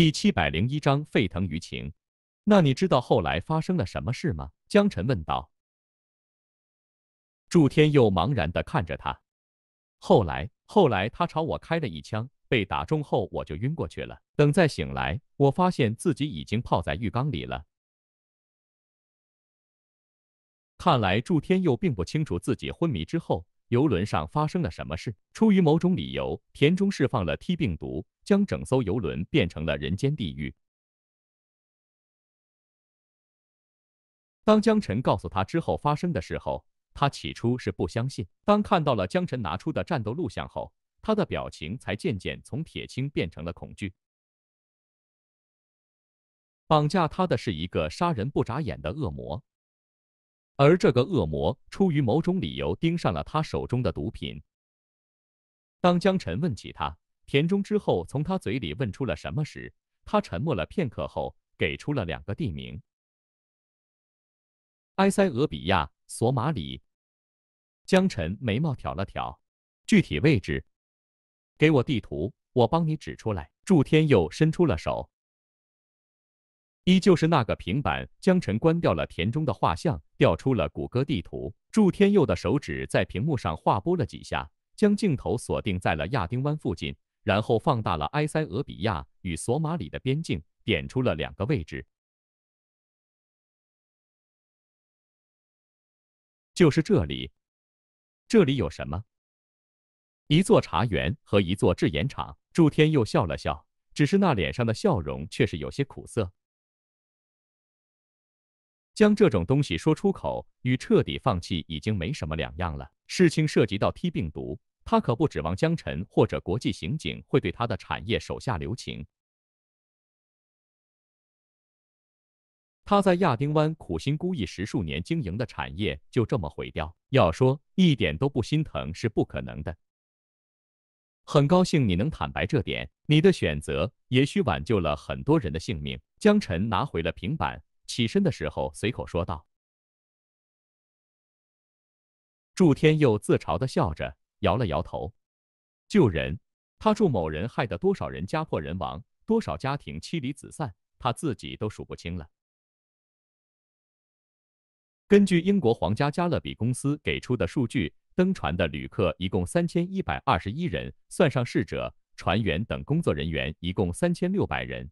第七百零一章沸腾舆情。那你知道后来发生了什么事吗？江晨问道。祝天佑茫然地看着他。后来，后来他朝我开了一枪，被打中后我就晕过去了。等再醒来，我发现自己已经泡在浴缸里了。看来祝天佑并不清楚自己昏迷之后。游轮上发生了什么事？出于某种理由，田中释放了 T 病毒，将整艘游轮变成了人间地狱。当江晨告诉他之后发生的时候，他起初是不相信。当看到了江晨拿出的战斗录像后，他的表情才渐渐从铁青变成了恐惧。绑架他的是一个杀人不眨眼的恶魔。而这个恶魔出于某种理由盯上了他手中的毒品。当江晨问起他田中之后从他嘴里问出了什么时，他沉默了片刻后给出了两个地名：埃塞俄比亚、索马里。江晨眉毛挑了挑，具体位置给我地图，我帮你指出来。祝天佑伸出了手。依旧是那个平板，江辰关掉了田中的画像，调出了谷歌地图。祝天佑的手指在屏幕上划拨了几下，将镜头锁定在了亚丁湾附近，然后放大了埃塞俄比亚与索马里的边境，点出了两个位置。就是这里，这里有什么？一座茶园和一座制盐厂。祝天佑笑了笑，只是那脸上的笑容却是有些苦涩。将这种东西说出口，与彻底放弃已经没什么两样了。事情涉及到 T 病毒，他可不指望江晨或者国际刑警会对他的产业手下留情。他在亚丁湾苦心孤诣十数年经营的产业就这么毁掉，要说一点都不心疼是不可能的。很高兴你能坦白这点，你的选择也许挽救了很多人的性命。江晨拿回了平板。起身的时候，随口说道。祝天佑自嘲的笑着，摇了摇头。救人，他祝某人害得多少人家破人亡，多少家庭妻离子散，他自己都数不清了。根据英国皇家加勒比公司给出的数据，登船的旅客一共三千一百二十一人，算上逝者、船员等工作人员，一共三千六百人。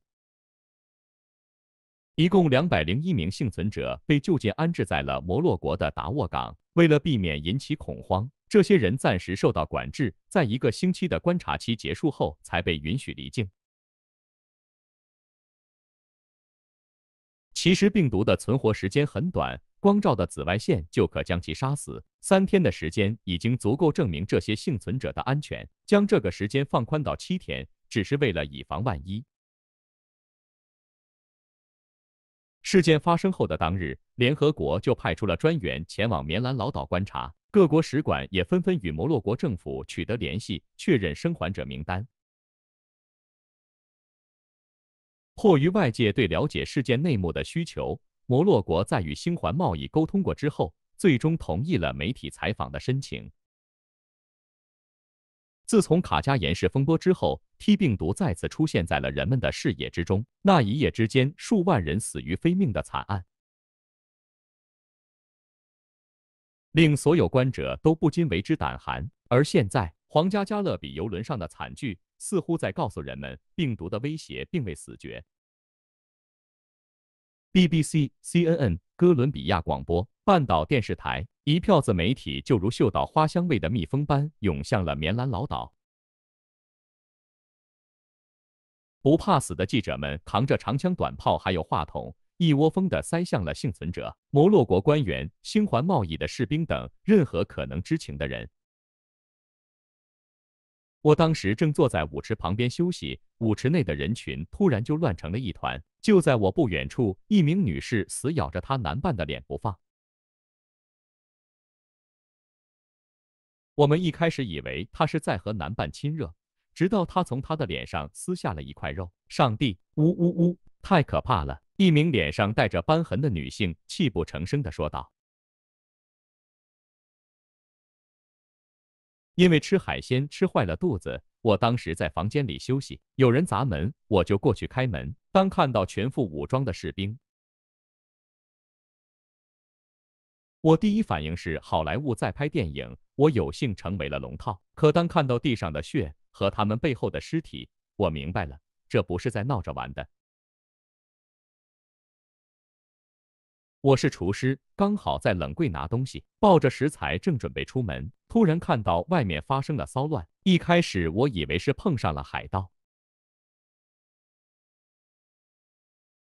一共两百零一名幸存者被就近安置在了摩洛国的达沃港。为了避免引起恐慌，这些人暂时受到管制，在一个星期的观察期结束后才被允许离境。其实病毒的存活时间很短，光照的紫外线就可将其杀死。三天的时间已经足够证明这些幸存者的安全。将这个时间放宽到七天，只是为了以防万一。事件发生后的当日，联合国就派出了专员前往棉兰老岛观察，各国使馆也纷纷与摩洛哥政府取得联系，确认生还者名单。迫于外界对了解事件内幕的需求，摩洛哥在与星环贸易沟通过之后，最终同意了媒体采访的申请。自从卡加延市风波之后，T 病毒再次出现在了人们的视野之中。那一夜之间，数万人死于非命的惨案，令所有观者都不禁为之胆寒。而现在，皇家加勒比游轮上的惨剧，似乎在告诉人们，病毒的威胁并未死绝。BBC、CNN、哥伦比亚广播、半岛电视台，一票子媒体就如嗅到花香味的蜜蜂般涌向了棉兰老岛。不怕死的记者们扛着长枪短炮，还有话筒，一窝蜂地塞向了幸存者、摩洛国官员、星环贸易的士兵等任何可能知情的人。我当时正坐在舞池旁边休息，舞池内的人群突然就乱成了一团。就在我不远处，一名女士死咬着她男伴的脸不放。我们一开始以为她是在和男伴亲热，直到她从她的脸上撕下了一块肉。上帝，呜呜呜，太可怕了！一名脸上带着斑痕的女性泣不成声地说道。因为吃海鲜吃坏了肚子，我当时在房间里休息，有人砸门，我就过去开门。当看到全副武装的士兵，我第一反应是好莱坞在拍电影，我有幸成为了龙套。可当看到地上的血和他们背后的尸体，我明白了，这不是在闹着玩的。我是厨师，刚好在冷柜拿东西，抱着食材正准备出门，突然看到外面发生了骚乱。一开始我以为是碰上了海盗，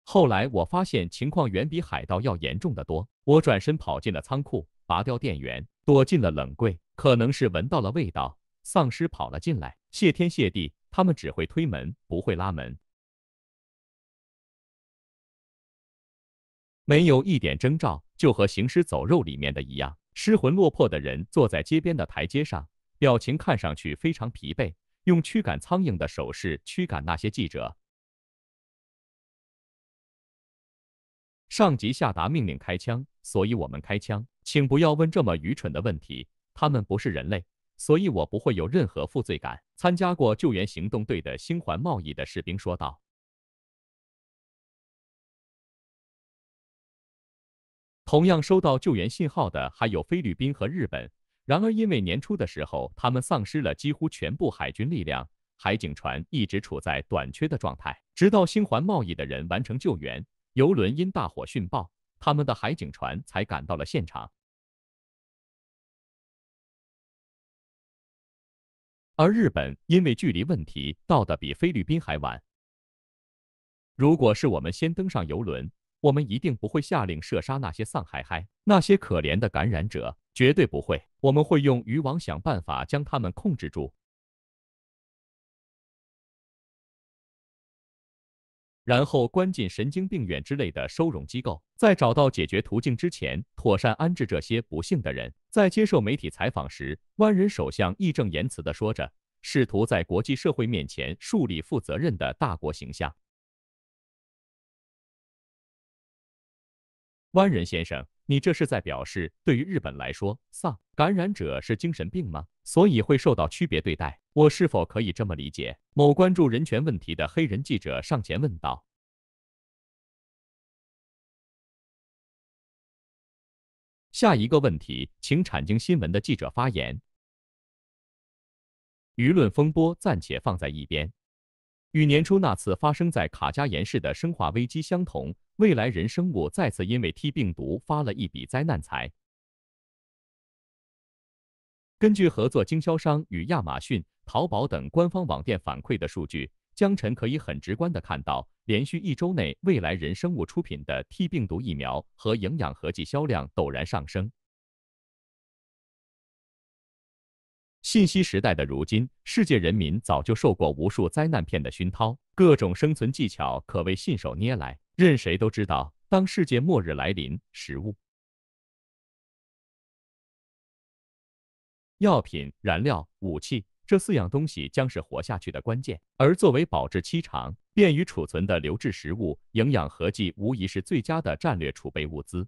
后来我发现情况远比海盗要严重的多。我转身跑进了仓库，拔掉电源，躲进了冷柜。可能是闻到了味道，丧尸跑了进来。谢天谢地，他们只会推门，不会拉门。没有一点征兆，就和《行尸走肉》里面的一样，失魂落魄的人坐在街边的台阶上，表情看上去非常疲惫，用驱赶苍蝇的手势驱赶那些记者。上级下达命令开枪，所以我们开枪。请不要问这么愚蠢的问题，他们不是人类，所以我不会有任何负罪感。参加过救援行动队的星环贸易的士兵说道。同样收到救援信号的还有菲律宾和日本，然而因为年初的时候他们丧失了几乎全部海军力量，海警船一直处在短缺的状态，直到新环贸易的人完成救援，游轮因大火殉爆，他们的海警船才赶到了现场。而日本因为距离问题到的比菲律宾还晚。如果是我们先登上游轮。我们一定不会下令射杀那些丧嗨嗨、那些可怜的感染者，绝对不会。我们会用渔网想办法将他们控制住，然后关进神经病院之类的收容机构，在找到解决途径之前，妥善安置这些不幸的人。在接受媒体采访时，万人首相义正言辞地说着，试图在国际社会面前树立负责任的大国形象。湾仁先生，你这是在表示，对于日本来说，丧感染者是精神病吗？所以会受到区别对待？我是否可以这么理解？某关注人权问题的黑人记者上前问道。下一个问题，请产经新闻的记者发言。舆论风波暂且放在一边，与年初那次发生在卡加延市的生化危机相同。未来人生物再次因为 T 病毒发了一笔灾难财。根据合作经销商与亚马逊、淘宝等官方网店反馈的数据，江晨可以很直观的看到，连续一周内未来人生物出品的 T 病毒疫苗和营养合剂销量陡然上升。信息时代的如今，世界人民早就受过无数灾难片的熏陶，各种生存技巧可谓信手拈来。任谁都知道，当世界末日来临，食物、药品、燃料、武器这四样东西将是活下去的关键。而作为保质期长、便于储存的流质食物，营养合剂无疑是最佳的战略储备物资。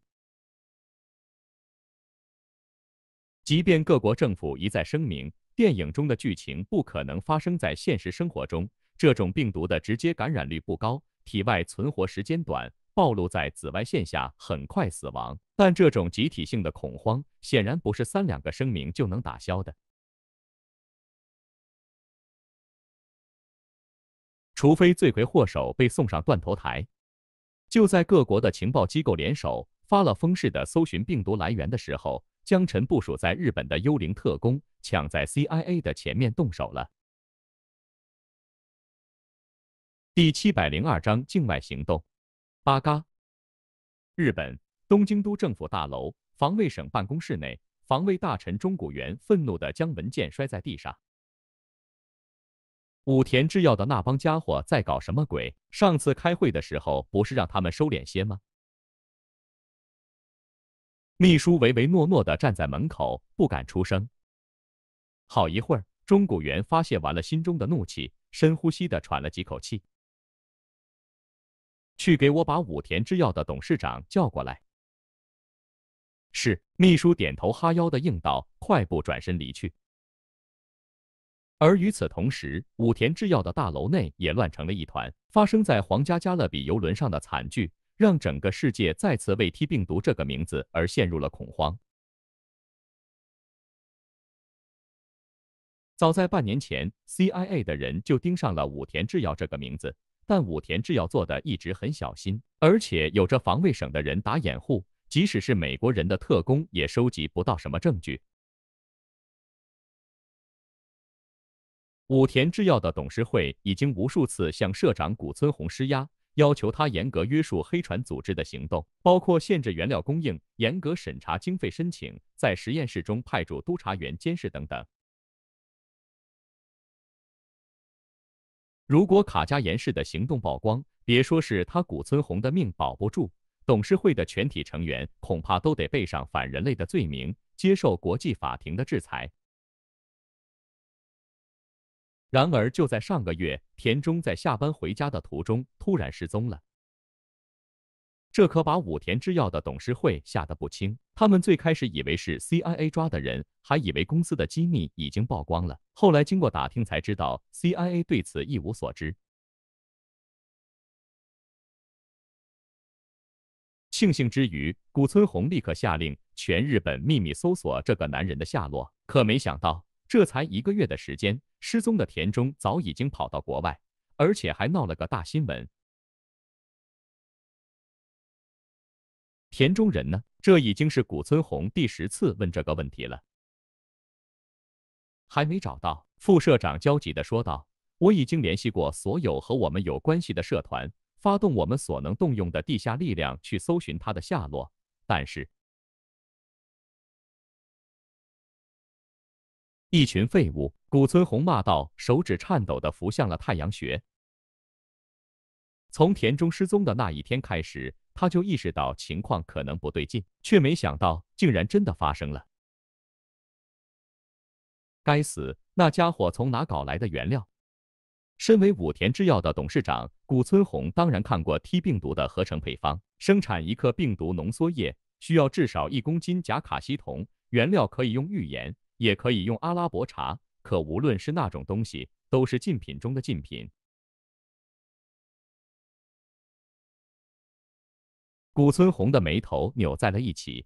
即便各国政府一再声明，电影中的剧情不可能发生在现实生活中，这种病毒的直接感染率不高。体外存活时间短，暴露在紫外线下很快死亡。但这种集体性的恐慌显然不是三两个声明就能打消的，除非罪魁祸首被送上断头台。就在各国的情报机构联手发了疯似的搜寻病毒来源的时候，江辰部署在日本的幽灵特工抢在 CIA 的前面动手了。第七百零二章境外行动。八嘎！日本东京都政府大楼防卫省办公室内，防卫大臣中谷元愤怒的将文件摔在地上。武田制药的那帮家伙在搞什么鬼？上次开会的时候，不是让他们收敛些吗？秘书唯唯诺诺的站在门口，不敢出声。好一会儿，中谷元发泄完了心中的怒气，深呼吸的喘了几口气。去给我把武田制药的董事长叫过来。是秘书点头哈腰的应道，快步转身离去。而与此同时，武田制药的大楼内也乱成了一团。发生在皇家加勒比游轮上的惨剧，让整个世界再次为 “T 病毒”这个名字而陷入了恐慌。早在半年前，CIA 的人就盯上了武田制药这个名字。但武田制药做的一直很小心，而且有着防卫省的人打掩护，即使是美国人的特工也收集不到什么证据。武田制药的董事会已经无数次向社长古村红施压，要求他严格约束黑船组织的行动，包括限制原料供应、严格审查经费申请、在实验室中派驻督察员监视等等。如果卡加延氏的行动曝光，别说是他古村红的命保不住，董事会的全体成员恐怕都得背上反人类的罪名，接受国际法庭的制裁。然而，就在上个月，田中在下班回家的途中突然失踪了。这可把武田制药的董事会吓得不轻。他们最开始以为是 CIA 抓的人，还以为公司的机密已经曝光了。后来经过打听才知道，CIA 对此一无所知。庆幸之余，古村红立刻下令全日本秘密搜索这个男人的下落。可没想到，这才一个月的时间，失踪的田中早已经跑到国外，而且还闹了个大新闻。田中人呢？这已经是古村红第十次问这个问题了。还没找到，副社长焦急的说道：“我已经联系过所有和我们有关系的社团，发动我们所能动用的地下力量去搜寻他的下落，但是……一群废物！”古村红骂道，手指颤抖的扶向了太阳穴。从田中失踪的那一天开始。他就意识到情况可能不对劲，却没想到竟然真的发生了。该死，那家伙从哪搞来的原料？身为武田制药的董事长古村宏，当然看过 T 病毒的合成配方。生产一克病毒浓缩液需要至少一公斤甲卡西酮原料，可以用浴盐，也可以用阿拉伯茶。可无论是那种东西，都是禁品中的禁品。古村红的眉头扭在了一起。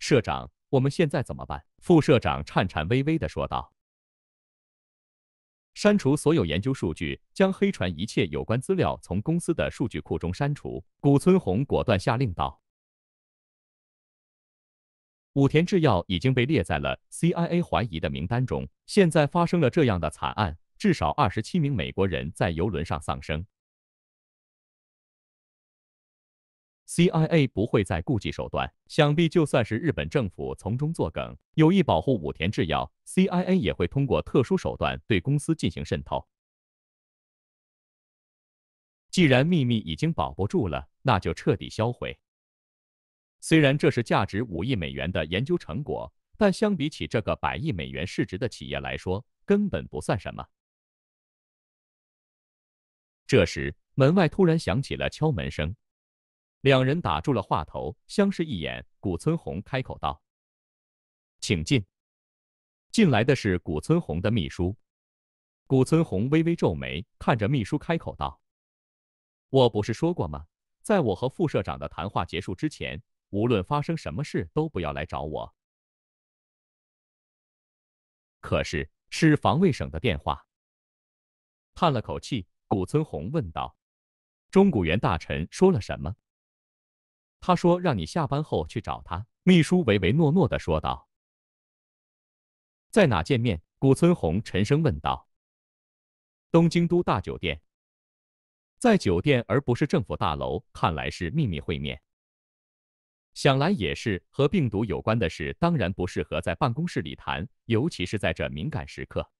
社长，我们现在怎么办？副社长颤颤巍巍的说道：“删除所有研究数据，将黑船一切有关资料从公司的数据库中删除。”古村红果断下令道：“武田制药已经被列在了 CIA 怀疑的名单中。现在发生了这样的惨案，至少二十七名美国人在游轮上丧生。” CIA 不会再顾忌手段，想必就算是日本政府从中作梗，有意保护武田制药，CIA 也会通过特殊手段对公司进行渗透。既然秘密已经保不住了，那就彻底销毁。虽然这是价值五亿美元的研究成果，但相比起这个百亿美元市值的企业来说，根本不算什么。这时，门外突然响起了敲门声。两人打住了话头，相视一眼。古村红开口道：“请进。”进来的是古村红的秘书。古村红微微皱眉，看着秘书开口道：“我不是说过吗？在我和副社长的谈话结束之前，无论发生什么事，都不要来找我。”可是，是防卫省的电话。叹了口气，古村红问道：“中古元大臣说了什么？”他说：“让你下班后去找他。”秘书唯唯诺诺的说道。“在哪见面？”古村红沉声问道。“东京都大酒店。”在酒店而不是政府大楼，看来是秘密会面。想来也是，和病毒有关的事，当然不适合在办公室里谈，尤其是在这敏感时刻。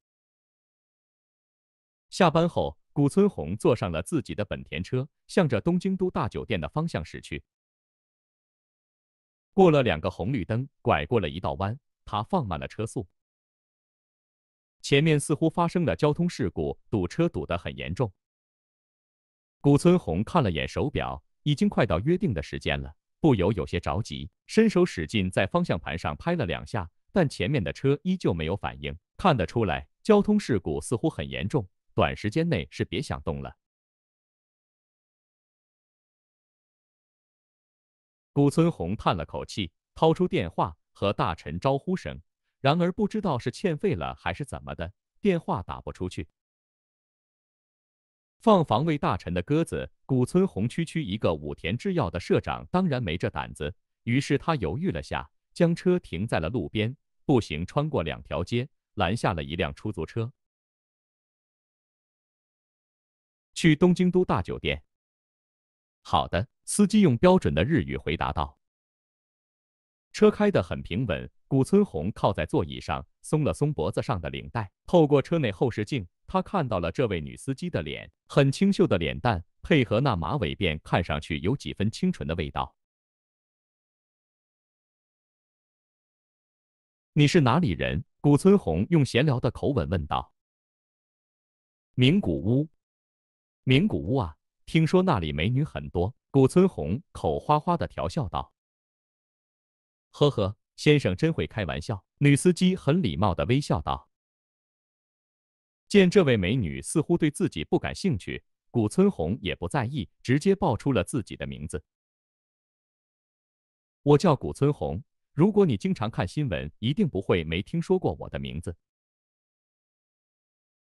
下班后，古村红坐上了自己的本田车，向着东京都大酒店的方向驶去。过了两个红绿灯，拐过了一道弯，他放慢了车速。前面似乎发生了交通事故，堵车堵得很严重。古村红看了眼手表，已经快到约定的时间了，不由有些着急，伸手使劲在方向盘上拍了两下，但前面的车依旧没有反应。看得出来，交通事故似乎很严重，短时间内是别想动了。古村红叹了口气，掏出电话和大臣招呼声。然而不知道是欠费了还是怎么的，电话打不出去。放防卫大臣的鸽子，古村红区区一个武田制药的社长，当然没这胆子。于是他犹豫了下，将车停在了路边，步行穿过两条街，拦下了一辆出租车，去东京都大酒店。好的，司机用标准的日语回答道：“车开的很平稳。”古村红靠在座椅上，松了松脖子上的领带。透过车内后视镜，他看到了这位女司机的脸，很清秀的脸蛋，配合那马尾辫，看上去有几分清纯的味道。你是哪里人？古村红用闲聊的口吻问道：“名古屋，名古屋啊。”听说那里美女很多，古村红口花花的调笑道：“呵呵，先生真会开玩笑。”女司机很礼貌的微笑道。见这位美女似乎对自己不感兴趣，古村红也不在意，直接报出了自己的名字：“我叫古村红，如果你经常看新闻，一定不会没听说过我的名字。”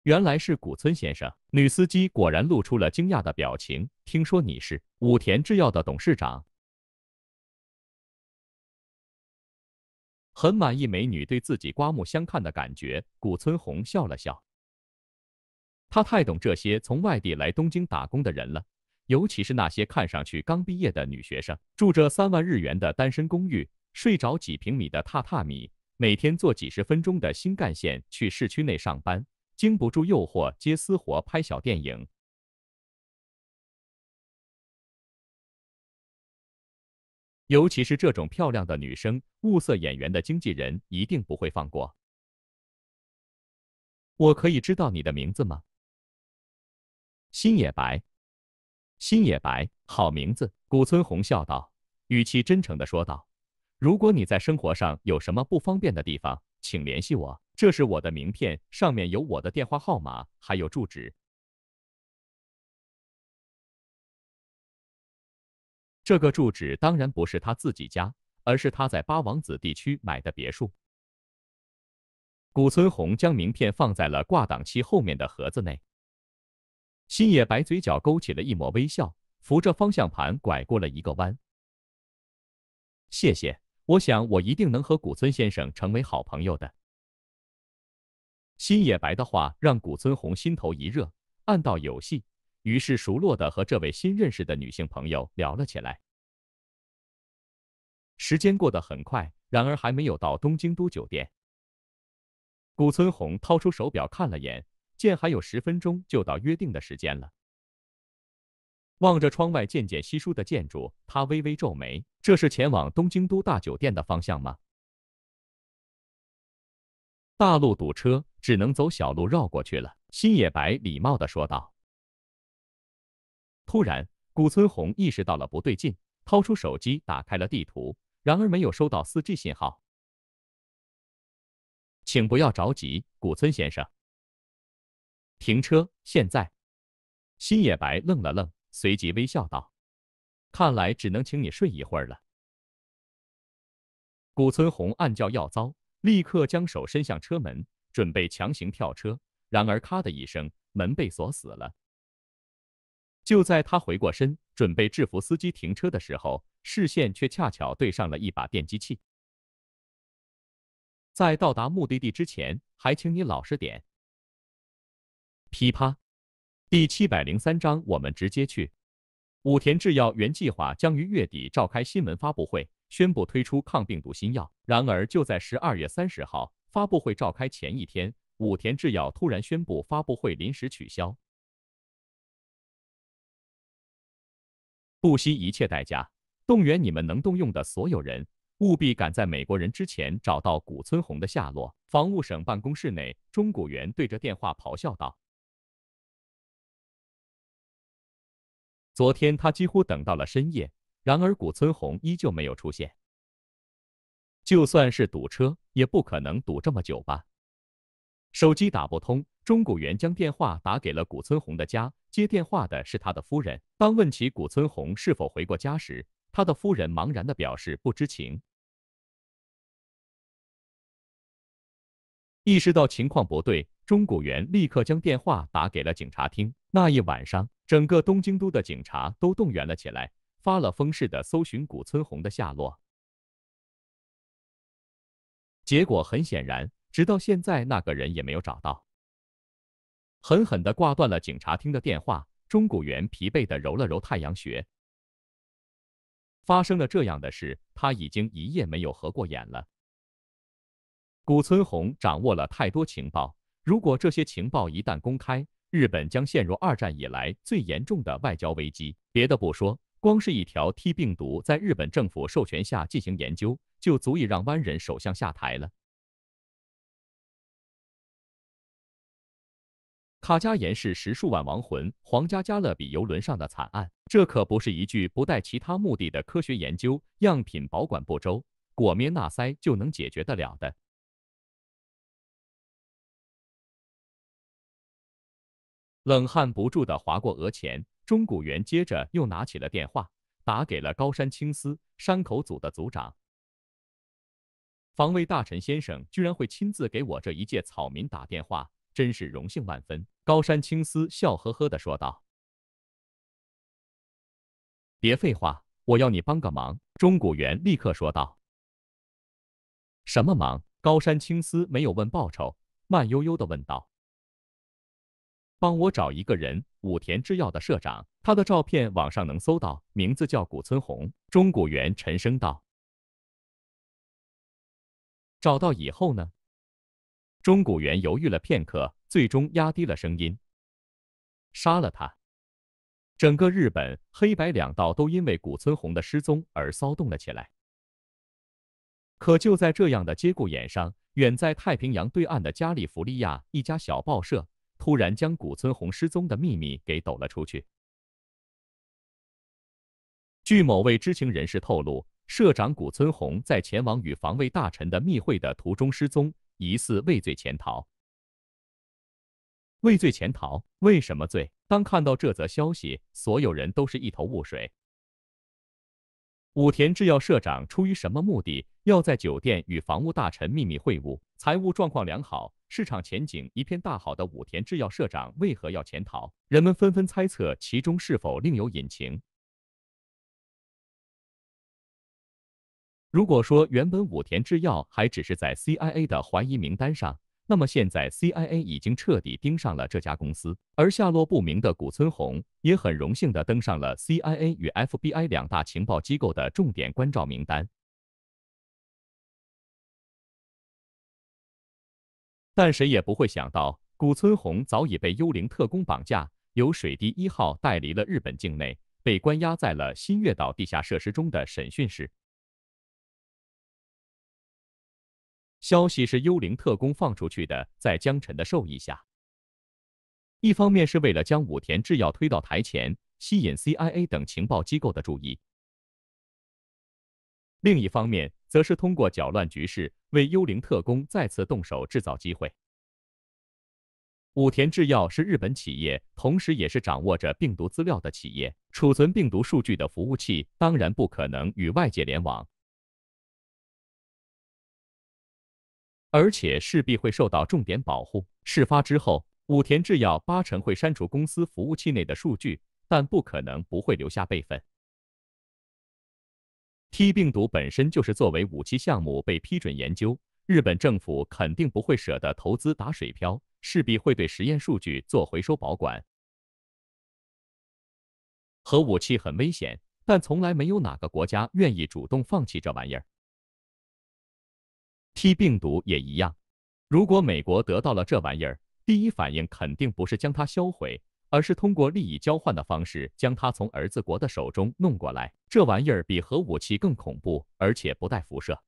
原来是古村先生，女司机果然露出了惊讶的表情。听说你是武田制药的董事长，很满意美女对自己刮目相看的感觉。古村红笑了笑，他太懂这些从外地来东京打工的人了，尤其是那些看上去刚毕业的女学生，住着三万日元的单身公寓，睡着几平米的榻榻米，每天坐几十分钟的新干线去市区内上班。经不住诱惑接私活拍小电影，尤其是这种漂亮的女生，物色演员的经纪人一定不会放过。我可以知道你的名字吗？心也白，心也白，好名字。古村红笑道，语气真诚的说道：“如果你在生活上有什么不方便的地方，请联系我。”这是我的名片，上面有我的电话号码，还有住址。这个住址当然不是他自己家，而是他在八王子地区买的别墅。古村红将名片放在了挂档器后面的盒子内。新野白嘴角勾起了一抹微笑，扶着方向盘拐过了一个弯。谢谢，我想我一定能和古村先生成为好朋友的。新野白的话让古村红心头一热，暗道有戏，于是熟络的和这位新认识的女性朋友聊了起来。时间过得很快，然而还没有到东京都酒店，古村红掏出手表看了眼，见还有十分钟就到约定的时间了。望着窗外渐渐稀疏的建筑，他微微皱眉，这是前往东京都大酒店的方向吗？大路堵车，只能走小路绕过去了。”新野白礼貌地说道。突然，谷村红意识到了不对劲，掏出手机打开了地图，然而没有收到 4G 信号。请不要着急，谷村先生。停车，现在。新野白愣了愣，随即微笑道：“看来只能请你睡一会儿了。”谷村红暗叫要糟。立刻将手伸向车门，准备强行跳车。然而，咔的一声，门被锁死了。就在他回过身，准备制服司机停车的时候，视线却恰巧对上了一把电击器。在到达目的地之前，还请你老实点。噼啪。第七百零三章，我们直接去。武田制药原计划将于月底召开新闻发布会。宣布推出抗病毒新药。然而，就在十二月三十号发布会召开前一天，武田制药突然宣布发布会临时取消。不惜一切代价，动员你们能动用的所有人，务必赶在美国人之前找到古村红的下落。防务省办公室内，中谷元对着电话咆哮道：“昨天他几乎等到了深夜。”然而，古村红依旧没有出现。就算是堵车，也不可能堵这么久吧？手机打不通，中谷元将电话打给了古村红的家。接电话的是他的夫人。当问起古村红是否回过家时，他的夫人茫然的表示不知情。意识到情况不对，中谷元立刻将电话打给了警察厅。那一晚上，整个东京都的警察都动员了起来。发了疯似的搜寻古村红的下落，结果很显然，直到现在那个人也没有找到。狠狠地挂断了警察厅的电话，中谷原疲惫地揉了揉太阳穴。发生了这样的事，他已经一夜没有合过眼了。古村红掌握了太多情报，如果这些情报一旦公开，日本将陷入二战以来最严重的外交危机。别的不说。光是一条 T 病毒在日本政府授权下进行研究，就足以让湾人首相下台了。卡加延是十数万亡魂，皇家加勒比游轮上的惨案，这可不是一句不带其他目的的科学研究样品保管不周、裹灭纳塞就能解决得了的。冷汗不住的划过额前。钟谷元接着又拿起了电话，打给了高山青司山口组的组长。防卫大臣先生居然会亲自给我这一介草民打电话，真是荣幸万分。高山青司笑呵呵地说道：“别废话，我要你帮个忙。”钟谷元立刻说道：“什么忙？”高山青司没有问报酬，慢悠悠地问道。帮我找一个人，武田制药的社长，他的照片网上能搜到，名字叫古村红。中谷原沉声道：“找到以后呢？”中谷原犹豫了片刻，最终压低了声音：“杀了他。”整个日本黑白两道都因为古村红的失踪而骚动了起来。可就在这样的节骨眼上，远在太平洋对岸的加利福利亚一家小报社。突然将古村红失踪的秘密给抖了出去。据某位知情人士透露，社长古村红在前往与防卫大臣的密会的途中失踪，疑似畏罪潜逃。畏罪潜逃？为什么罪？当看到这则消息，所有人都是一头雾水。武田制药社长出于什么目的要在酒店与防务大臣秘密会晤？财务状况良好。市场前景一片大好的武田制药社长为何要潜逃？人们纷纷猜测其中是否另有隐情。如果说原本武田制药还只是在 CIA 的怀疑名单上，那么现在 CIA 已经彻底盯上了这家公司，而下落不明的谷村弘也很荣幸的登上了 CIA 与 FBI 两大情报机构的重点关照名单。但谁也不会想到，古村红早已被幽灵特工绑架，由水滴一号带离了日本境内，被关押在了新月岛地下设施中的审讯室。消息是幽灵特工放出去的，在江辰的授意下，一方面是为了将武田制药推到台前，吸引 CIA 等情报机构的注意；另一方面。则是通过搅乱局势，为幽灵特工再次动手制造机会。武田制药是日本企业，同时也是掌握着病毒资料的企业。储存病毒数据的服务器当然不可能与外界联网，而且势必会受到重点保护。事发之后，武田制药八成会删除公司服务器内的数据，但不可能不会留下备份。T 病毒本身就是作为武器项目被批准研究，日本政府肯定不会舍得投资打水漂，势必会对实验数据做回收保管。核武器很危险，但从来没有哪个国家愿意主动放弃这玩意儿。T 病毒也一样，如果美国得到了这玩意儿，第一反应肯定不是将它销毁。而是通过利益交换的方式将它从儿子国的手中弄过来。这玩意儿比核武器更恐怖，而且不带辐射。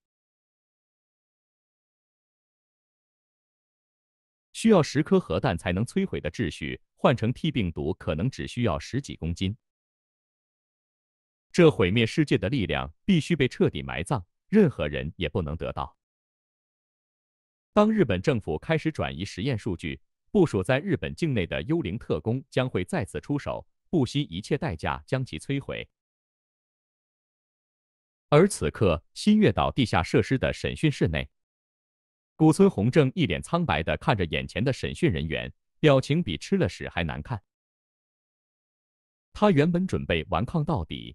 需要十颗核弹才能摧毁的秩序，换成 T 病毒可能只需要十几公斤。这毁灭世界的力量必须被彻底埋葬，任何人也不能得到。当日本政府开始转移实验数据。部署在日本境内的幽灵特工将会再次出手，不惜一切代价将其摧毁。而此刻，新月岛地下设施的审讯室内，古村弘正一脸苍白的看着眼前的审讯人员，表情比吃了屎还难看。他原本准备顽抗到底，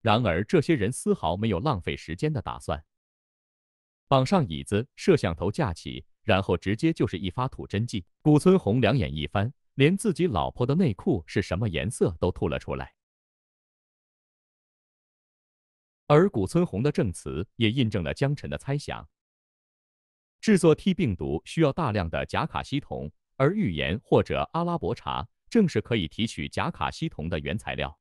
然而这些人丝毫没有浪费时间的打算。绑上椅子，摄像头架起。然后直接就是一发吐真剂，古村红两眼一翻，连自己老婆的内裤是什么颜色都吐了出来。而古村红的证词也印证了江晨的猜想：制作 T 病毒需要大量的甲卡西酮，而预盐或者阿拉伯茶正是可以提取甲卡西酮的原材料。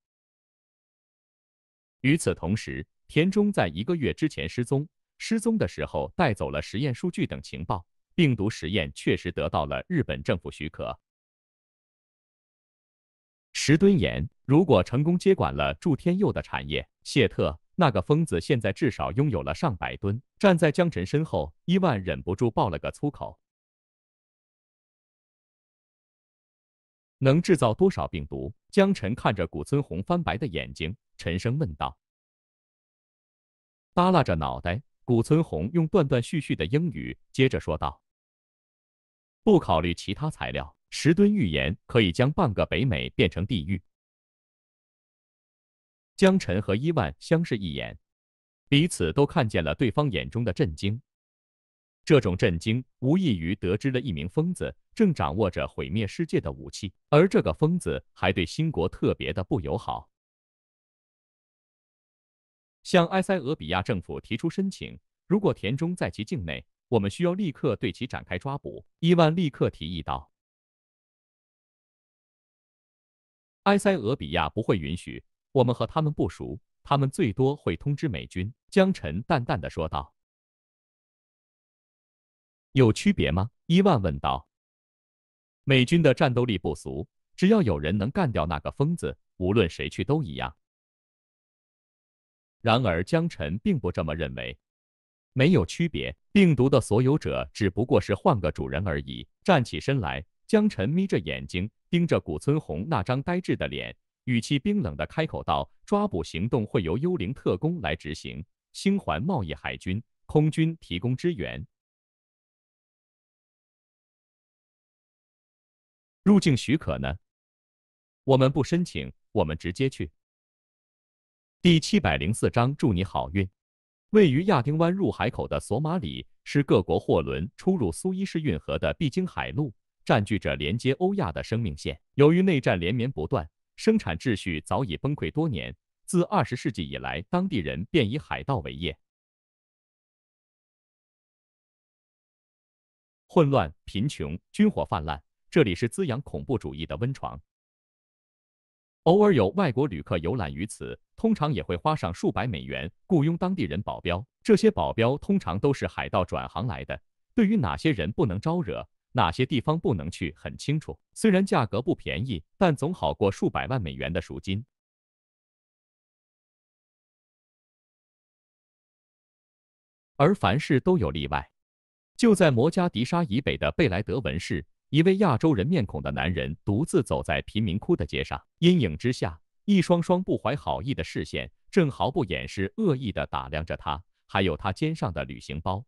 与此同时，田中在一个月之前失踪，失踪的时候带走了实验数据等情报。病毒实验确实得到了日本政府许可。十吨盐，如果成功接管了祝天佑的产业，谢特那个疯子现在至少拥有了上百吨。站在江晨身后，伊万忍不住爆了个粗口：“能制造多少病毒？”江晨看着古村红翻白的眼睛，沉声问道。耷拉着脑袋，古村红用断断续续的英语接着说道。不考虑其他材料，十吨预言可以将半个北美变成地狱。江晨和伊万相视一眼，彼此都看见了对方眼中的震惊。这种震惊无异于得知了一名疯子正掌握着毁灭世界的武器，而这个疯子还对新国特别的不友好。向埃塞俄比亚政府提出申请，如果田中在其境内。我们需要立刻对其展开抓捕。”伊万立刻提议道。“埃塞俄比亚不会允许，我们和他们不熟，他们最多会通知美军。”江晨淡淡的说道。“有区别吗？”伊万问道。“美军的战斗力不俗，只要有人能干掉那个疯子，无论谁去都一样。”然而，江晨并不这么认为，“没有区别。”病毒的所有者只不过是换个主人而已。站起身来，江晨眯着眼睛盯着谷村红那张呆滞的脸，语气冰冷的开口道：“抓捕行动会由幽灵特工来执行，星环贸易海军、空军提供支援。入境许可呢？我们不申请，我们直接去。”第七百零四章，祝你好运。位于亚丁湾入海口的索马里是各国货轮出入苏伊士运河的必经海路，占据着连接欧亚的生命线。由于内战连绵不断，生产秩序早已崩溃多年。自二十世纪以来，当地人便以海盗为业，混乱、贫穷、军火泛滥，这里是滋养恐怖主义的温床。偶尔有外国旅客游览于此，通常也会花上数百美元雇佣当地人保镖。这些保镖通常都是海盗转行来的，对于哪些人不能招惹，哪些地方不能去，很清楚。虽然价格不便宜，但总好过数百万美元的赎金。而凡事都有例外，就在摩加迪沙以北的贝莱德文市。一位亚洲人面孔的男人独自走在贫民窟的街上，阴影之下，一双双不怀好意的视线正毫不掩饰恶意的打量着他，还有他肩上的旅行包。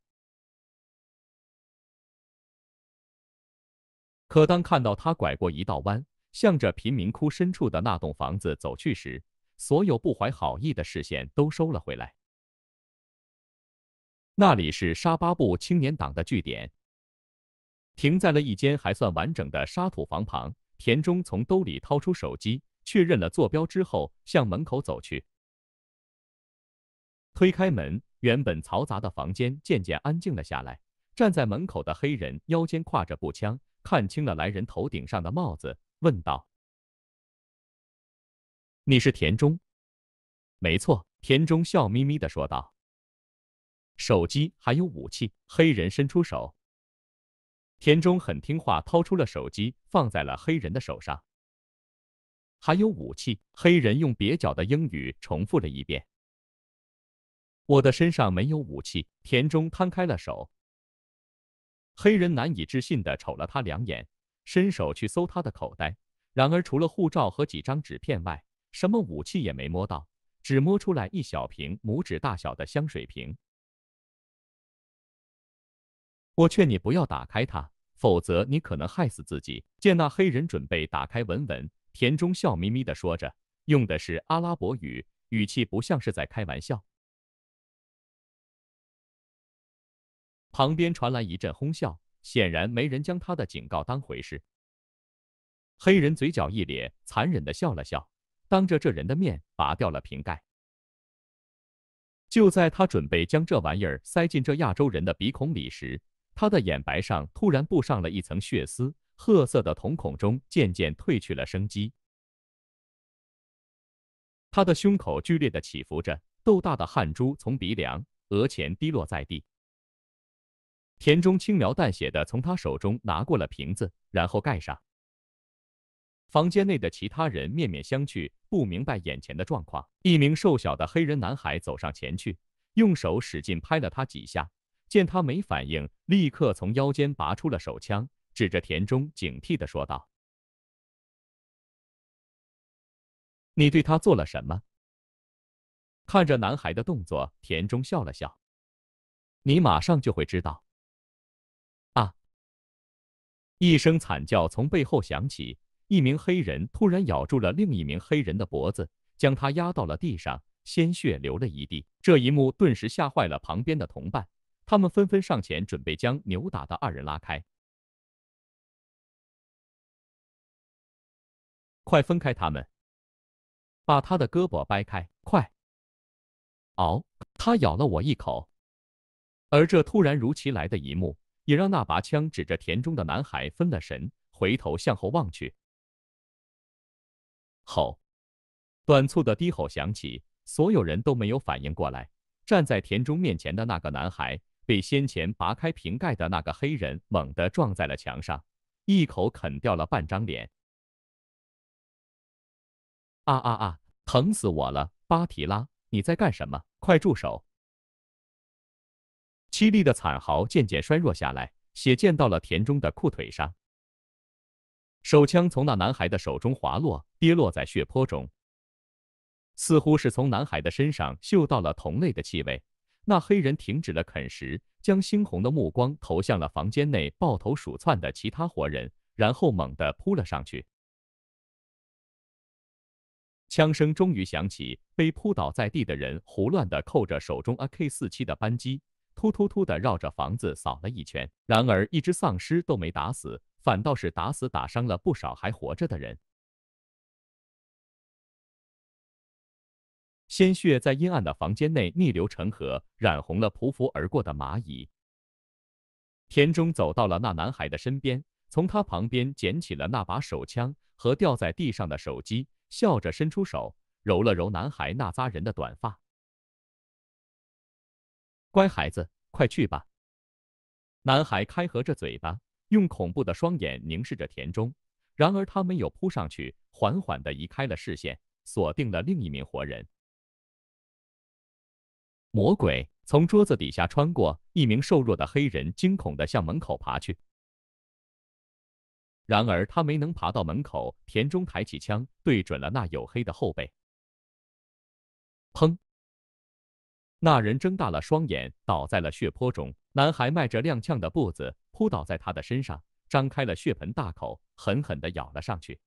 可当看到他拐过一道弯，向着贫民窟深处的那栋房子走去时，所有不怀好意的视线都收了回来。那里是沙巴布青年党的据点。停在了一间还算完整的沙土房旁，田中从兜里掏出手机，确认了坐标之后，向门口走去。推开门，原本嘈杂的房间渐渐安静了下来。站在门口的黑人腰间挎着步枪，看清了来人头顶上的帽子，问道：“你是田中？”“没错。”田中笑眯眯的说道。“手机还有武器。”黑人伸出手。田中很听话，掏出了手机，放在了黑人的手上。还有武器。黑人用蹩脚的英语重复了一遍：“我的身上没有武器。”田中摊开了手。黑人难以置信地瞅了他两眼，伸手去搜他的口袋。然而，除了护照和几张纸片外，什么武器也没摸到，只摸出来一小瓶拇指大小的香水瓶。我劝你不要打开它。否则，你可能害死自己。见那黑人准备打开文文，田中笑眯眯的说着，用的是阿拉伯语，语气不像是在开玩笑。旁边传来一阵哄笑，显然没人将他的警告当回事。黑人嘴角一咧，残忍的笑了笑，当着这人的面拔掉了瓶盖。就在他准备将这玩意儿塞进这亚洲人的鼻孔里时，他的眼白上突然布上了一层血丝，褐色的瞳孔中渐渐褪去了生机。他的胸口剧烈的起伏着，豆大的汗珠从鼻梁、额前滴落在地。田中轻描淡写的从他手中拿过了瓶子，然后盖上。房间内的其他人面面相觑，不明白眼前的状况。一名瘦小的黑人男孩走上前去，用手使劲拍了他几下。见他没反应，立刻从腰间拔出了手枪，指着田中警惕的说道：“你对他做了什么？”看着男孩的动作，田中笑了笑：“你马上就会知道。”啊！一声惨叫从背后响起，一名黑人突然咬住了另一名黑人的脖子，将他压到了地上，鲜血流了一地。这一幕顿时吓坏了旁边的同伴。他们纷纷上前，准备将扭打的二人拉开。快分开他们！把他的胳膊掰开！快！嗷！他咬了我一口。而这突然如其来的一幕，也让那把枪指着田中的男孩分了神，回头向后望去。吼！短促的低吼响起，所有人都没有反应过来。站在田中面前的那个男孩。被先前拔开瓶盖的那个黑人猛地撞在了墙上，一口啃掉了半张脸。啊啊啊！疼死我了！巴提拉，你在干什么？快住手！凄厉的惨嚎渐渐衰弱下来，血溅到了田中的裤腿上。手枪从那男孩的手中滑落，跌落在血泊中。似乎是从男孩的身上嗅到了同类的气味。那黑人停止了啃食，将猩红的目光投向了房间内抱头鼠窜的其他活人，然后猛地扑了上去。枪声终于响起，被扑倒在地的人胡乱地扣着手中 AK 四七的扳机，突突突地绕着房子扫了一圈。然而一只丧尸都没打死，反倒是打死打伤了不少还活着的人。鲜血在阴暗的房间内逆流成河，染红了匍匐而过的蚂蚁。田中走到了那男孩的身边，从他旁边捡起了那把手枪和掉在地上的手机，笑着伸出手，揉了揉男孩那扎人的短发。乖孩子，快去吧。男孩开合着嘴巴，用恐怖的双眼凝视着田中，然而他没有扑上去，缓缓地移开了视线，锁定了另一名活人。魔鬼从桌子底下穿过，一名瘦弱的黑人惊恐地向门口爬去。然而他没能爬到门口，田中抬起枪对准了那黝黑的后背。砰！那人睁大了双眼，倒在了血泊中。男孩迈着踉跄的步子扑倒在他的身上，张开了血盆大口，狠狠地咬了上去。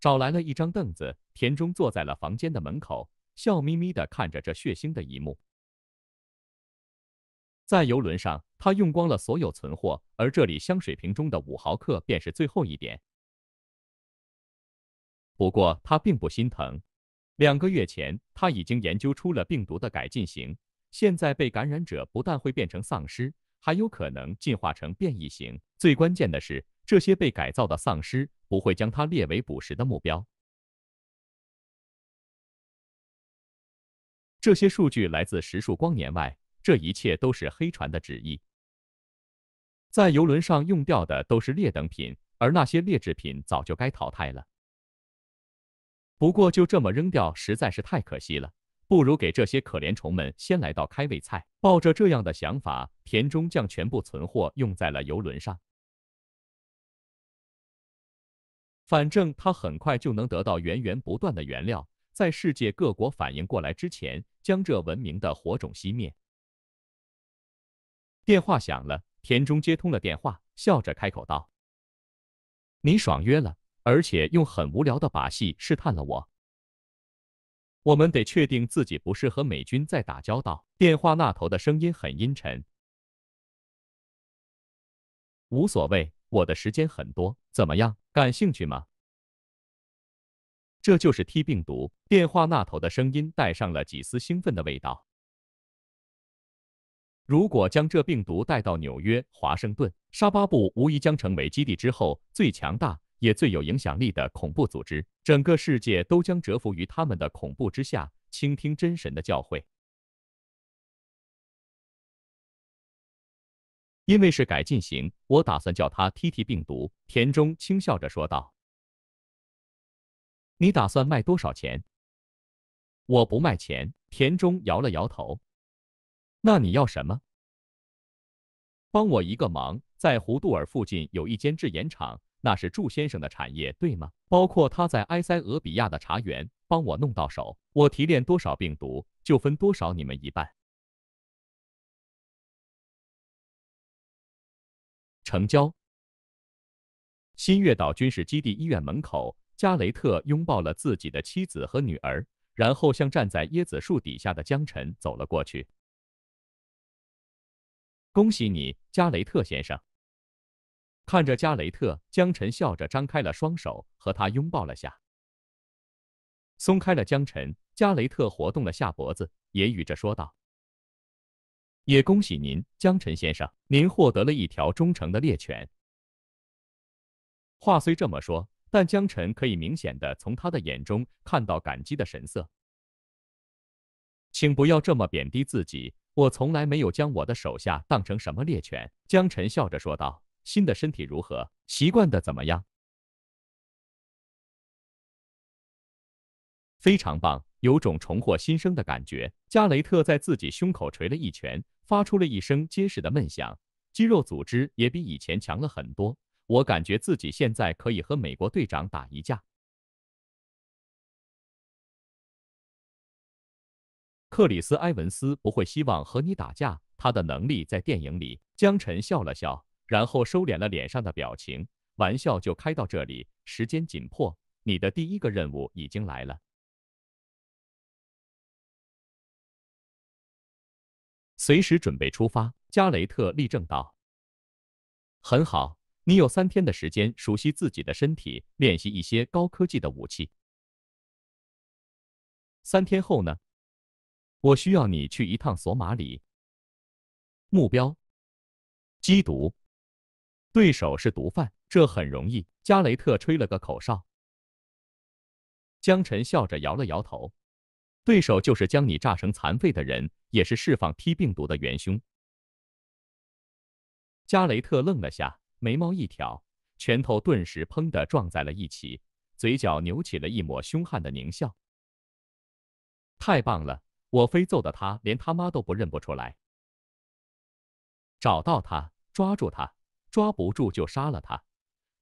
找来了一张凳子，田中坐在了房间的门口。笑眯眯的看着这血腥的一幕，在游轮上，他用光了所有存货，而这里香水瓶中的五毫克便是最后一点。不过他并不心疼，两个月前他已经研究出了病毒的改进型，现在被感染者不但会变成丧尸，还有可能进化成变异型。最关键的是，这些被改造的丧尸不会将他列为捕食的目标。这些数据来自十数光年外，这一切都是黑船的旨意。在游轮上用掉的都是劣等品，而那些劣质品早就该淘汰了。不过就这么扔掉实在是太可惜了，不如给这些可怜虫们先来道开胃菜。抱着这样的想法，田中将全部存货用在了游轮上。反正他很快就能得到源源不断的原料。在世界各国反应过来之前，将这文明的火种熄灭。电话响了，田中接通了电话，笑着开口道：“你爽约了，而且用很无聊的把戏试探了我。我们得确定自己不是和美军在打交道。”电话那头的声音很阴沉：“无所谓，我的时间很多。怎么样，感兴趣吗？”这就是 T 病毒。电话那头的声音带上了几丝兴奋的味道。如果将这病毒带到纽约、华盛顿，沙巴布无疑将成为基地之后最强大、也最有影响力的恐怖组织，整个世界都将折服于他们的恐怖之下，倾听真神的教诲。因为是改进型，我打算叫它 T T 病毒。”田中轻笑着说道。你打算卖多少钱？我不卖钱。田中摇了摇头。那你要什么？帮我一个忙，在胡杜尔附近有一间制盐厂，那是祝先生的产业，对吗？包括他在埃塞俄比亚的茶园，帮我弄到手。我提炼多少病毒，就分多少你们一半。成交。新月岛军事基地医院门口。加雷特拥抱了自己的妻子和女儿，然后向站在椰子树底下的江晨走了过去。恭喜你，加雷特先生。看着加雷特，江晨笑着张开了双手，和他拥抱了下。松开了江晨，加雷特活动了下脖子，揶揄着说道：“也恭喜您，江晨先生，您获得了一条忠诚的猎犬。”话虽这么说。但江晨可以明显的从他的眼中看到感激的神色。请不要这么贬低自己，我从来没有将我的手下当成什么猎犬。江晨笑着说道：“新的身体如何？习惯的怎么样？”非常棒，有种重获新生的感觉。加雷特在自己胸口捶了一拳，发出了一声结实的闷响，肌肉组织也比以前强了很多。我感觉自己现在可以和美国队长打一架。克里斯·埃文斯不会希望和你打架，他的能力在电影里。江晨笑了笑，然后收敛了脸上的表情。玩笑就开到这里，时间紧迫，你的第一个任务已经来了，随时准备出发。加雷特立正道。很好。你有三天的时间熟悉自己的身体，练习一些高科技的武器。三天后呢，我需要你去一趟索马里。目标：缉毒，对手是毒贩，这很容易。加雷特吹了个口哨。江晨笑着摇了摇头：“对手就是将你炸成残废的人，也是释放 T 病毒的元凶。”加雷特愣了下。眉毛一挑，拳头顿时砰的撞在了一起，嘴角扭起了一抹凶悍的狞笑。太棒了，我非揍的他连他妈都不认不出来。找到他，抓住他，抓不住就杀了他。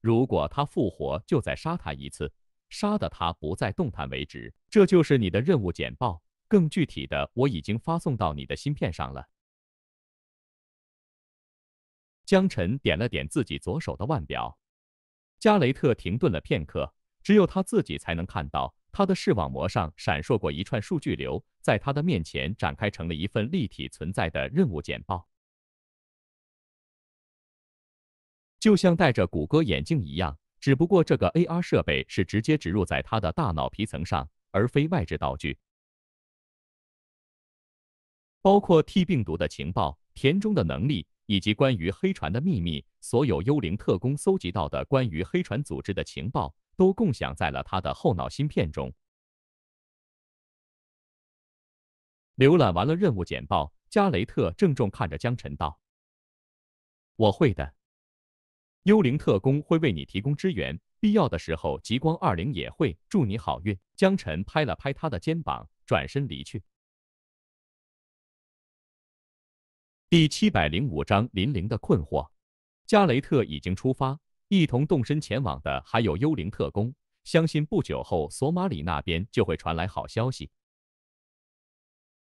如果他复活，就再杀他一次，杀的他不再动弹为止。这就是你的任务简报，更具体的我已经发送到你的芯片上了。江晨点了点自己左手的腕表，加雷特停顿了片刻，只有他自己才能看到，他的视网膜上闪烁过一串数据流，在他的面前展开成了一份立体存在的任务简报，就像戴着谷歌眼镜一样，只不过这个 AR 设备是直接植入在他的大脑皮层上，而非外置道具，包括 T 病毒的情报，田中的能力。以及关于黑船的秘密，所有幽灵特工搜集到的关于黑船组织的情报，都共享在了他的后脑芯片中。浏览完了任务简报，加雷特郑重看着江晨道：“我会的，幽灵特工会为你提供支援，必要的时候，极光二零也会。祝你好运。”江晨拍了拍他的肩膀，转身离去。第七百零五章林玲的困惑。加雷特已经出发，一同动身前往的还有幽灵特工。相信不久后，索马里那边就会传来好消息。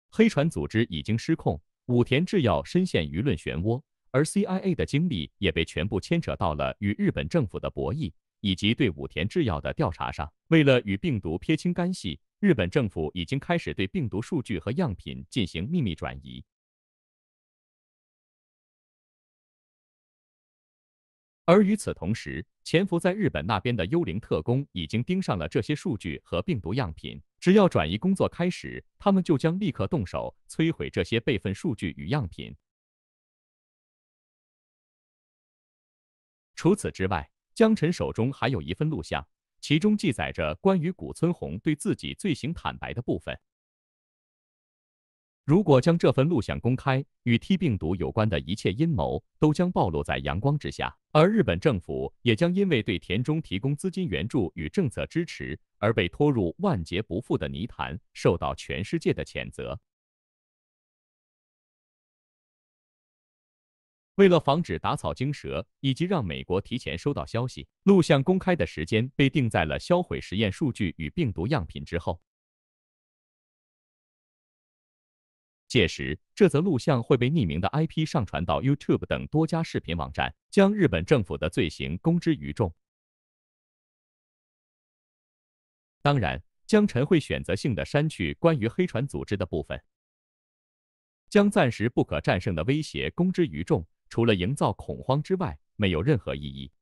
黑船组织已经失控，武田制药深陷舆论漩涡，而 CIA 的精力也被全部牵扯到了与日本政府的博弈以及对武田制药的调查上。为了与病毒撇清干系，日本政府已经开始对病毒数据和样品进行秘密转移。而与此同时，潜伏在日本那边的幽灵特工已经盯上了这些数据和病毒样品。只要转移工作开始，他们就将立刻动手摧毁这些备份数据与样品。除此之外，江辰手中还有一份录像，其中记载着关于古村红对自己罪行坦白的部分。如果将这份录像公开，与 T 病毒有关的一切阴谋都将暴露在阳光之下，而日本政府也将因为对田中提供资金援助与政策支持而被拖入万劫不复的泥潭，受到全世界的谴责。为了防止打草惊蛇，以及让美国提前收到消息，录像公开的时间被定在了销毁实验数据与病毒样品之后。届时，这则录像会被匿名的 IP 上传到 YouTube 等多家视频网站，将日本政府的罪行公之于众。当然，江晨会选择性的删去关于黑船组织的部分，将暂时不可战胜的威胁公之于众。除了营造恐慌之外，没有任何意义。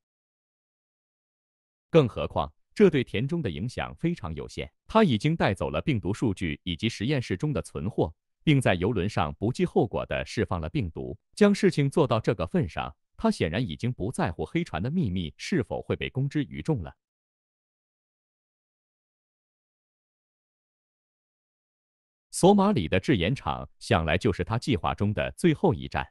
更何况，这对田中的影响非常有限。他已经带走了病毒数据以及实验室中的存货。并在游轮上不计后果地释放了病毒，将事情做到这个份上，他显然已经不在乎黑船的秘密是否会被公之于众了。索马里的制盐厂想来就是他计划中的最后一站，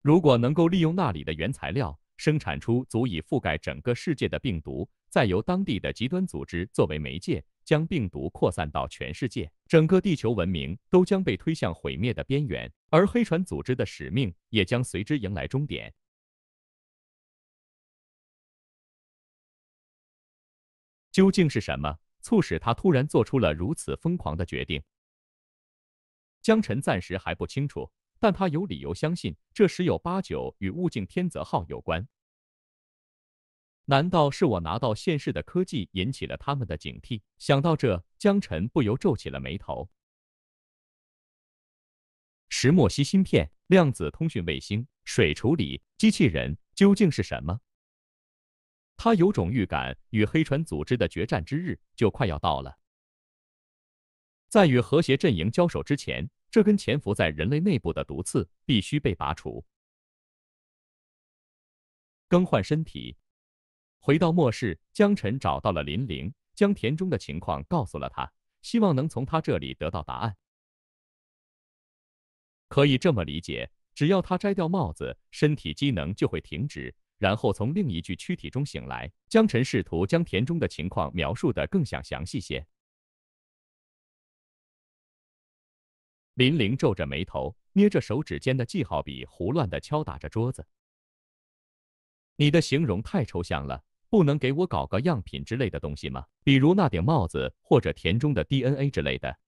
如果能够利用那里的原材料生产出足以覆盖整个世界的病毒。再由当地的极端组织作为媒介，将病毒扩散到全世界，整个地球文明都将被推向毁灭的边缘，而黑船组织的使命也将随之迎来终点。究竟是什么促使他突然做出了如此疯狂的决定？江晨暂时还不清楚，但他有理由相信，这十有八九与“物竞天择号”有关。难道是我拿到现世的科技引起了他们的警惕？想到这，江晨不由皱起了眉头。石墨烯芯片、量子通讯卫星、水处理机器人，究竟是什么？他有种预感，与黑船组织的决战之日就快要到了。在与和谐阵营交手之前，这根潜伏在人类内部的毒刺必须被拔除，更换身体。回到末世，江晨找到了林玲，将田中的情况告诉了他，希望能从他这里得到答案。可以这么理解，只要他摘掉帽子，身体机能就会停止，然后从另一具躯体中醒来。江晨试图将田中的情况描述的更详详细些。林玲皱着眉头，捏着手指尖的记号笔，胡乱地敲打着桌子。你的形容太抽象了。不能给我搞个样品之类的东西吗？比如那顶帽子或者田中的 DNA 之类的。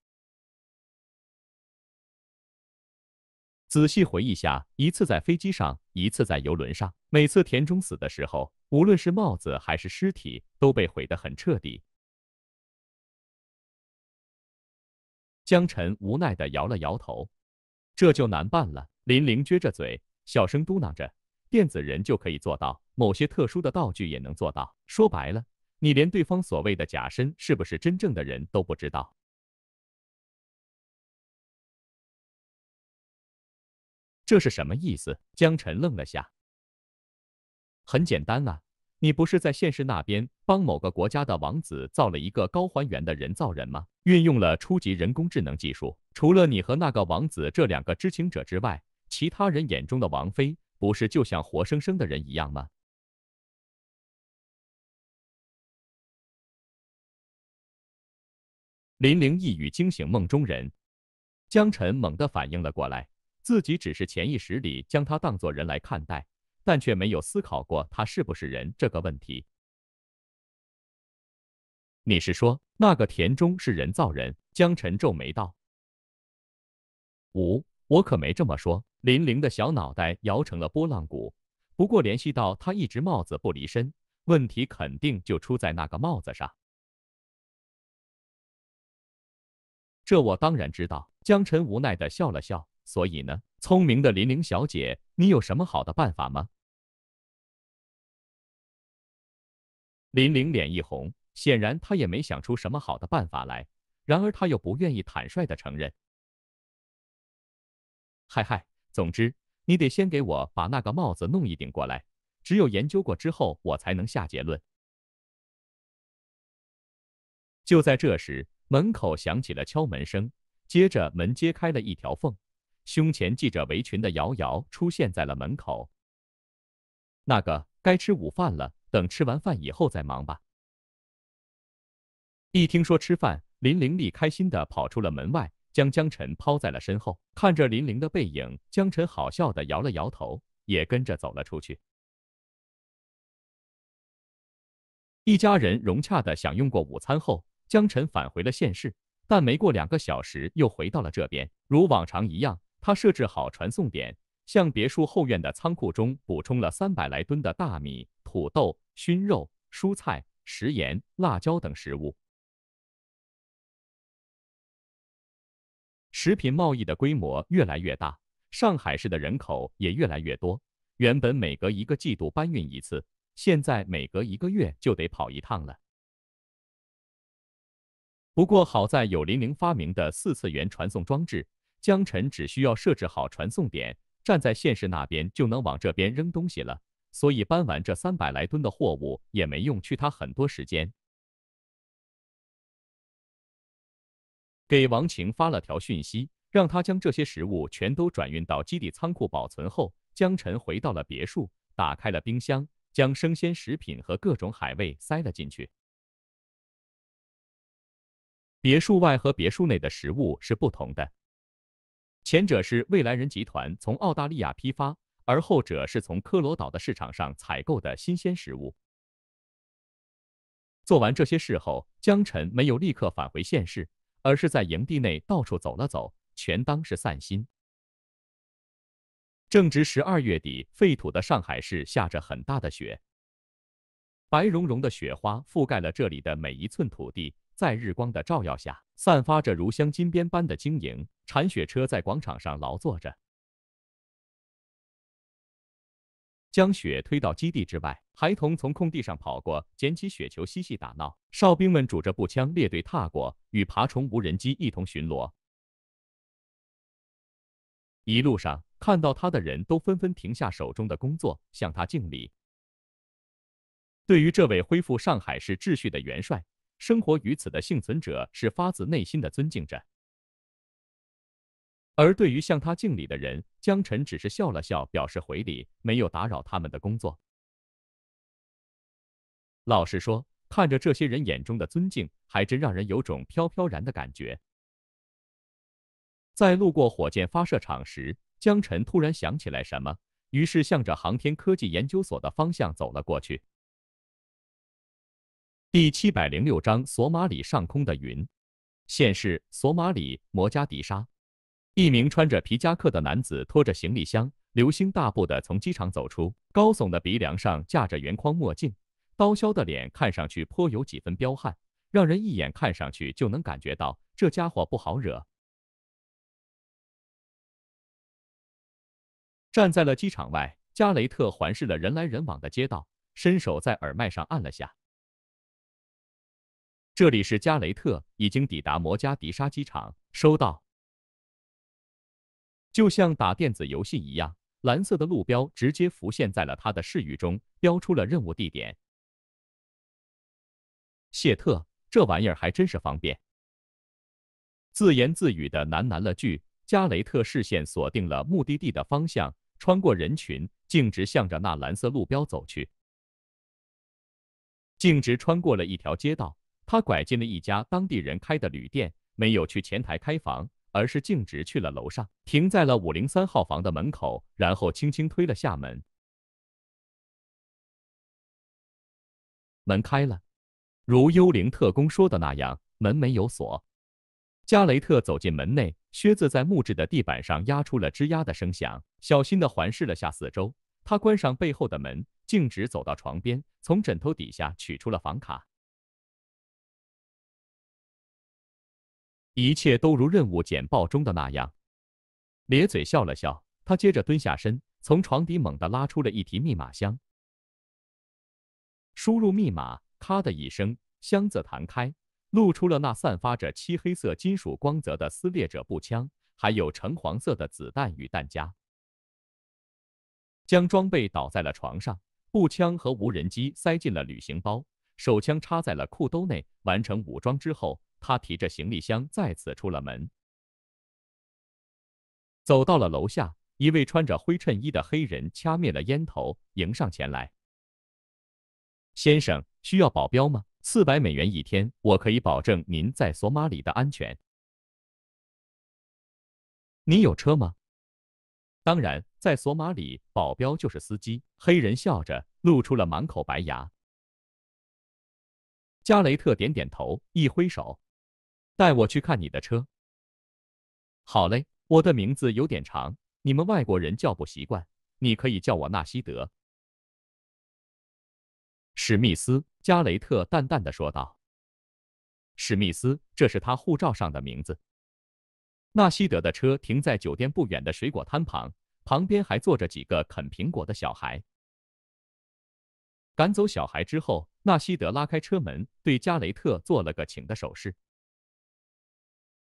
仔细回忆下，一次在飞机上，一次在游轮上。每次田中死的时候，无论是帽子还是尸体，都被毁得很彻底。江晨无奈的摇了摇头，这就难办了。林玲撅着嘴，小声嘟囔着。电子人就可以做到，某些特殊的道具也能做到。说白了，你连对方所谓的假身是不是真正的人都不知道，这是什么意思？江晨愣了下。很简单啊，你不是在现实那边帮某个国家的王子造了一个高还原的人造人吗？运用了初级人工智能技术，除了你和那个王子这两个知情者之外，其他人眼中的王妃。不是就像活生生的人一样吗？林玲一语惊醒梦中人，江晨猛地反应了过来，自己只是潜意识里将他当作人来看待，但却没有思考过他是不是人这个问题。你是说那个田中是人造人？江晨皱眉道：“五，我可没这么说。”林玲的小脑袋摇成了拨浪鼓，不过联系到她一直帽子不离身，问题肯定就出在那个帽子上。这我当然知道。江晨无奈地笑了笑。所以呢，聪明的林玲小姐，你有什么好的办法吗？林玲脸一红，显然她也没想出什么好的办法来。然而她又不愿意坦率地承认。嗨嗨。总之，你得先给我把那个帽子弄一顶过来。只有研究过之后，我才能下结论。就在这时，门口响起了敲门声，接着门揭开了一条缝，胸前系着围裙的瑶瑶出现在了门口。那个，该吃午饭了，等吃完饭以后再忙吧。一听说吃饭，林玲丽开心的跑出了门外。将江晨抛在了身后，看着林玲的背影，江晨好笑的摇了摇头，也跟着走了出去。一家人融洽的享用过午餐后，江晨返回了现世，但没过两个小时又回到了这边。如往常一样，他设置好传送点，向别墅后院的仓库中补充了三百来吨的大米、土豆、熏肉、蔬菜、食盐、辣椒等食物。食品贸易的规模越来越大，上海市的人口也越来越多。原本每隔一个季度搬运一次，现在每隔一个月就得跑一趟了。不过好在有林玲发明的四次元传送装置，江晨只需要设置好传送点，站在现实那边就能往这边扔东西了。所以搬完这三百来吨的货物也没用去他很多时间。给王晴发了条讯息，让他将这些食物全都转运到基地仓库保存后，江晨回到了别墅，打开了冰箱，将生鲜食品和各种海味塞了进去。别墅外和别墅内的食物是不同的，前者是未来人集团从澳大利亚批发，而后者是从科罗岛的市场上采购的新鲜食物。做完这些事后，江晨没有立刻返回现世，而是在营地内到处走了走，全当是散心。正值十二月底，废土的上海市下着很大的雪，白绒绒的雪花覆盖了这里的每一寸土地，在日光的照耀下，散发着如镶金边般的晶莹。铲雪车在广场上劳作着。将雪推到基地之外，孩童从空地上跑过，捡起雪球嬉戏打闹。哨兵们拄着步枪列队踏过，与爬虫无人机一同巡逻。一路上看到他的人都纷纷停下手中的工作，向他敬礼。对于这位恢复上海市秩序的元帅，生活于此的幸存者是发自内心的尊敬着。而对于向他敬礼的人，江晨只是笑了笑，表示回礼，没有打扰他们的工作。老实说，看着这些人眼中的尊敬，还真让人有种飘飘然的感觉。在路过火箭发射场时，江晨突然想起来什么，于是向着航天科技研究所的方向走了过去。第七百零六章：索马里上空的云。现世：索马里，摩加迪沙。一名穿着皮夹克的男子拖着行李箱，流星大步地从机场走出。高耸的鼻梁上架着圆框墨镜，刀削的脸看上去颇有几分彪悍，让人一眼看上去就能感觉到这家伙不好惹。站在了机场外，加雷特环视了人来人往的街道，伸手在耳麦上按了下：“这里是加雷特，已经抵达摩加迪沙机场，收到。”就像打电子游戏一样，蓝色的路标直接浮现在了他的视域中，标出了任务地点。谢特，这玩意儿还真是方便。自言自语的喃喃了句，加雷特视线锁定了目的地的方向，穿过人群，径直向着那蓝色路标走去。径直穿过了一条街道，他拐进了一家当地人开的旅店，没有去前台开房。而是径直去了楼上，停在了五零三号房的门口，然后轻轻推了下门，门开了。如幽灵特工说的那样，门没有锁。加雷特走进门内，靴子在木质的地板上压出了吱呀的声响。小心的环视了下四周，他关上背后的门，径直走到床边，从枕头底下取出了房卡。一切都如任务简报中的那样。咧嘴笑了笑，他接着蹲下身，从床底猛地拉出了一提密码箱，输入密码，咔的一声，箱子弹开，露出了那散发着漆黑色金属光泽的撕裂者步枪，还有橙黄色的子弹与弹夹。将装备倒在了床上，步枪和无人机塞进了旅行包，手枪插在了裤兜内。完成武装之后。他提着行李箱再次出了门，走到了楼下。一位穿着灰衬衣的黑人掐灭了烟头，迎上前来：“先生，需要保镖吗？四百美元一天，我可以保证您在索马里的安全。”“你有车吗？”“当然，在索马里，保镖就是司机。”黑人笑着，露出了满口白牙。加雷特点点头，一挥手。带我去看你的车。好嘞，我的名字有点长，你们外国人叫不习惯，你可以叫我纳西德。史密斯·加雷特淡淡的说道：“史密斯，这是他护照上的名字。”纳西德的车停在酒店不远的水果摊旁，旁边还坐着几个啃苹果的小孩。赶走小孩之后，纳西德拉开车门，对加雷特做了个请的手势。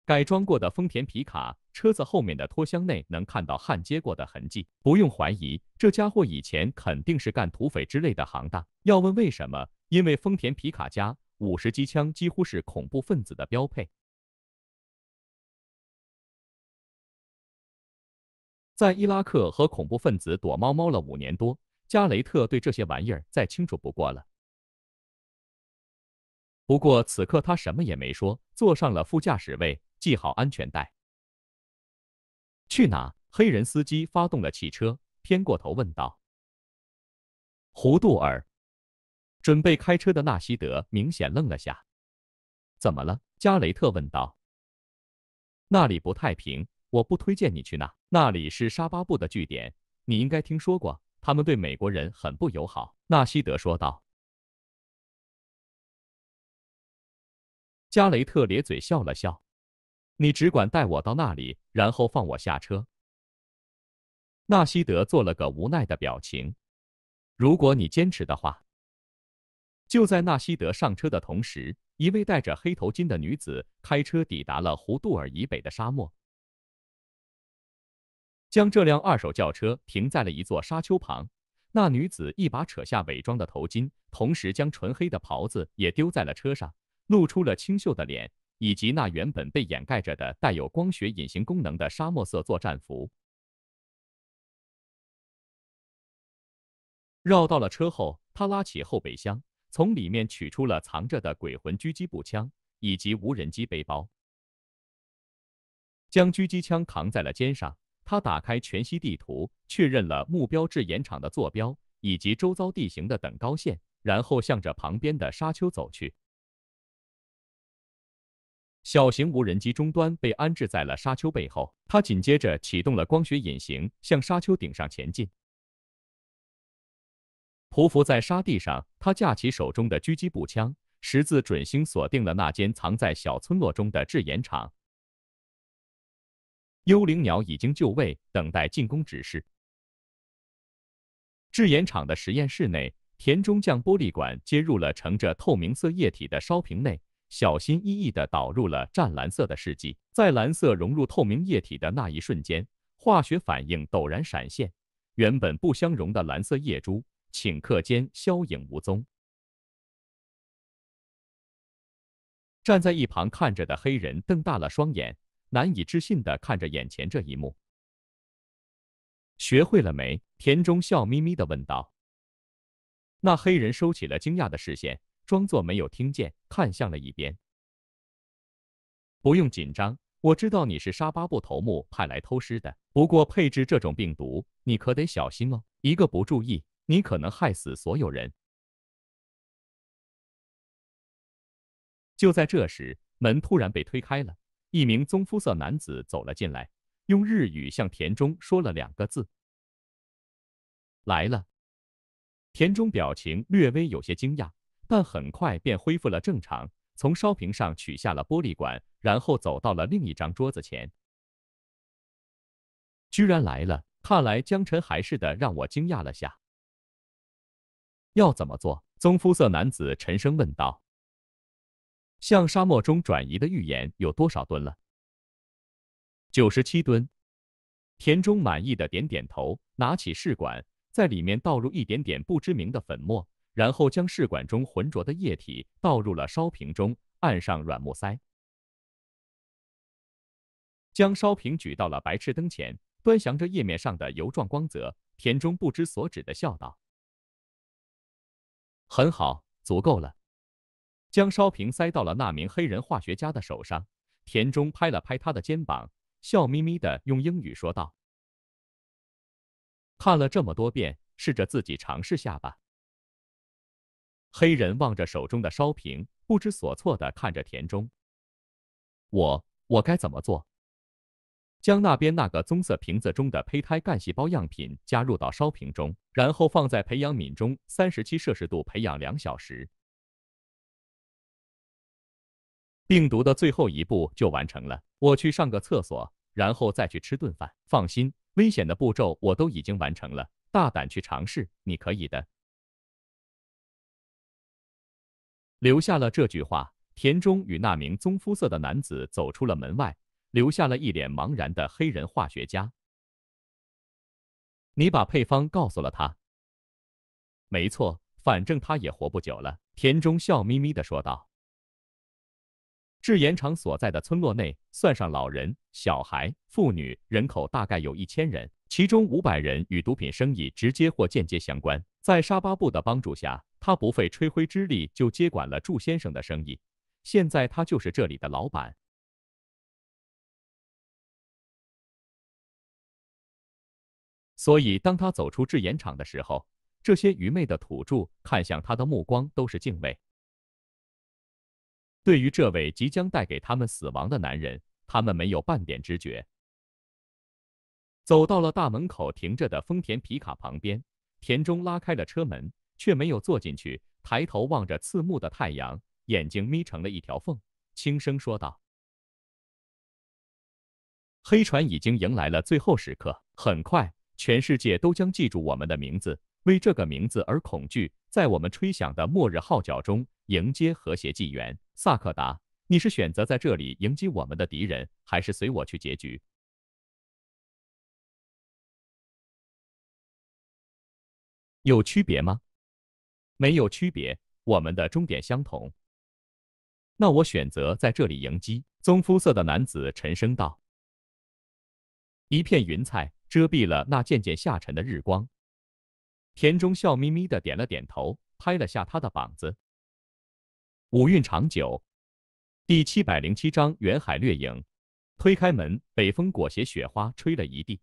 改装过的丰田皮卡车子后面的拖箱内能看到焊接过的痕迹，不用怀疑，这家伙以前肯定是干土匪之类的行当。要问为什么？因为丰田皮卡加五十机枪几乎是恐怖分子的标配。在伊拉克和恐怖分子躲猫猫了五年多，加雷特对这些玩意儿再清楚不过了。不过此刻他什么也没说，坐上了副驾驶位。系好安全带。去哪？黑人司机发动了汽车，偏过头问道。胡杜尔，准备开车的纳西德明显愣了下。怎么了？加雷特问道。那里不太平，我不推荐你去那。那里是沙巴布的据点，你应该听说过。他们对美国人很不友好。纳西德说道。加雷特咧嘴笑了笑。你只管带我到那里，然后放我下车。纳西德做了个无奈的表情。如果你坚持的话，就在纳西德上车的同时，一位戴着黑头巾的女子开车抵达了胡杜尔以北的沙漠，将这辆二手轿车停在了一座沙丘旁。那女子一把扯下伪装的头巾，同时将纯黑的袍子也丢在了车上，露出了清秀的脸。以及那原本被掩盖着的带有光学隐形功能的沙漠色作战服。绕到了车后，他拉起后备箱，从里面取出了藏着的鬼魂狙击步枪以及无人机背包，将狙击枪扛在了肩上。他打开全息地图，确认了目标制盐厂的坐标以及周遭地形的等高线，然后向着旁边的沙丘走去。小型无人机终端被安置在了沙丘背后，它紧接着启动了光学隐形，向沙丘顶上前进。匍匐在沙地上，他架起手中的狙击步枪，十字准星锁定了那间藏在小村落中的制盐厂。幽灵鸟已经就位，等待进攻指示。制盐厂的实验室内，田中将玻璃管接入了盛着透明色液体的烧瓶内。小心翼翼地倒入了湛蓝色的试剂，在蓝色融入透明液体的那一瞬间，化学反应陡然闪现，原本不相容的蓝色液珠顷刻间消影无踪。站在一旁看着的黑人瞪大了双眼，难以置信地看着眼前这一幕。学会了没？田中笑眯眯地问道。那黑人收起了惊讶的视线。装作没有听见，看向了一边。不用紧张，我知道你是沙巴布头目派来偷尸的。不过配置这种病毒，你可得小心哦，一个不注意，你可能害死所有人。就在这时，门突然被推开了一名棕肤色男子走了进来，用日语向田中说了两个字：“来了。”田中表情略微有些惊讶。但很快便恢复了正常，从烧瓶上取下了玻璃管，然后走到了另一张桌子前。居然来了，看来江辰还是的让我惊讶了下。要怎么做？棕肤色男子沉声问道。向沙漠中转移的预言有多少吨了？九十七吨。田中满意的点点头，拿起试管，在里面倒入一点点不知名的粉末。然后将试管中浑浊的液体倒入了烧瓶中，按上软木塞，将烧瓶举到了白炽灯前，端详着液面上的油状光泽。田中不知所指的笑道：“很好，足够了。”将烧瓶塞到了那名黑人化学家的手上，田中拍了拍他的肩膀，笑眯眯的用英语说道：“看了这么多遍，试着自己尝试下吧。”黑人望着手中的烧瓶，不知所措地看着田中。我，我该怎么做？将那边那个棕色瓶子中的胚胎干细胞样品加入到烧瓶中，然后放在培养皿中，三十七摄氏度培养两小时。病毒的最后一步就完成了。我去上个厕所，然后再去吃顿饭。放心，危险的步骤我都已经完成了。大胆去尝试，你可以的。留下了这句话。田中与那名棕肤色的男子走出了门外，留下了一脸茫然的黑人化学家。你把配方告诉了他。没错，反正他也活不久了。田中笑眯眯地说道。制盐厂所在的村落内，算上老人、小孩、妇女，人口大概有一千人，其中五百人与毒品生意直接或间接相关。在沙巴布的帮助下。他不费吹灰之力就接管了祝先生的生意，现在他就是这里的老板。所以，当他走出制盐厂的时候，这些愚昧的土著看向他的目光都是敬畏。对于这位即将带给他们死亡的男人，他们没有半点知觉。走到了大门口停着的丰田皮卡旁边，田中拉开了车门。却没有坐进去，抬头望着刺目的太阳，眼睛眯成了一条缝，轻声说道：“黑船已经迎来了最后时刻，很快全世界都将记住我们的名字，为这个名字而恐惧，在我们吹响的末日号角中迎接和谐纪元。”萨克达，你是选择在这里迎击我们的敌人，还是随我去结局？有区别吗？没有区别，我们的终点相同。那我选择在这里迎击。棕肤色的男子沉声道。一片云彩遮蔽了那渐渐下沉的日光。田中笑眯眯的点了点头，拍了下他的膀子。五运长久，第七百零七章远海掠影。推开门，北风裹挟雪花吹了一地。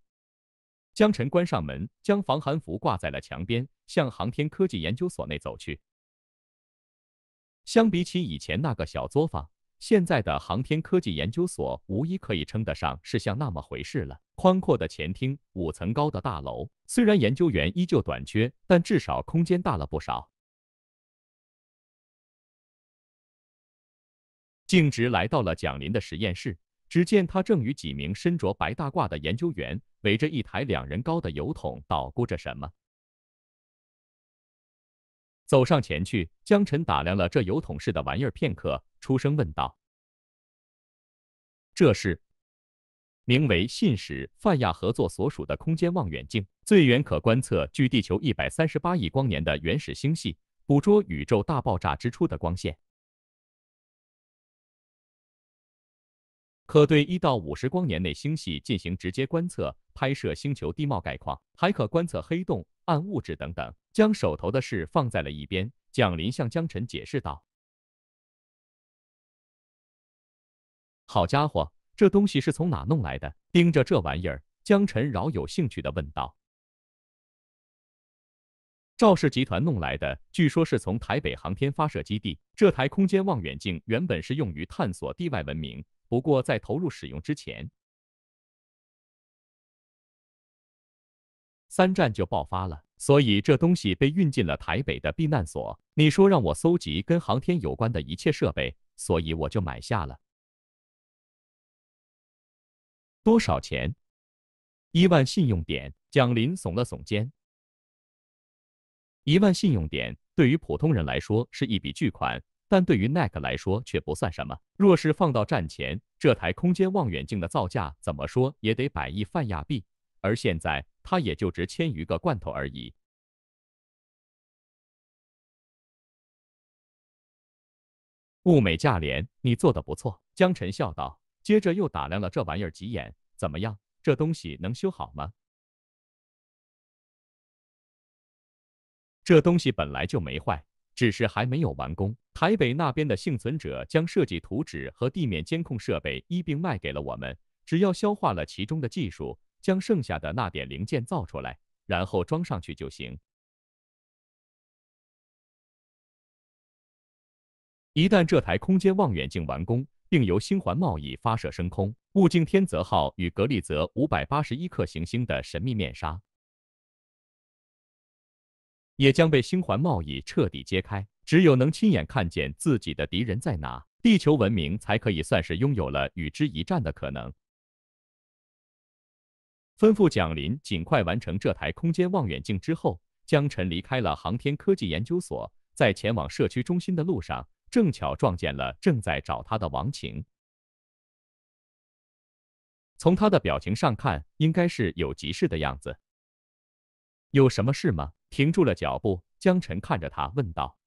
江晨关上门，将防寒服挂在了墙边。向航天科技研究所内走去。相比起以前那个小作坊，现在的航天科技研究所无疑可以称得上是像那么回事了。宽阔的前厅，五层高的大楼，虽然研究员依旧短缺，但至少空间大了不少。径直来到了蒋林的实验室，只见他正与几名身着白大褂的研究员围着一台两人高的油桶捣鼓着什么。走上前去，江晨打量了这油桶似的玩意儿片刻，出声问道：“这是名为‘信使’泛亚合作所属的空间望远镜，最远可观测距地球一百三十八亿光年的原始星系，捕捉宇宙大爆炸之初的光线。”可对一到五十光年内星系进行直接观测，拍摄星球地貌概况，还可观测黑洞、暗物质等等。将手头的事放在了一边，蒋林向江晨解释道：“好家伙，这东西是从哪弄来的？”盯着这玩意儿，江晨饶有兴趣地问道：“赵氏集团弄来的，据说是从台北航天发射基地。这台空间望远镜原本是用于探索地外文明。”不过在投入使用之前，三战就爆发了，所以这东西被运进了台北的避难所。你说让我搜集跟航天有关的一切设备，所以我就买下了。多少钱？一万信用点。蒋林耸了耸肩，一万信用点对于普通人来说是一笔巨款。但对于 k 克来说却不算什么。若是放到战前，这台空间望远镜的造价怎么说也得百亿泛亚币，而现在它也就值千余个罐头而已。物美价廉，你做的不错。”江晨笑道，接着又打量了这玩意儿几眼，“怎么样，这东西能修好吗？”这东西本来就没坏。只是还没有完工。台北那边的幸存者将设计图纸和地面监控设备一并卖给了我们，只要消化了其中的技术，将剩下的那点零件造出来，然后装上去就行。一旦这台空间望远镜完工，并由星环贸易发射升空，物竞天择号与格力泽五百八十一克行星的神秘面纱。也将被星环贸易彻底揭开。只有能亲眼看见自己的敌人在哪，地球文明才可以算是拥有了与之一战的可能。吩咐蒋林尽快完成这台空间望远镜之后，江晨离开了航天科技研究所。在前往社区中心的路上，正巧撞见了正在找他的王晴。从他的表情上看，应该是有急事的样子。有什么事吗？停住了脚步，江晨看着他问道。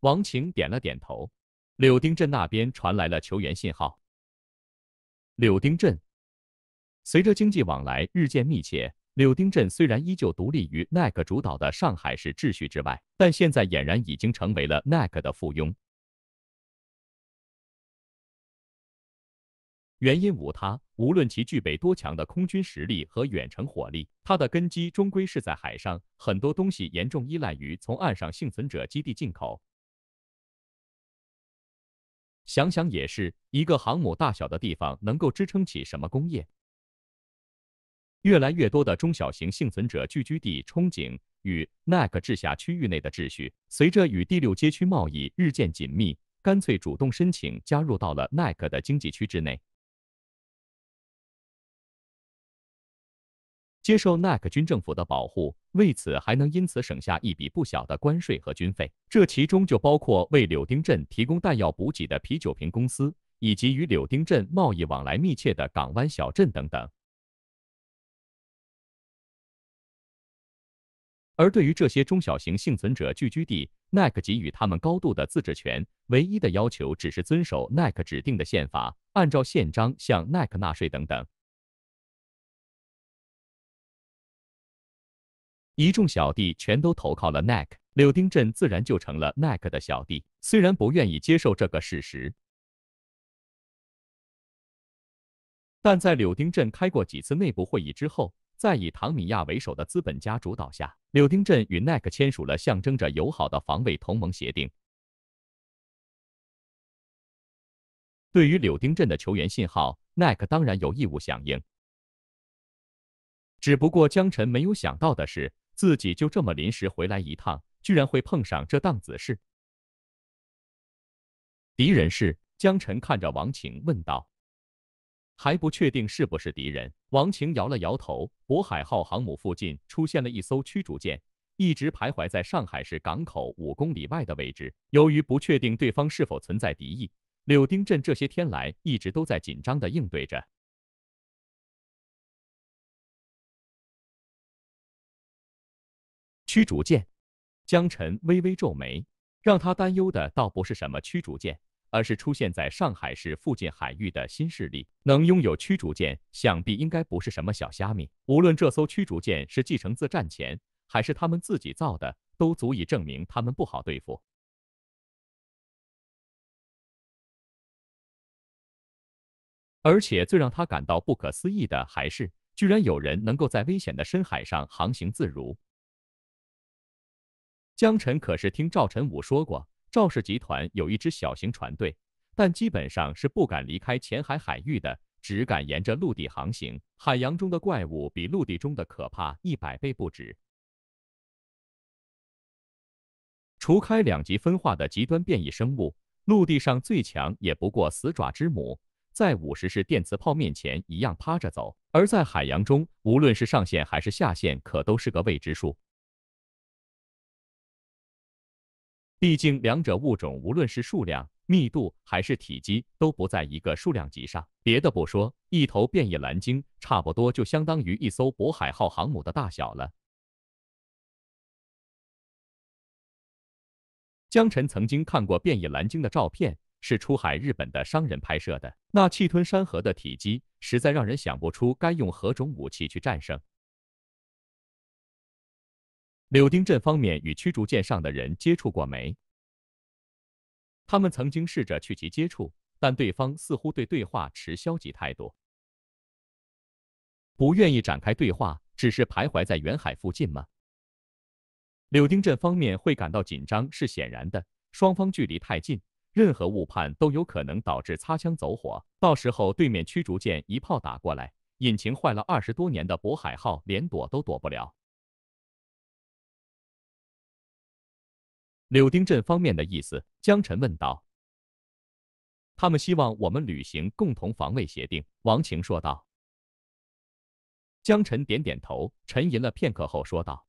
王晴点了点头。柳丁镇那边传来了求援信号。柳丁镇，随着经济往来日渐密切，柳丁镇虽然依旧独立于 n 克主导的上海市秩序之外，但现在俨然已经成为了 n 克的附庸。原因无他，无论其具备多强的空军实力和远程火力，它的根基终归是在海上。很多东西严重依赖于从岸上幸存者基地进口。想想也是一个航母大小的地方，能够支撑起什么工业？越来越多的中小型幸存者聚居地憧憬与 NAC 治下区域内的秩序，随着与第六街区贸易日渐紧密，干脆主动申请加入到了 NAC 的经济区之内。接受奈克军政府的保护，为此还能因此省下一笔不小的关税和军费，这其中就包括为柳丁镇提供弹药补给的啤酒瓶公司，以及与柳丁镇贸易往来密切的港湾小镇等等。而对于这些中小型幸存者聚居地，奈克给予他们高度的自治权，唯一的要求只是遵守奈克指定的宪法，按照宪章向奈克纳税等等。一众小弟全都投靠了 n i k 柳丁镇自然就成了 n i k 的小弟。虽然不愿意接受这个事实，但在柳丁镇开过几次内部会议之后，在以唐米亚为首的资本家主导下，柳丁镇与 n i k 签署了象征着友好的防卫同盟协定。对于柳丁镇的求援信号 n i k 当然有义务响应。只不过江晨没有想到的是。自己就这么临时回来一趟，居然会碰上这档子事。敌人是？江晨看着王晴问道。还不确定是不是敌人。王晴摇了摇头。渤海号航母附近出现了一艘驱逐舰，一直徘徊在上海市港口五公里外的位置。由于不确定对方是否存在敌意，柳丁镇这些天来一直都在紧张的应对着。驱逐舰，江晨微微皱眉。让他担忧的倒不是什么驱逐舰，而是出现在上海市附近海域的新势力。能拥有驱逐舰，想必应该不是什么小虾米。无论这艘驱逐舰是继承自战前，还是他们自己造的，都足以证明他们不好对付。而且最让他感到不可思议的，还是居然有人能够在危险的深海上航行自如。江晨可是听赵晨武说过，赵氏集团有一支小型船队，但基本上是不敢离开浅海海域的，只敢沿着陆地航行。海洋中的怪物比陆地中的可怕一百倍不止。除开两极分化的极端变异生物，陆地上最强也不过死爪之母，在五十式电磁炮面前一样趴着走；而在海洋中，无论是上限还是下限，可都是个未知数。毕竟，两者物种无论是数量、密度还是体积，都不在一个数量级上。别的不说，一头变异蓝鲸差不多就相当于一艘“渤海号”航母的大小了。江晨曾经看过变异蓝鲸的照片，是出海日本的商人拍摄的。那气吞山河的体积，实在让人想不出该用何种武器去战胜。柳丁镇方面与驱逐舰上的人接触过没？他们曾经试着去其接触，但对方似乎对对话持消极态度，不愿意展开对话，只是徘徊在远海附近吗？柳丁镇方面会感到紧张是显然的，双方距离太近，任何误判都有可能导致擦枪走火，到时候对面驱逐舰一炮打过来，引擎坏了二十多年的渤海号连躲都躲不了。柳丁镇方面的意思，江晨问道。他们希望我们履行共同防卫协定。王晴说道。江晨点点头，沉吟了片刻后说道：“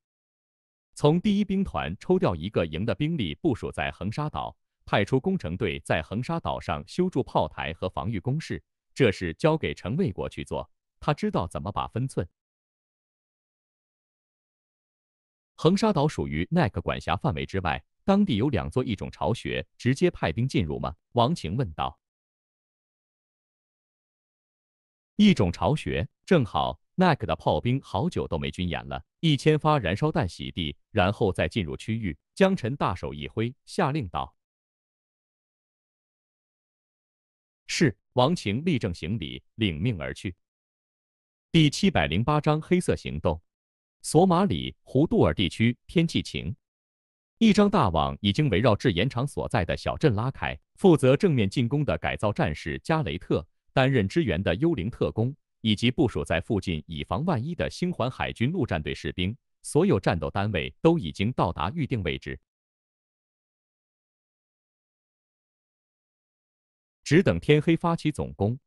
从第一兵团抽调一个营的兵力部署在横沙岛，派出工程队在横沙岛上修筑炮台和防御工事。这事交给陈卫国去做，他知道怎么把分寸。横沙岛属于奈克管辖范围之外。”当地有两座一种巢穴，直接派兵进入吗？王晴问道。一种巢穴，正好，奈克的炮兵好久都没军演了，一千发燃烧弹洗地，然后再进入区域。江晨大手一挥，下令道：“是。”王晴立正行礼，领命而去。第七百零八章黑色行动。索马里胡杜尔地区，天气晴。一张大网已经围绕制盐厂所在的小镇拉开。负责正面进攻的改造战士加雷特，担任支援的幽灵特工，以及部署在附近以防万一的星环海军陆战队士兵，所有战斗单位都已经到达预定位置，只等天黑发起总攻。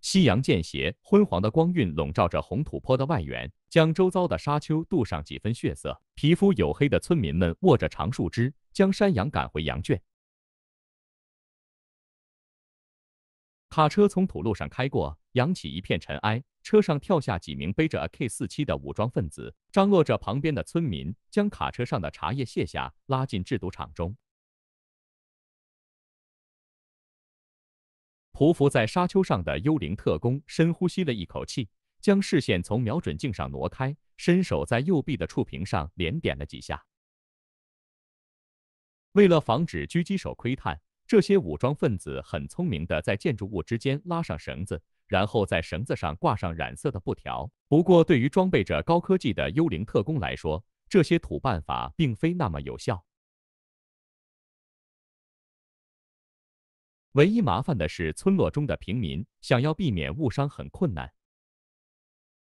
夕阳渐斜，昏黄的光晕笼罩着红土坡的外缘，将周遭的沙丘镀上几分血色。皮肤黝黑的村民们握着长树枝，将山羊赶回羊圈。卡车从土路上开过，扬起一片尘埃。车上跳下几名背着 K47 的武装分子，张罗着旁边的村民将卡车上的茶叶卸下，拉进制毒厂中。匍匐在沙丘上的幽灵特工深呼吸了一口气，将视线从瞄准镜上挪开，伸手在右臂的触屏上连点了几下。为了防止狙击手窥探，这些武装分子很聪明地在建筑物之间拉上绳子，然后在绳子上挂上染色的布条。不过，对于装备着高科技的幽灵特工来说，这些土办法并非那么有效。唯一麻烦的是，村落中的平民想要避免误伤很困难。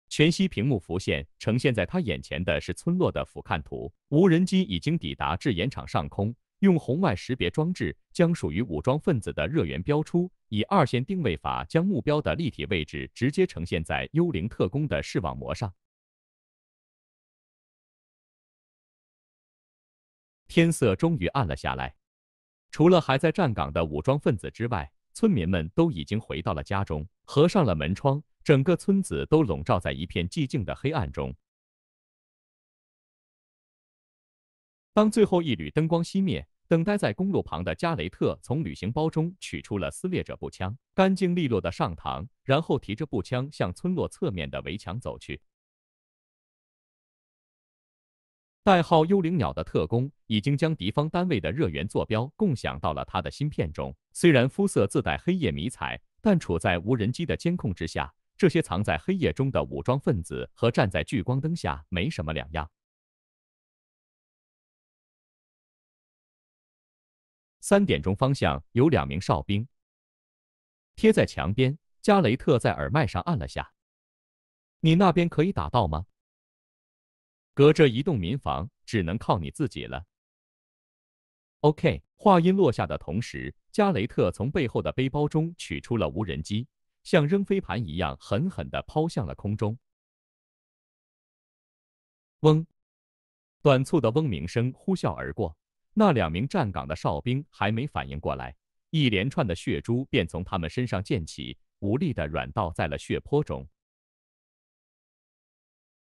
全息屏幕浮现，呈现在他眼前的是村落的俯瞰图。无人机已经抵达制盐厂上空，用红外识别装置将属于武装分子的热源标出，以二线定位法将目标的立体位置直接呈现在幽灵特工的视网膜上。天色终于暗了下来。除了还在站岗的武装分子之外，村民们都已经回到了家中，合上了门窗，整个村子都笼罩在一片寂静的黑暗中。当最后一缕灯光熄灭，等待在公路旁的加雷特从旅行包中取出了撕裂者步枪，干净利落的上膛，然后提着步枪向村落侧面的围墙走去。代号幽灵鸟的特工已经将敌方单位的热源坐标共享到了他的芯片中。虽然肤色自带黑夜迷彩，但处在无人机的监控之下，这些藏在黑夜中的武装分子和站在聚光灯下没什么两样。三点钟方向有两名哨兵贴在墙边。加雷特在耳麦上按了下：“你那边可以打到吗？”隔着一栋民房，只能靠你自己了。OK，话音落下的同时，加雷特从背后的背包中取出了无人机，像扔飞盘一样狠狠的抛向了空中。嗡，短促的嗡鸣声呼啸而过，那两名站岗的哨兵还没反应过来，一连串的血珠便从他们身上溅起，无力的软倒在了血泊中，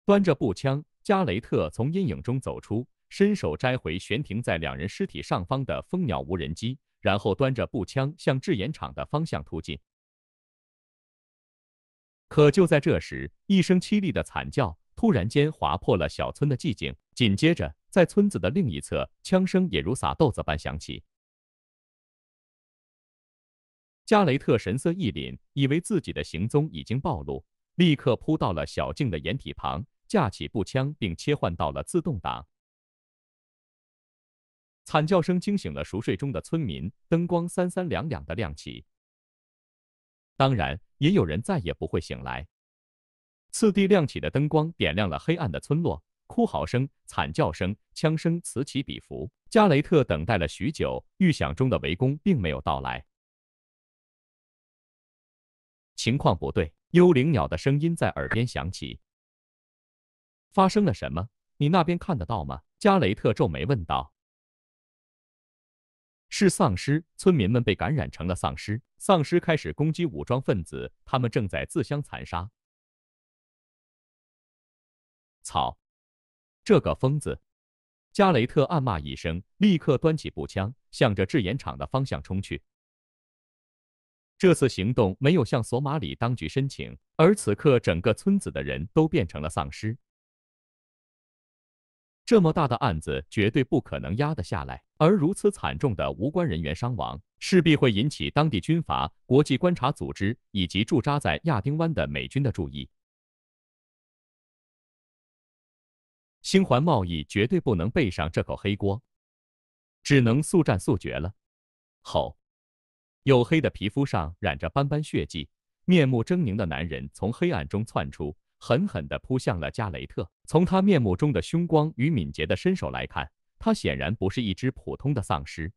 端着步枪。加雷特从阴影中走出，伸手摘回悬停在两人尸体上方的蜂鸟无人机，然后端着步枪向制盐厂的方向突进。可就在这时，一声凄厉的惨叫突然间划破了小村的寂静，紧接着，在村子的另一侧，枪声也如撒豆子般响起。加雷特神色一凛，以为自己的行踪已经暴露，立刻扑到了小静的掩体旁。架起步枪，并切换到了自动挡。惨叫声惊醒了熟睡中的村民，灯光三三两两的亮起。当然，也有人再也不会醒来。次第亮起的灯光点亮了黑暗的村落，哭嚎声、惨叫声、枪声此起彼伏。加雷特等待了许久，预想中的围攻并没有到来。情况不对，幽灵鸟的声音在耳边响起。发生了什么？你那边看得到吗？加雷特皱眉问道。是丧尸，村民们被感染成了丧尸，丧尸开始攻击武装分子，他们正在自相残杀。草，这个疯子！加雷特暗骂一声，立刻端起步枪，向着制盐厂的方向冲去。这次行动没有向索马里当局申请，而此刻整个村子的人都变成了丧尸。这么大的案子绝对不可能压得下来，而如此惨重的无关人员伤亡势必会引起当地军阀、国际观察组织以及驻扎在亚丁湾的美军的注意。星环贸易绝对不能背上这口黑锅，只能速战速决了。吼！黝黑的皮肤上染着斑斑血迹，面目狰狞的男人从黑暗中窜出。狠狠地扑向了加雷特。从他面目中的凶光与敏捷的身手来看，他显然不是一只普通的丧尸。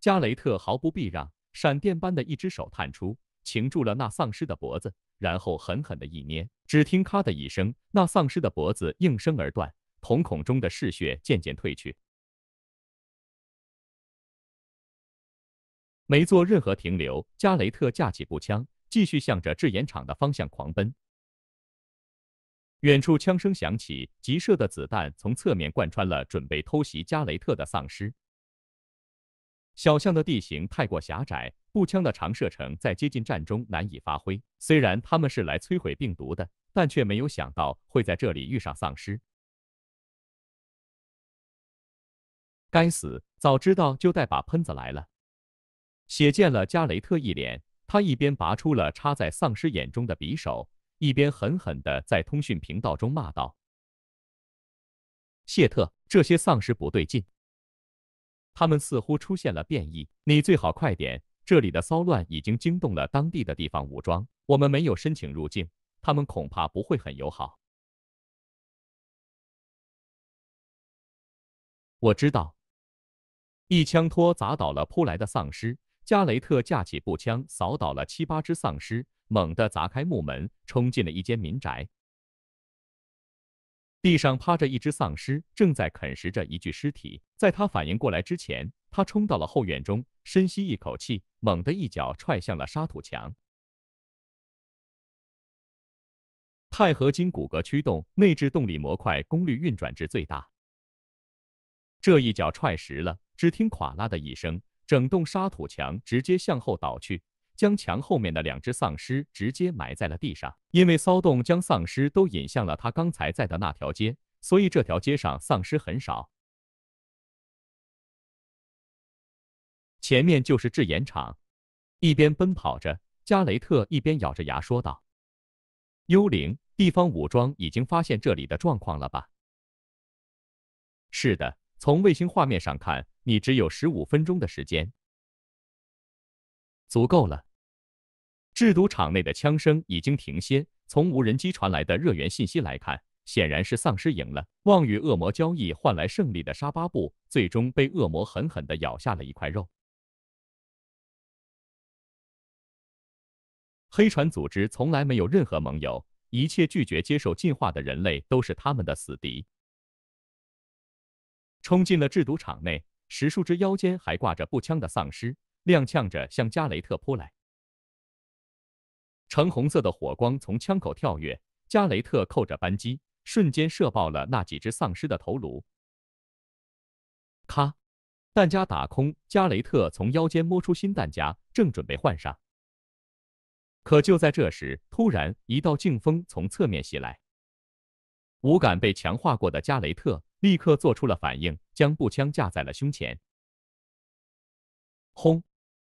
加雷特毫不避让，闪电般的一只手探出，擒住了那丧尸的脖子，然后狠狠地一捏。只听咔的一声，那丧尸的脖子应声而断，瞳孔中的嗜血渐渐褪去。没做任何停留，加雷特架起步枪。继续向着制盐厂的方向狂奔。远处枪声响起，急射的子弹从侧面贯穿了准备偷袭加雷特的丧尸。小巷的地形太过狭窄，步枪的长射程在接近战中难以发挥。虽然他们是来摧毁病毒的，但却没有想到会在这里遇上丧尸。该死，早知道就带把喷子来了，血溅了加雷特一脸。他一边拔出了插在丧尸眼中的匕首，一边狠狠地在通讯频道中骂道：“谢特，这些丧尸不对劲，他们似乎出现了变异。你最好快点，这里的骚乱已经惊动了当地的地方武装。我们没有申请入境，他们恐怕不会很友好。”我知道。一枪托砸倒了扑来的丧尸。加雷特架起步枪，扫倒了七八只丧尸，猛地砸开木门，冲进了一间民宅。地上趴着一只丧尸，正在啃食着一具尸体。在他反应过来之前，他冲到了后院中，深吸一口气，猛地一脚踹向了沙土墙。钛合金骨骼驱动，内置动力模块，功率运转至最大。这一脚踹实了，只听垮啦的一声。整栋沙土墙直接向后倒去，将墙后面的两只丧尸直接埋在了地上。因为骚动将丧尸都引向了他刚才在的那条街，所以这条街上丧尸很少。前面就是制盐厂。一边奔跑着，加雷特一边咬着牙说道：“幽灵，地方武装已经发现这里的状况了吧？”“是的，从卫星画面上看。”你只有十五分钟的时间，足够了。制毒厂内的枪声已经停歇，从无人机传来的热源信息来看，显然是丧尸赢了。妄与恶魔交易换来胜利的沙巴布，最终被恶魔狠狠的咬下了一块肉。黑船组织从来没有任何盟友，一切拒绝接受进化的人类都是他们的死敌。冲进了制毒厂内。十数只腰间还挂着步枪的丧尸踉跄着向加雷特扑来，橙红色的火光从枪口跳跃，加雷特扣着扳机，瞬间射爆了那几只丧尸的头颅。咔，弹夹打空，加雷特从腰间摸出新弹夹，正准备换上，可就在这时，突然一道劲风从侧面袭来，五感被强化过的加雷特。立刻做出了反应，将步枪架在了胸前。轰！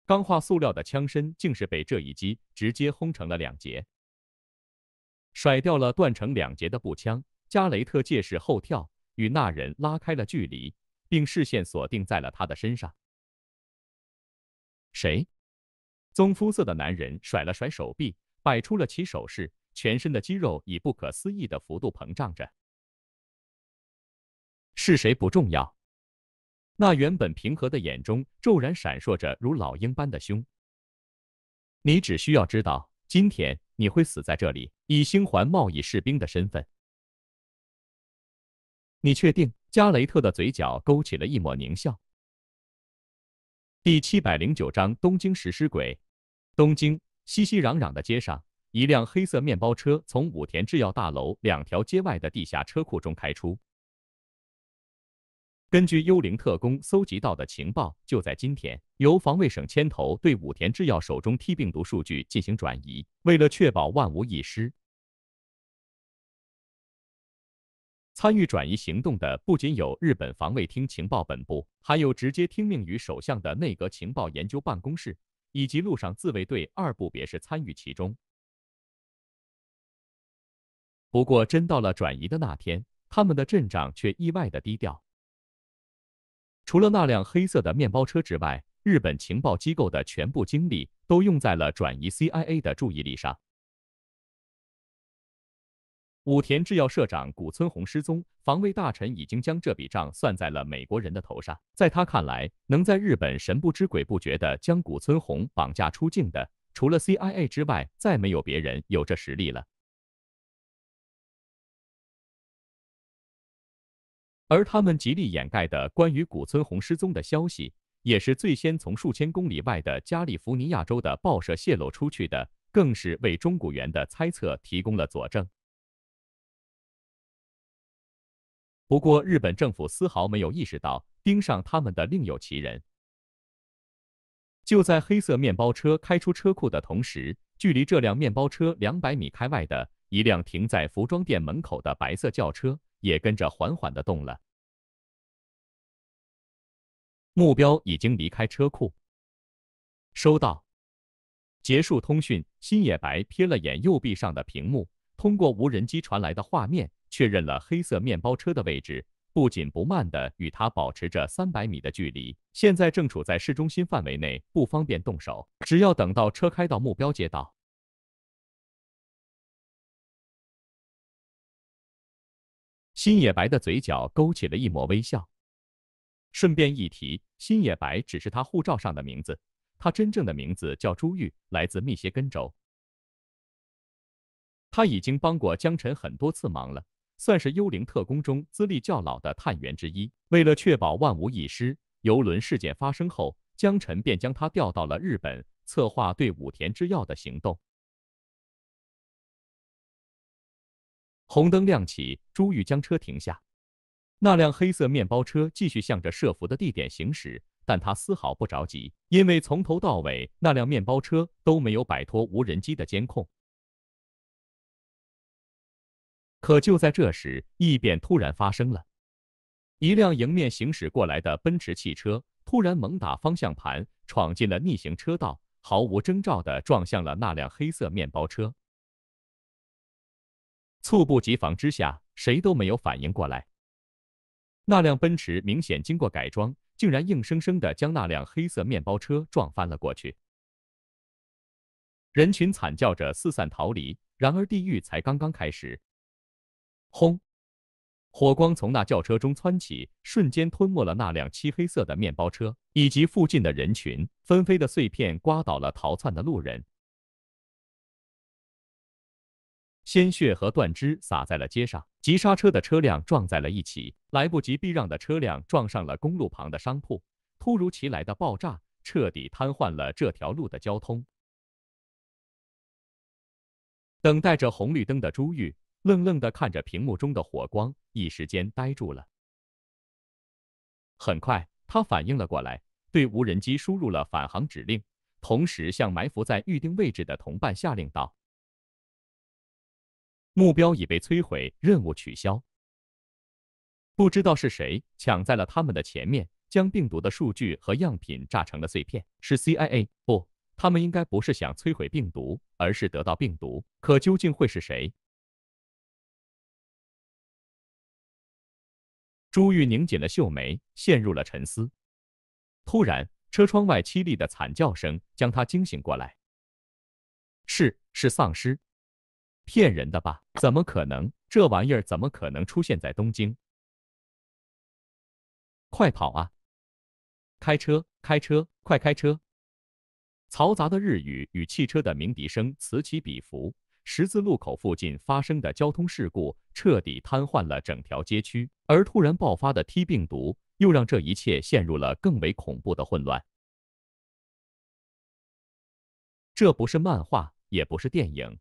钢化塑料的枪身竟是被这一击直接轰成了两截。甩掉了断成两截的步枪，加雷特借势后跳，与那人拉开了距离，并视线锁定在了他的身上。谁？棕肤色的男人甩了甩手臂，摆出了其手势，全身的肌肉以不可思议的幅度膨胀着。是谁不重要？那原本平和的眼中骤然闪烁着如老鹰般的凶。你只需要知道，今天你会死在这里，以星环贸易士兵的身份。你确定？加雷特的嘴角勾起了一抹狞笑。第七百零九章：东京食尸鬼。东京熙熙攘攘的街上，一辆黑色面包车从武田制药大楼两条街外的地下车库中开出。根据幽灵特工搜集到的情报，就在今天，由防卫省牵头对武田制药手中 T 病毒数据进行转移。为了确保万无一失，参与转移行动的不仅有日本防卫厅情报本部，还有直接听命于首相的内阁情报研究办公室，以及陆上自卫队二部别是参与其中。不过，真到了转移的那天，他们的阵仗却意外的低调。除了那辆黑色的面包车之外，日本情报机构的全部精力都用在了转移 CIA 的注意力上。武田制药社长古村红失踪，防卫大臣已经将这笔账算在了美国人的头上。在他看来，能在日本神不知鬼不觉地将古村红绑架出境的，除了 CIA 之外，再没有别人有这实力了。而他们极力掩盖的关于古村红失踪的消息，也是最先从数千公里外的加利福尼亚州的报社泄露出去的，更是为中谷元的猜测提供了佐证。不过，日本政府丝毫没有意识到盯上他们的另有其人。就在黑色面包车开出车库的同时，距离这辆面包车两百米开外的一辆停在服装店门口的白色轿车。也跟着缓缓的动了。目标已经离开车库。收到，结束通讯。新野白瞥了眼右臂上的屏幕，通过无人机传来的画面确认了黑色面包车的位置，不紧不慢的与他保持着三百米的距离。现在正处在市中心范围内，不方便动手，只要等到车开到目标街道。新野白的嘴角勾起了一抹微笑。顺便一提，新野白只是他护照上的名字，他真正的名字叫朱玉，来自密歇根州。他已经帮过江辰很多次忙了，算是幽灵特工中资历较老的探员之一。为了确保万无一失，游轮事件发生后，江辰便将他调到了日本，策划对武田制药的行动。红灯亮起，朱玉将车停下。那辆黑色面包车继续向着设伏的地点行驶，但他丝毫不着急，因为从头到尾那辆面包车都没有摆脱无人机的监控。可就在这时，异变突然发生了：一辆迎面行驶过来的奔驰汽车突然猛打方向盘，闯进了逆行车道，毫无征兆地撞向了那辆黑色面包车。猝不及防之下，谁都没有反应过来。那辆奔驰明显经过改装，竟然硬生生的将那辆黑色面包车撞翻了过去。人群惨叫着四散逃离，然而地狱才刚刚开始。轰！火光从那轿车中窜起，瞬间吞没了那辆漆黑色的面包车以及附近的人群。纷飞的碎片刮倒了逃窜的路人。鲜血和断肢洒在了街上，急刹车的车辆撞在了一起，来不及避让的车辆撞上了公路旁的商铺。突如其来的爆炸彻底瘫痪了这条路的交通。等待着红绿灯的朱玉愣愣地看着屏幕中的火光，一时间呆住了。很快，他反应了过来，对无人机输入了返航指令，同时向埋伏在预定位置的同伴下令道。目标已被摧毁，任务取消。不知道是谁抢在了他们的前面，将病毒的数据和样品炸成了碎片。是 CIA 不？他们应该不是想摧毁病毒，而是得到病毒。可究竟会是谁？朱玉拧紧了秀眉，陷入了沉思。突然，车窗外凄厉的惨叫声将她惊醒过来。是是丧尸。骗人的吧？怎么可能？这玩意儿怎么可能出现在东京？快跑啊！开车，开车，快开车！嘈杂的日语与汽车的鸣笛声此起彼伏。十字路口附近发生的交通事故彻底瘫痪了整条街区，而突然爆发的 T 病毒又让这一切陷入了更为恐怖的混乱。这不是漫画，也不是电影。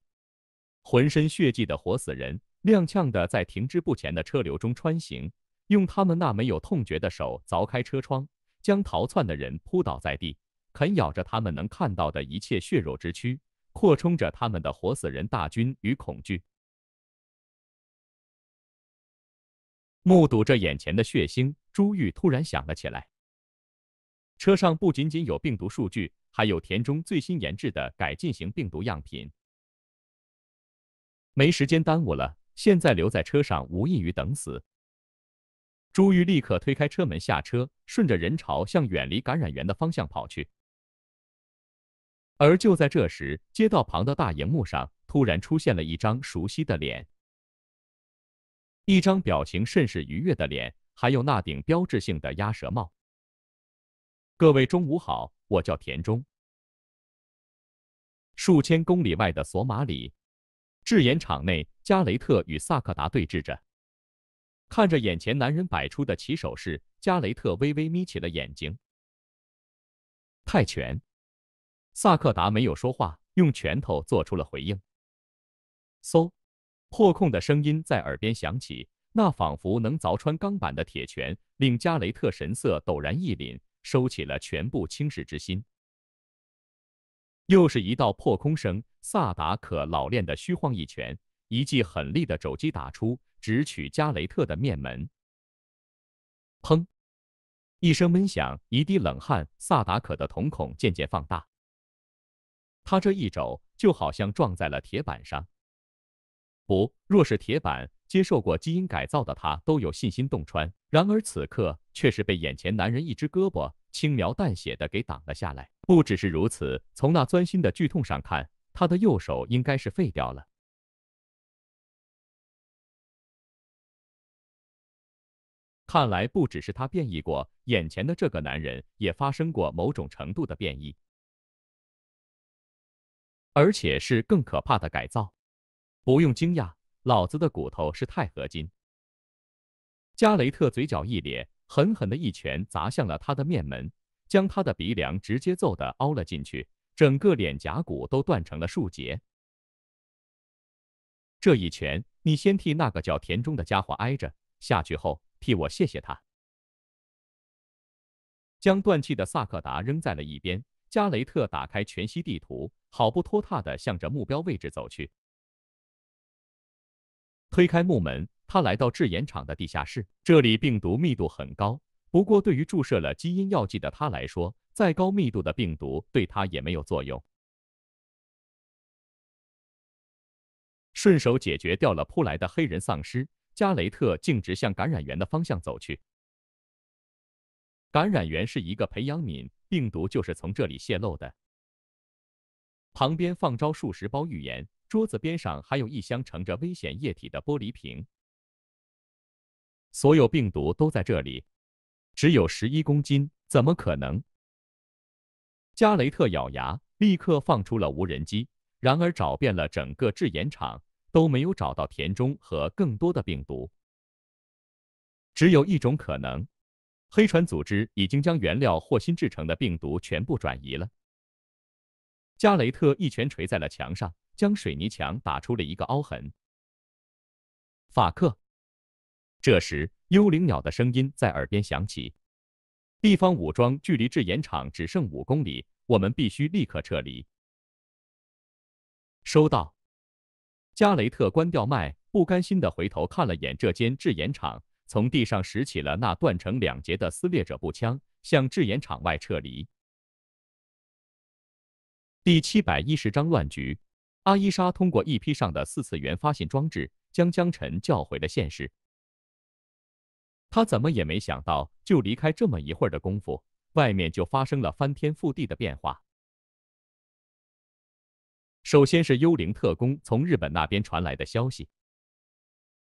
浑身血迹的活死人踉跄的在停滞不前的车流中穿行，用他们那没有痛觉的手凿开车窗，将逃窜的人扑倒在地，啃咬着他们能看到的一切血肉之躯，扩充着他们的活死人大军与恐惧。目睹着眼前的血腥，朱玉突然想了起来：车上不仅仅有病毒数据，还有田中最新研制的改进型病毒样品。没时间耽误了，现在留在车上无异于等死。朱玉立刻推开车门下车，顺着人潮向远离感染源的方向跑去。而就在这时，街道旁的大荧幕上突然出现了一张熟悉的脸，一张表情甚是愉悦的脸，还有那顶标志性的鸭舌帽。各位中午好，我叫田中，数千公里外的索马里。制盐厂内，加雷特与萨克达对峙着，看着眼前男人摆出的起手式，加雷特微微眯起了眼睛。泰拳，萨克达没有说话，用拳头做出了回应。嗖，破空的声音在耳边响起，那仿佛能凿穿钢板的铁拳，令加雷特神色陡然一凛，收起了全部轻视之心。又是一道破空声。萨达可老练的虚晃一拳，一记狠厉的肘击打出，直取加雷特的面门。砰！一声闷响，一滴冷汗，萨达可的瞳孔渐渐放大。他这一肘就好像撞在了铁板上，不若是铁板，接受过基因改造的他都有信心洞穿。然而此刻却是被眼前男人一只胳膊轻描淡写的给挡了下来。不只是如此，从那钻心的剧痛上看。他的右手应该是废掉了。看来不只是他变异过，眼前的这个男人也发生过某种程度的变异，而且是更可怕的改造。不用惊讶，老子的骨头是钛合金。加雷特嘴角一咧，狠狠的一拳砸向了他的面门，将他的鼻梁直接揍的凹了进去。整个脸颊骨都断成了数节。这一拳，你先替那个叫田中的家伙挨着。下去后，替我谢谢他。将断气的萨克达扔在了一边，加雷特打开全息地图，毫不拖沓地向着目标位置走去。推开木门，他来到制盐厂的地下室。这里病毒密度很高。不过，对于注射了基因药剂的他来说，再高密度的病毒对他也没有作用。顺手解决掉了扑来的黑人丧尸，加雷特径直向感染源的方向走去。感染源是一个培养皿，病毒就是从这里泄露的。旁边放着数十包浴盐，桌子边上还有一箱盛着危险液体的玻璃瓶。所有病毒都在这里。只有十一公斤，怎么可能？加雷特咬牙，立刻放出了无人机。然而，找遍了整个制盐厂，都没有找到田中和更多的病毒。只有一种可能，黑船组织已经将原料或新制成的病毒全部转移了。加雷特一拳捶在了墙上，将水泥墙打出了一个凹痕。法克，这时。幽灵鸟的声音在耳边响起。地方武装距离制盐厂只剩五公里，我们必须立刻撤离。收到。加雷特关掉麦，不甘心地回头看了眼这间制盐厂，从地上拾起了那断成两截的撕裂者步枪，向制盐厂外撤离。第七百一十章乱局。阿伊莎通过一批上的四次元发信装置，将江晨叫回了现实。他怎么也没想到，就离开这么一会儿的功夫，外面就发生了翻天覆地的变化。首先是幽灵特工从日本那边传来的消息：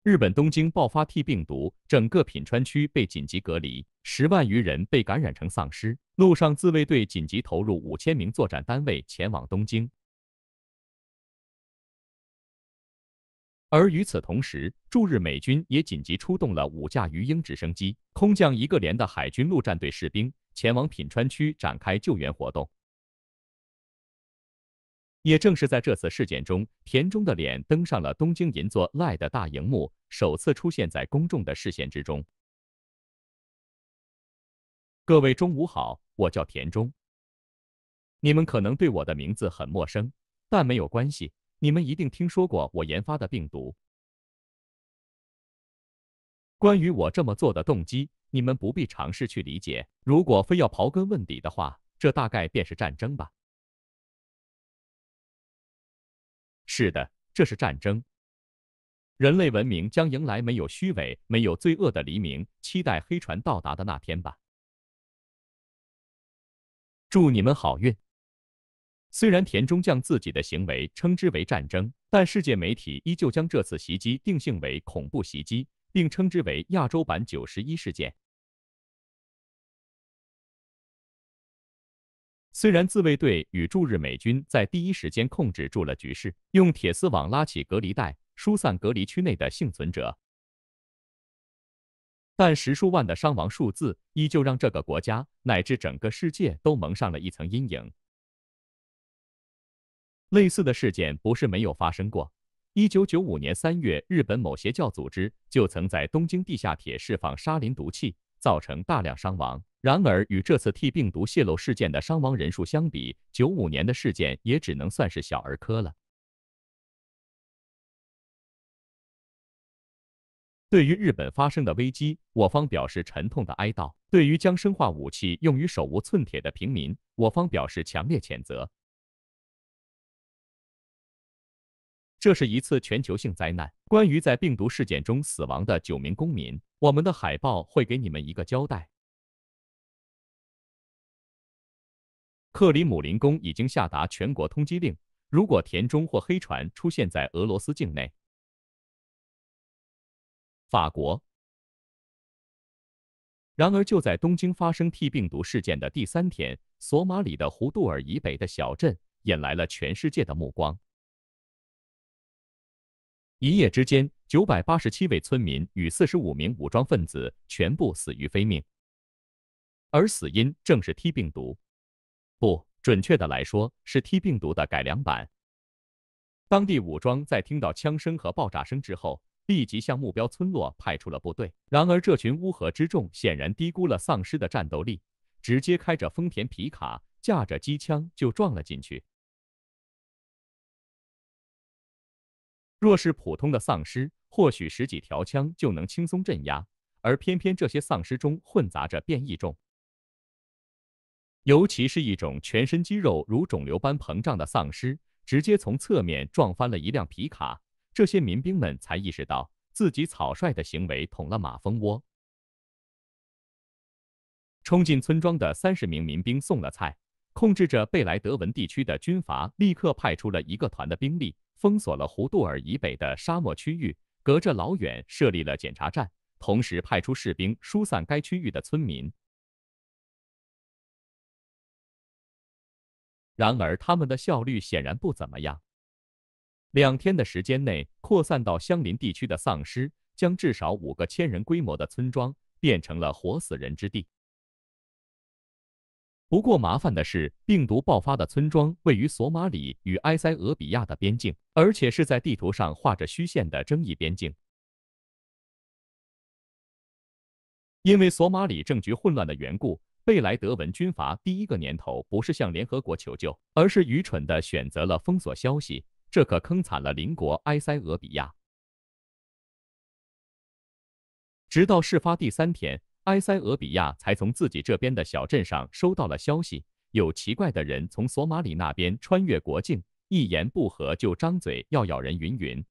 日本东京爆发 T 病毒，整个品川区被紧急隔离，十万余人被感染成丧尸。陆上自卫队紧急投入五千名作战单位前往东京。而与此同时，驻日美军也紧急出动了五架鱼鹰直升机，空降一个连的海军陆战队士兵，前往品川区展开救援活动。也正是在这次事件中，田中的脸登上了东京银座 LINE 的大荧幕，首次出现在公众的视线之中。各位中午好，我叫田中。你们可能对我的名字很陌生，但没有关系。你们一定听说过我研发的病毒。关于我这么做的动机，你们不必尝试去理解。如果非要刨根问底的话，这大概便是战争吧。是的，这是战争。人类文明将迎来没有虚伪、没有罪恶的黎明。期待黑船到达的那天吧。祝你们好运。虽然田中将自己的行为称之为战争，但世界媒体依旧将这次袭击定性为恐怖袭击，并称之为“亚洲版九十一事件”。虽然自卫队与驻日美军在第一时间控制住了局势，用铁丝网拉起隔离带，疏散隔离区内的幸存者，但十数万的伤亡数字依旧让这个国家乃至整个世界都蒙上了一层阴影。类似的事件不是没有发生过。一九九五年三月，日本某邪教组织就曾在东京地下铁释放沙林毒气，造成大量伤亡。然而，与这次 T 病毒泄露事件的伤亡人数相比，九五年的事件也只能算是小儿科了。对于日本发生的危机，我方表示沉痛的哀悼。对于将生化武器用于手无寸铁的平民，我方表示强烈谴责。这是一次全球性灾难。关于在病毒事件中死亡的九名公民，我们的海报会给你们一个交代。克里姆林宫已经下达全国通缉令，如果田中或黑船出现在俄罗斯境内，法国。然而，就在东京发生 T 病毒事件的第三天，索马里的胡杜尔以北的小镇引来了全世界的目光。一夜之间，九百八十七位村民与四十五名武装分子全部死于非命，而死因正是 T 病毒，不准确的来说是 T 病毒的改良版。当地武装在听到枪声和爆炸声之后，立即向目标村落派出了部队。然而，这群乌合之众显然低估了丧尸的战斗力，直接开着丰田皮卡，架着机枪就撞了进去。若是普通的丧尸，或许十几条枪就能轻松镇压。而偏偏这些丧尸中混杂着变异种，尤其是一种全身肌肉如肿瘤般膨胀的丧尸，直接从侧面撞翻了一辆皮卡。这些民兵们才意识到自己草率的行为捅了马蜂窝。冲进村庄的三十名民兵送了菜，控制着贝莱德文地区的军阀立刻派出了一个团的兵力。封锁了胡杜尔以北的沙漠区域，隔着老远设立了检查站，同时派出士兵疏散该区域的村民。然而，他们的效率显然不怎么样。两天的时间内，扩散到相邻地区的丧尸，将至少五个千人规模的村庄变成了活死人之地。不过麻烦的是，病毒爆发的村庄位于索马里与埃塞俄比亚的边境，而且是在地图上画着虚线的争议边境。因为索马里政局混乱的缘故，贝莱德文军阀第一个年头不是向联合国求救，而是愚蠢地选择了封锁消息，这可坑惨了邻国埃塞俄比亚。直到事发第三天。埃塞俄比亚才从自己这边的小镇上收到了消息，有奇怪的人从索马里那边穿越国境，一言不合就张嘴要咬人，云云。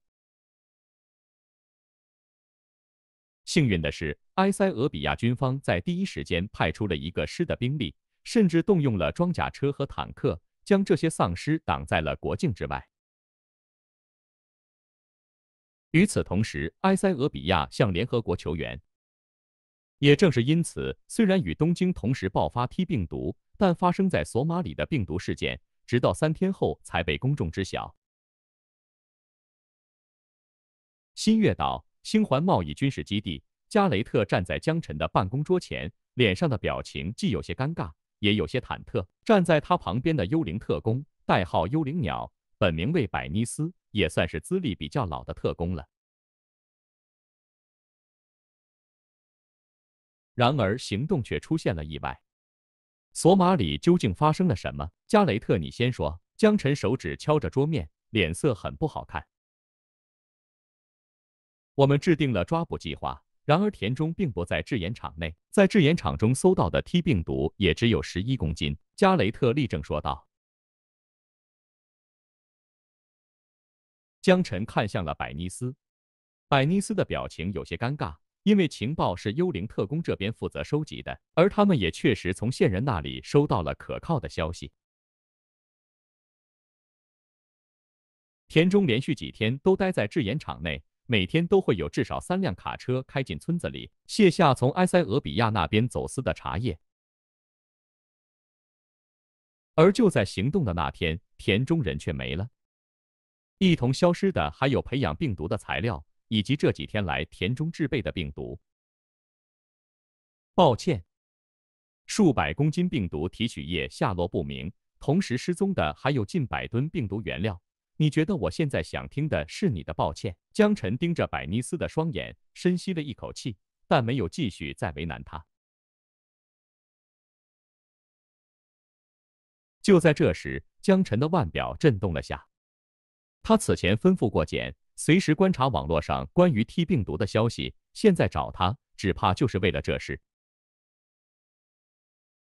幸运的是，埃塞俄比亚军方在第一时间派出了一个师的兵力，甚至动用了装甲车和坦克，将这些丧尸挡在了国境之外。与此同时，埃塞俄比亚向联合国求援。也正是因此，虽然与东京同时爆发 T 病毒，但发生在索马里的病毒事件，直到三天后才被公众知晓。新月岛星环贸易军事基地，加雷特站在江晨的办公桌前，脸上的表情既有些尴尬，也有些忐忑。站在他旁边的幽灵特工，代号幽灵鸟，本名为百尼斯，也算是资历比较老的特工了。然而，行动却出现了意外。索马里究竟发生了什么？加雷特，你先说。江晨手指敲着桌面，脸色很不好看。我们制定了抓捕计划，然而田中并不在制盐厂内，在制盐厂中搜到的 T 病毒也只有十一公斤。加雷特立正说道。江晨看向了百尼斯，百尼斯的表情有些尴尬。因为情报是幽灵特工这边负责收集的，而他们也确实从线人那里收到了可靠的消息。田中连续几天都待在制盐厂内，每天都会有至少三辆卡车开进村子里，卸下从埃塞俄比亚那边走私的茶叶。而就在行动的那天，田中人却没了，一同消失的还有培养病毒的材料。以及这几天来田中制备的病毒，抱歉，数百公斤病毒提取液下落不明，同时失踪的还有近百吨病毒原料。你觉得我现在想听的是你的抱歉？江晨盯着百尼斯的双眼，深吸了一口气，但没有继续再为难他。就在这时，江晨的腕表震动了下，他此前吩咐过简。随时观察网络上关于 T 病毒的消息。现在找他，只怕就是为了这事。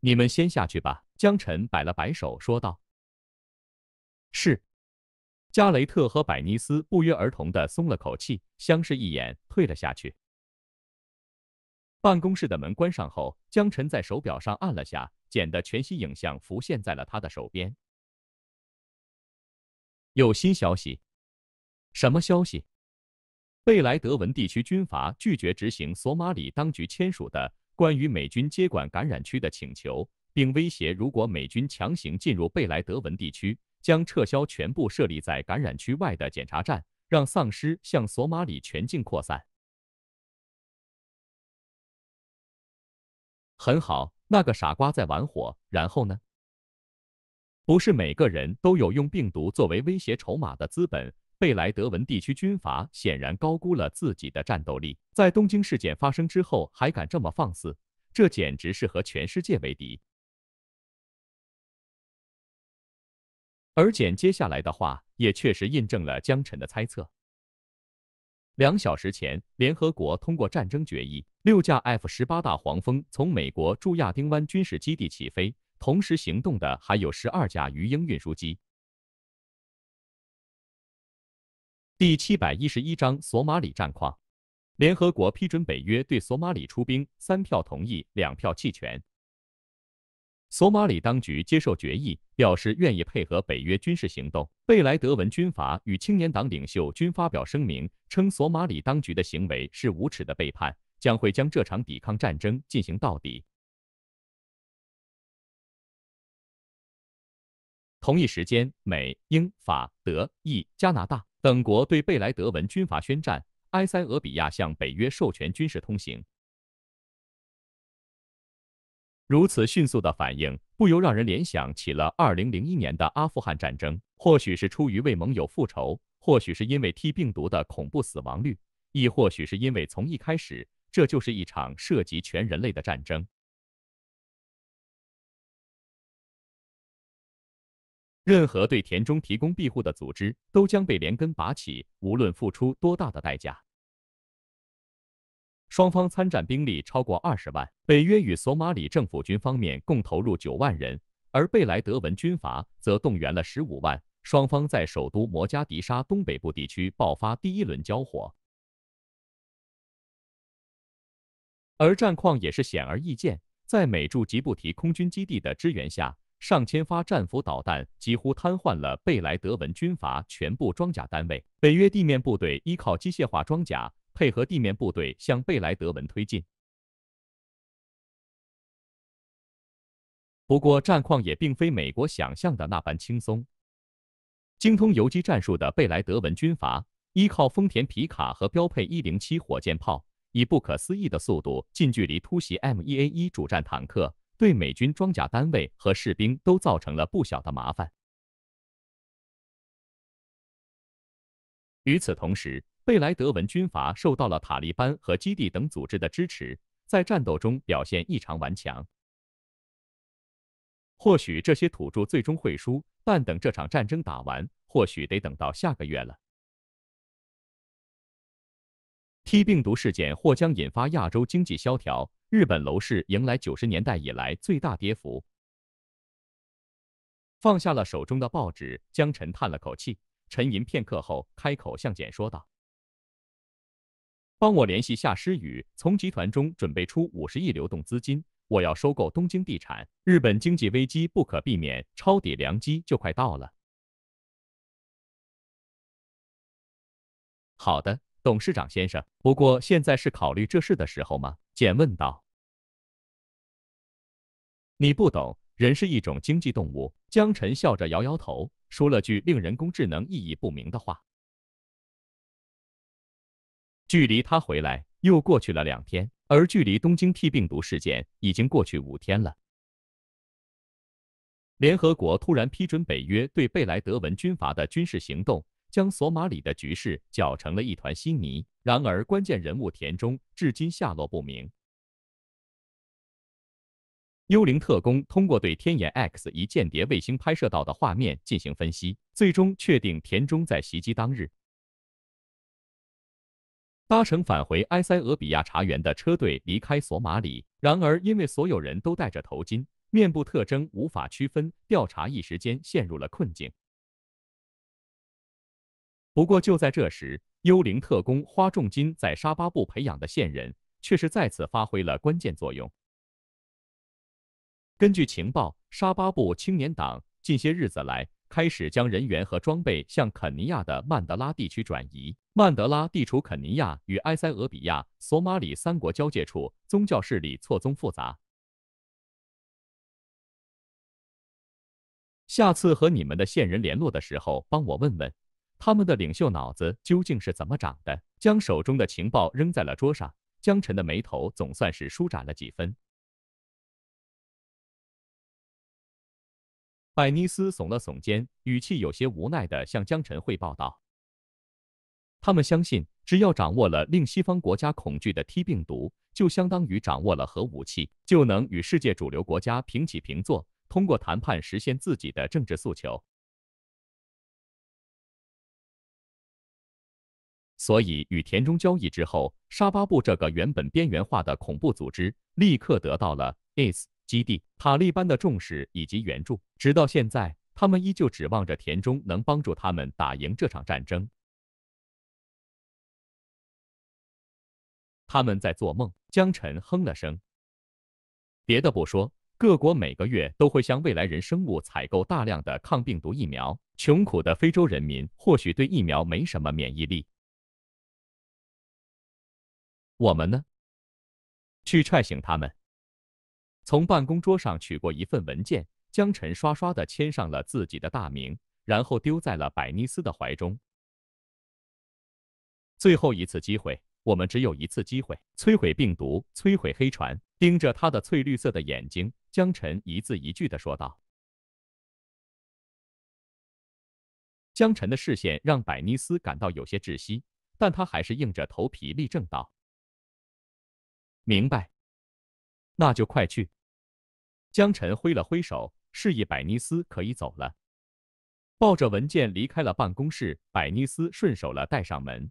你们先下去吧。”江晨摆了摆手，说道。“是。”加雷特和百尼斯不约而同的松了口气，相视一眼，退了下去。办公室的门关上后，江晨在手表上按了下，简的全息影像浮现在了他的手边。“有新消息。”什么消息？贝莱德文地区军阀拒绝执行索马里当局签署的关于美军接管感染区的请求，并威胁，如果美军强行进入贝莱德文地区，将撤销全部设立在感染区外的检查站，让丧尸向索马里全境扩散。很好，那个傻瓜在玩火。然后呢？不是每个人都有用病毒作为威胁筹码的资本。贝莱德文地区军阀显然高估了自己的战斗力，在东京事件发生之后还敢这么放肆，这简直是和全世界为敌。而简接下来的话也确实印证了江晨的猜测。两小时前，联合国通过战争决议，六架 F 十八大黄蜂从美国驻亚丁湾军事基地起飞，同时行动的还有十二架鱼鹰运输机。第七百一十一章索马里战况，联合国批准北约对索马里出兵，三票同意，两票弃权。索马里当局接受决议，表示愿意配合北约军事行动。贝莱德文军阀与青年党领袖均发表声明，称索马里当局的行为是无耻的背叛，将会将这场抵抗战争进行到底。同一时间，美、英、法、德、意、加拿大。等国对贝莱德文军阀宣战，埃塞俄比亚向北约授权军事通行。如此迅速的反应，不由让人联想起了2001年的阿富汗战争。或许是出于为盟友复仇，或许是因为 T 病毒的恐怖死亡率，亦或许是因为从一开始，这就是一场涉及全人类的战争。任何对田中提供庇护的组织都将被连根拔起，无论付出多大的代价。双方参战兵力超过二十万，北约与索马里政府军方面共投入九万人，而贝莱德文军阀则动员了十五万。双方在首都摩加迪沙东北部地区爆发第一轮交火，而战况也是显而易见，在美驻吉布提空军基地的支援下。上千发战斧导弹几乎瘫痪了贝莱德文军阀全部装甲单位。北约地面部队依靠机械化装甲配合地面部队向贝莱德文推进。不过战况也并非美国想象的那般轻松。精通游击战术的贝莱德文军阀依靠丰田皮卡和标配一零七火箭炮，以不可思议的速度近距离突袭 M1A1 主战坦克。对美军装甲单位和士兵都造成了不小的麻烦。与此同时，贝莱德文军阀受到了塔利班和基地等组织的支持，在战斗中表现异常顽强。或许这些土著最终会输，但等这场战争打完，或许得等到下个月了。T 病毒事件或将引发亚洲经济萧条。日本楼市迎来九十年代以来最大跌幅。放下了手中的报纸，江晨叹了口气，沉吟片刻后开口向简说道：“帮我联系夏诗雨，从集团中准备出五十亿流动资金，我要收购东京地产。日本经济危机不可避免，抄底良机就快到了。”“好的，董事长先生。不过现在是考虑这事的时候吗？”简问道：“你不懂，人是一种经济动物。”江晨笑着摇摇头，说了句令人工智能意义不明的话。距离他回来又过去了两天，而距离东京 T 病毒事件已经过去五天了。联合国突然批准北约对贝莱德文军阀的军事行动。将索马里的局势搅成了一团稀泥。然而，关键人物田中至今下落不明。幽灵特工通过对天眼 X 一间谍卫星拍摄到的画面进行分析，最终确定田中在袭击当日搭乘返回埃塞俄比亚茶园的车队离开索马里。然而，因为所有人都戴着头巾，面部特征无法区分，调查一时间陷入了困境。不过，就在这时，幽灵特工花重金在沙巴布培养的线人，却是再次发挥了关键作用。根据情报，沙巴布青年党近些日子来开始将人员和装备向肯尼亚的曼德拉地区转移。曼德拉地处肯尼亚与埃塞俄比亚、索马里三国交界处，宗教势力错综复杂。下次和你们的线人联络的时候，帮我问问。他们的领袖脑子究竟是怎么长的？将手中的情报扔在了桌上，江晨的眉头总算是舒展了几分。百尼斯耸了耸肩，语气有些无奈地向江晨汇报道：“他们相信，只要掌握了令西方国家恐惧的 T 病毒，就相当于掌握了核武器，就能与世界主流国家平起平坐，通过谈判实现自己的政治诉求。”所以，与田中交易之后，沙巴布这个原本边缘化的恐怖组织立刻得到了 IS 基地塔利班的重视以及援助。直到现在，他们依旧指望着田中能帮助他们打赢这场战争。他们在做梦。江晨哼了声。别的不说，各国每个月都会向未来人生物采购大量的抗病毒疫苗。穷苦的非洲人民或许对疫苗没什么免疫力。我们呢？去踹醒他们。从办公桌上取过一份文件，江晨刷刷的签上了自己的大名，然后丢在了百尼斯的怀中。最后一次机会，我们只有一次机会，摧毁病毒，摧毁黑船。盯着他的翠绿色的眼睛，江晨一字一句的说道。江晨的视线让百尼斯感到有些窒息，但他还是硬着头皮立正道。明白，那就快去。江晨挥了挥手，示意百尼斯可以走了，抱着文件离开了办公室。百尼斯顺手了带上门，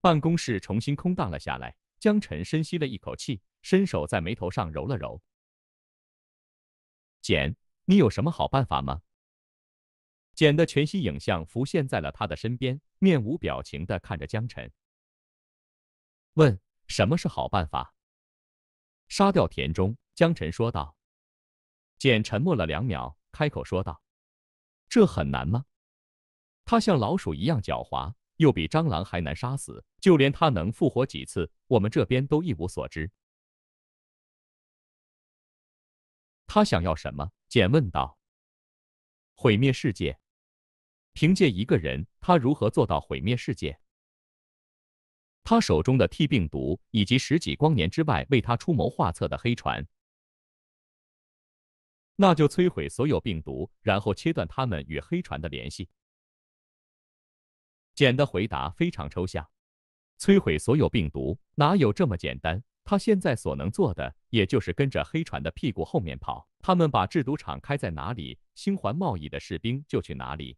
办公室重新空荡了下来。江晨深吸了一口气，伸手在眉头上揉了揉。简，你有什么好办法吗？简的全息影像浮现在了他的身边，面无表情的看着江晨，问。什么是好办法？杀掉田中，江晨说道。简沉默了两秒，开口说道：“这很难吗？他像老鼠一样狡猾，又比蟑螂还难杀死。就连他能复活几次，我们这边都一无所知。”他想要什么？简问道。“毁灭世界。”凭借一个人，他如何做到毁灭世界？他手中的 T 病毒，以及十几光年之外为他出谋划策的黑船，那就摧毁所有病毒，然后切断他们与黑船的联系。简的回答非常抽象：摧毁所有病毒哪有这么简单？他现在所能做的，也就是跟着黑船的屁股后面跑。他们把制毒厂开在哪里，星环贸易的士兵就去哪里。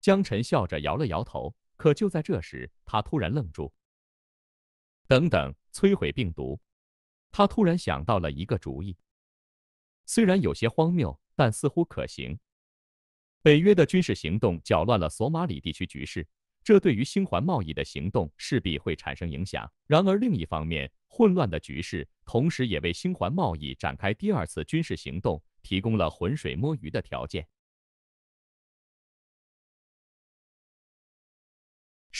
江晨笑着摇了摇头，可就在这时，他突然愣住。等等，摧毁病毒！他突然想到了一个主意，虽然有些荒谬，但似乎可行。北约的军事行动搅乱了索马里地区局势，这对于星环贸易的行动势必会产生影响。然而另一方面，混乱的局势同时也为星环贸易展开第二次军事行动提供了浑水摸鱼的条件。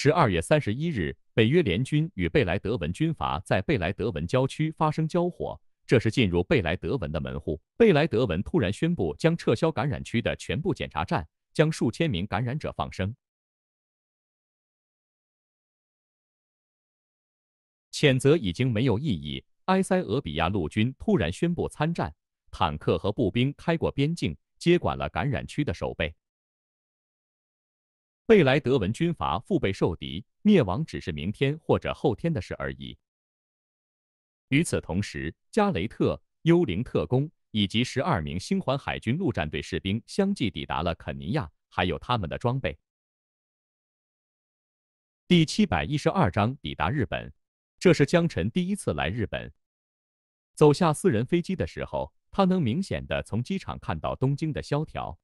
十二月三十一日，北约联军与贝莱德文军阀在贝莱德文郊区发生交火。这是进入贝莱德文的门户。贝莱德文突然宣布将撤销感染区的全部检查站，将数千名感染者放生。谴责已经没有意义。埃塞俄比亚陆军突然宣布参战，坦克和步兵开过边境，接管了感染区的守备。贝莱德文军阀腹背受敌，灭亡只是明天或者后天的事而已。与此同时，加雷特、幽灵特工以及十二名星环海军陆战队士兵相继抵达了肯尼亚，还有他们的装备。第七百一十二章抵达日本，这是江晨第一次来日本。走下私人飞机的时候，他能明显的从机场看到东京的萧条。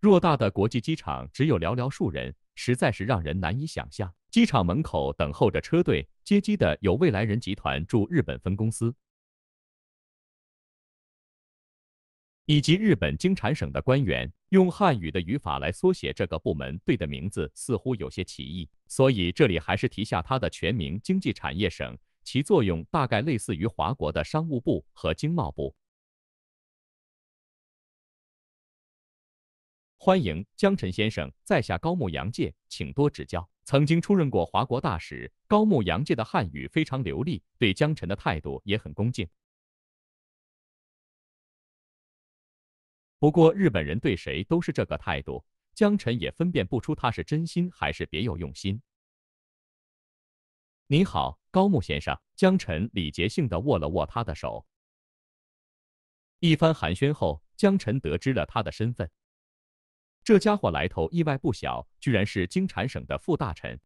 偌大的国际机场只有寥寥数人，实在是让人难以想象。机场门口等候着车队接机的有未来人集团驻日本分公司，以及日本经产省的官员。用汉语的语法来缩写这个部门队的名字，似乎有些歧义，所以这里还是提下它的全名：经济产业省。其作用大概类似于华国的商务部和经贸部。欢迎江辰先生，在下高木洋介，请多指教。曾经出任过华国大使，高木洋介的汉语非常流利，对江辰的态度也很恭敬。不过日本人对谁都是这个态度，江辰也分辨不出他是真心还是别有用心。你好，高木先生。江辰礼节性的握了握他的手。一番寒暄后，江辰得知了他的身份。这家伙来头意外不小，居然是京产省的副大臣。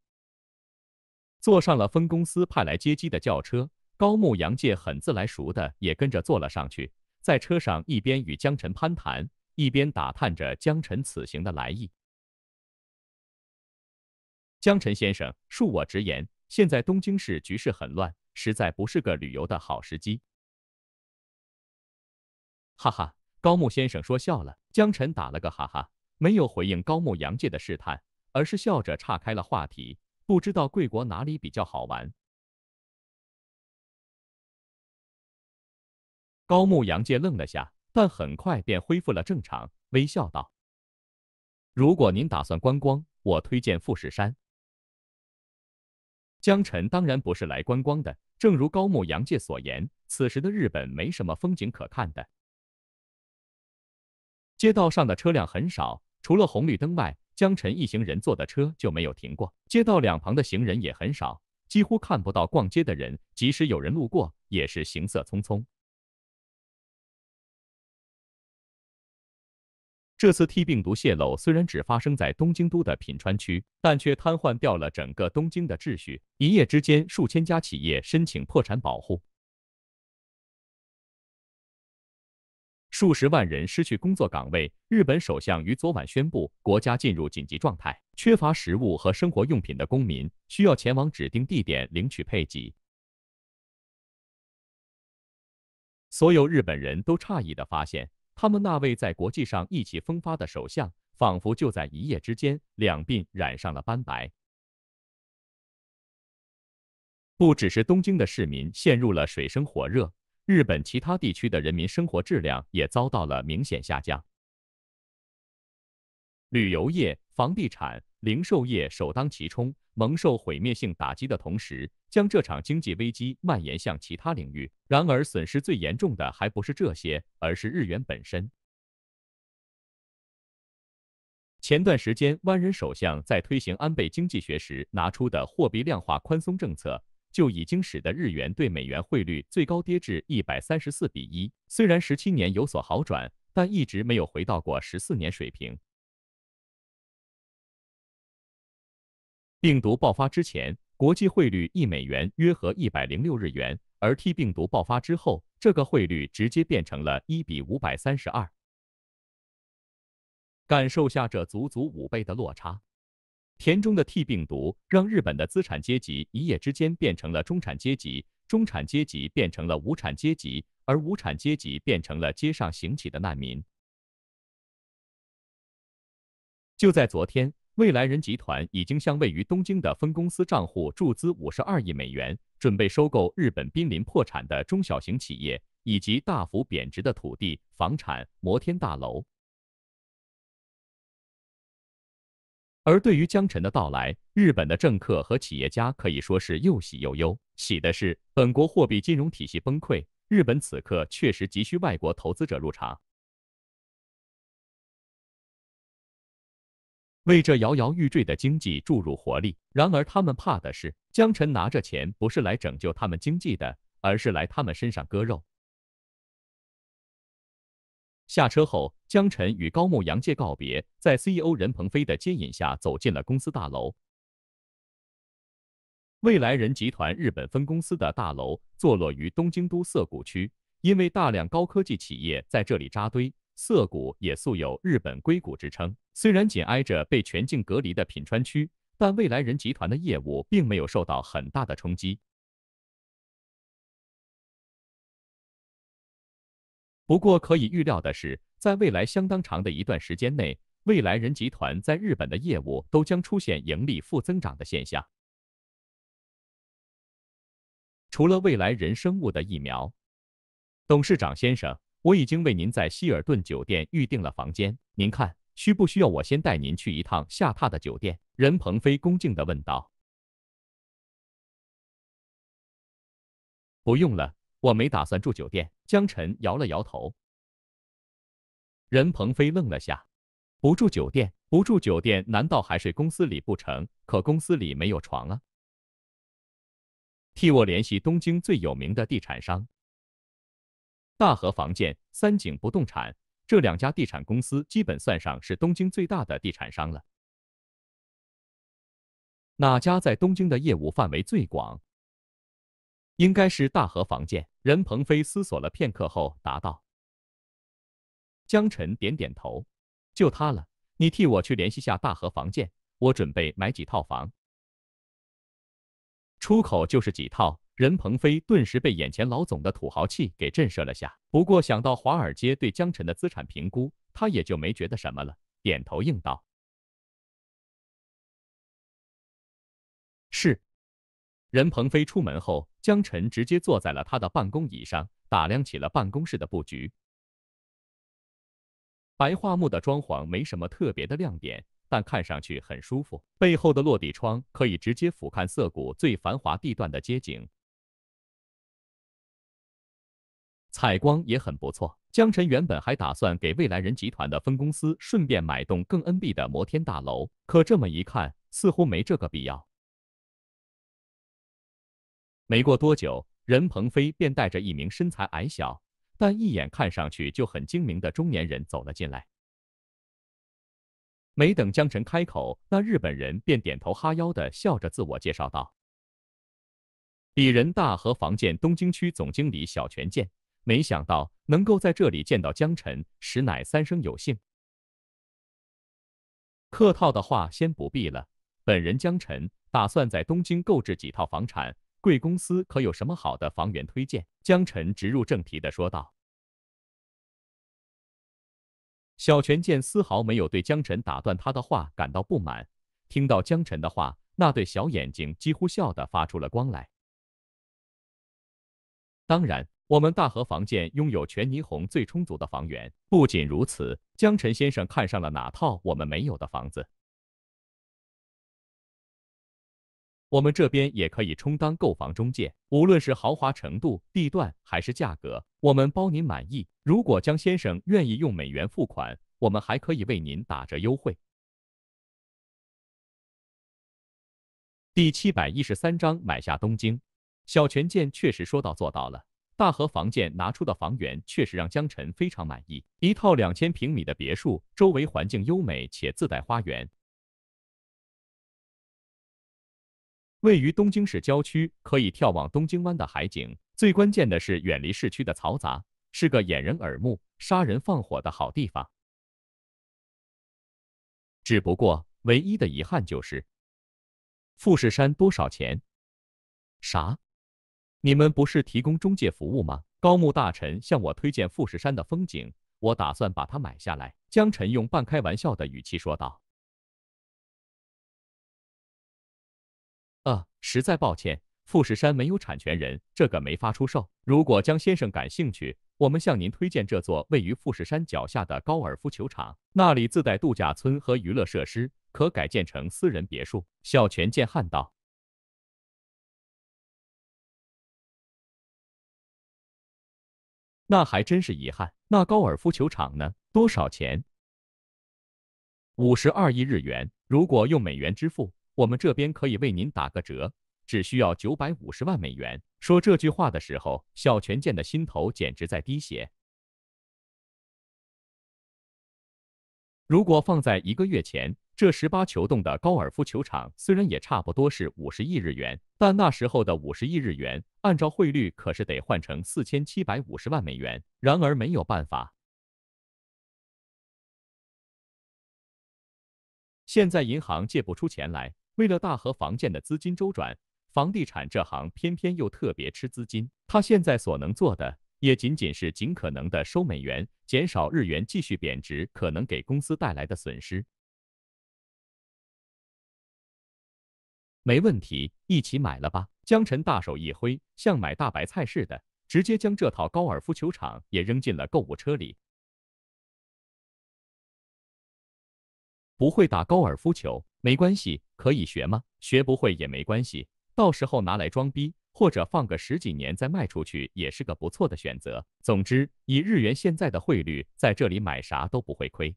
坐上了分公司派来接机的轿车，高木洋介很自来熟的也跟着坐了上去。在车上一边与江辰攀谈，一边打探着江辰此行的来意。江辰先生，恕我直言，现在东京市局势很乱，实在不是个旅游的好时机。哈哈，高木先生说笑了，江辰打了个哈哈。没有回应高木杨介的试探，而是笑着岔开了话题。不知道贵国哪里比较好玩？高木杨介愣了下，但很快便恢复了正常，微笑道：“如果您打算观光，我推荐富士山。”江晨当然不是来观光的。正如高木洋介所言，此时的日本没什么风景可看的，街道上的车辆很少。除了红绿灯外，江晨一行人坐的车就没有停过。街道两旁的行人也很少，几乎看不到逛街的人。即使有人路过，也是行色匆匆。这次 T 病毒泄露虽然只发生在东京都的品川区，但却瘫痪掉了整个东京的秩序。一夜之间，数千家企业申请破产保护。数十万人失去工作岗位。日本首相于昨晚宣布，国家进入紧急状态。缺乏食物和生活用品的公民需要前往指定地点领取配给。所有日本人都诧异地发现，他们那位在国际上意气风发的首相，仿佛就在一夜之间两鬓染上了斑白。不只是东京的市民陷入了水深火热。日本其他地区的人民生活质量也遭到了明显下降。旅游业、房地产、零售业首当其冲，蒙受毁灭性打击的同时，将这场经济危机蔓延向其他领域。然而，损失最严重的还不是这些，而是日元本身。前段时间，湾人首相在推行安倍经济学时拿出的货币量化宽松政策。就已经使得日元对美元汇率最高跌至一百三十四比一。虽然十七年有所好转，但一直没有回到过十四年水平。病毒爆发之前，国际汇率一美元约合一百零六日元，而 T 病毒爆发之后，这个汇率直接变成了一比五百三十二。感受下这足足五倍的落差。田中的 T 病毒让日本的资产阶级一夜之间变成了中产阶级，中产阶级变成了无产阶级，而无产阶级变成了街上行乞的难民。就在昨天，未来人集团已经向位于东京的分公司账户注资五十二亿美元，准备收购日本濒临破产的中小型企业以及大幅贬值的土地、房产、摩天大楼。而对于江晨的到来，日本的政客和企业家可以说是又喜又忧。喜的是本国货币金融体系崩溃，日本此刻确实急需外国投资者入场，为这摇摇欲坠的经济注入活力。然而他们怕的是，江晨拿着钱不是来拯救他们经济的，而是来他们身上割肉。下车后，江晨与高木洋介告别，在 CEO 任鹏飞的接引下，走进了公司大楼。未来人集团日本分公司的大楼坐落于东京都涩谷区，因为大量高科技企业在这里扎堆，涩谷也素有日本硅谷之称。虽然紧挨着被全境隔离的品川区，但未来人集团的业务并没有受到很大的冲击。不过可以预料的是，在未来相当长的一段时间内，未来人集团在日本的业务都将出现盈利负增长的现象。除了未来人生物的疫苗，董事长先生，我已经为您在希尔顿酒店预定了房间，您看需不需要我先带您去一趟下榻的酒店？任鹏飞恭敬地问道。不用了。我没打算住酒店。江晨摇了摇头。任鹏飞愣了下，不住酒店，不住酒店，难道还睡公司里不成？可公司里没有床啊！替我联系东京最有名的地产商——大和房建、三井不动产，这两家地产公司基本算上是东京最大的地产商了。哪家在东京的业务范围最广？应该是大河房建。任鹏飞思索了片刻后答道：“江晨点点头，就他了。你替我去联系下大河房建，我准备买几套房。出口就是几套。”任鹏飞顿时被眼前老总的土豪气给震慑了下，不过想到华尔街对江晨的资产评估，他也就没觉得什么了，点头应道：“是。”任鹏飞出门后，江晨直接坐在了他的办公椅上，打量起了办公室的布局。白桦木的装潢没什么特别的亮点，但看上去很舒服。背后的落地窗可以直接俯瞰涩谷最繁华地段的街景，采光也很不错。江晨原本还打算给未来人集团的分公司顺便买栋更 NB 的摩天大楼，可这么一看，似乎没这个必要。没过多久，任鹏飞便带着一名身材矮小但一眼看上去就很精明的中年人走了进来。没等江晨开口，那日本人便点头哈腰的笑着自我介绍道：“比人大和房建东京区总经理小泉健，没想到能够在这里见到江晨，实乃三生有幸。”客套的话先不必了，本人江晨打算在东京购置几套房产。贵公司可有什么好的房源推荐？江晨直入正题的说道。小泉见丝毫没有对江晨打断他的话感到不满，听到江晨的话，那对小眼睛几乎笑得发出了光来。当然，我们大和房建拥有全霓虹最充足的房源。不仅如此，江晨先生看上了哪套我们没有的房子？我们这边也可以充当购房中介，无论是豪华程度、地段还是价格，我们包您满意。如果江先生愿意用美元付款，我们还可以为您打折优惠。第七百一十三章，买下东京小泉健确实说到做到了，大和房建拿出的房源确实让江晨非常满意，一套两千平米的别墅，周围环境优美且自带花园。位于东京市郊区，可以眺望东京湾的海景，最关键的是远离市区的嘈杂，是个掩人耳目、杀人放火的好地方。只不过唯一的遗憾就是，富士山多少钱？啥？你们不是提供中介服务吗？高木大臣向我推荐富士山的风景，我打算把它买下来。江晨用半开玩笑的语气说道。实在抱歉，富士山没有产权人，这个没法出售。如果江先生感兴趣，我们向您推荐这座位于富士山脚下的高尔夫球场，那里自带度假村和娱乐设施，可改建成私人别墅。小泉见汉道，那还真是遗憾。那高尔夫球场呢？多少钱？五十二亿日元。如果用美元支付？我们这边可以为您打个折，只需要九百五十万美元。说这句话的时候，小泉健的心头简直在滴血。如果放在一个月前，这十八球洞的高尔夫球场虽然也差不多是五十亿日元，但那时候的五十亿日元，按照汇率可是得换成四千七百五十万美元。然而没有办法，现在银行借不出钱来。为了大和房建的资金周转，房地产这行偏偏又特别吃资金。他现在所能做的，也仅仅是尽可能的收美元，减少日元继续贬值可能给公司带来的损失。没问题，一起买了吧！江晨大手一挥，像买大白菜似的，直接将这套高尔夫球场也扔进了购物车里。不会打高尔夫球。没关系，可以学吗？学不会也没关系，到时候拿来装逼，或者放个十几年再卖出去也是个不错的选择。总之，以日元现在的汇率，在这里买啥都不会亏。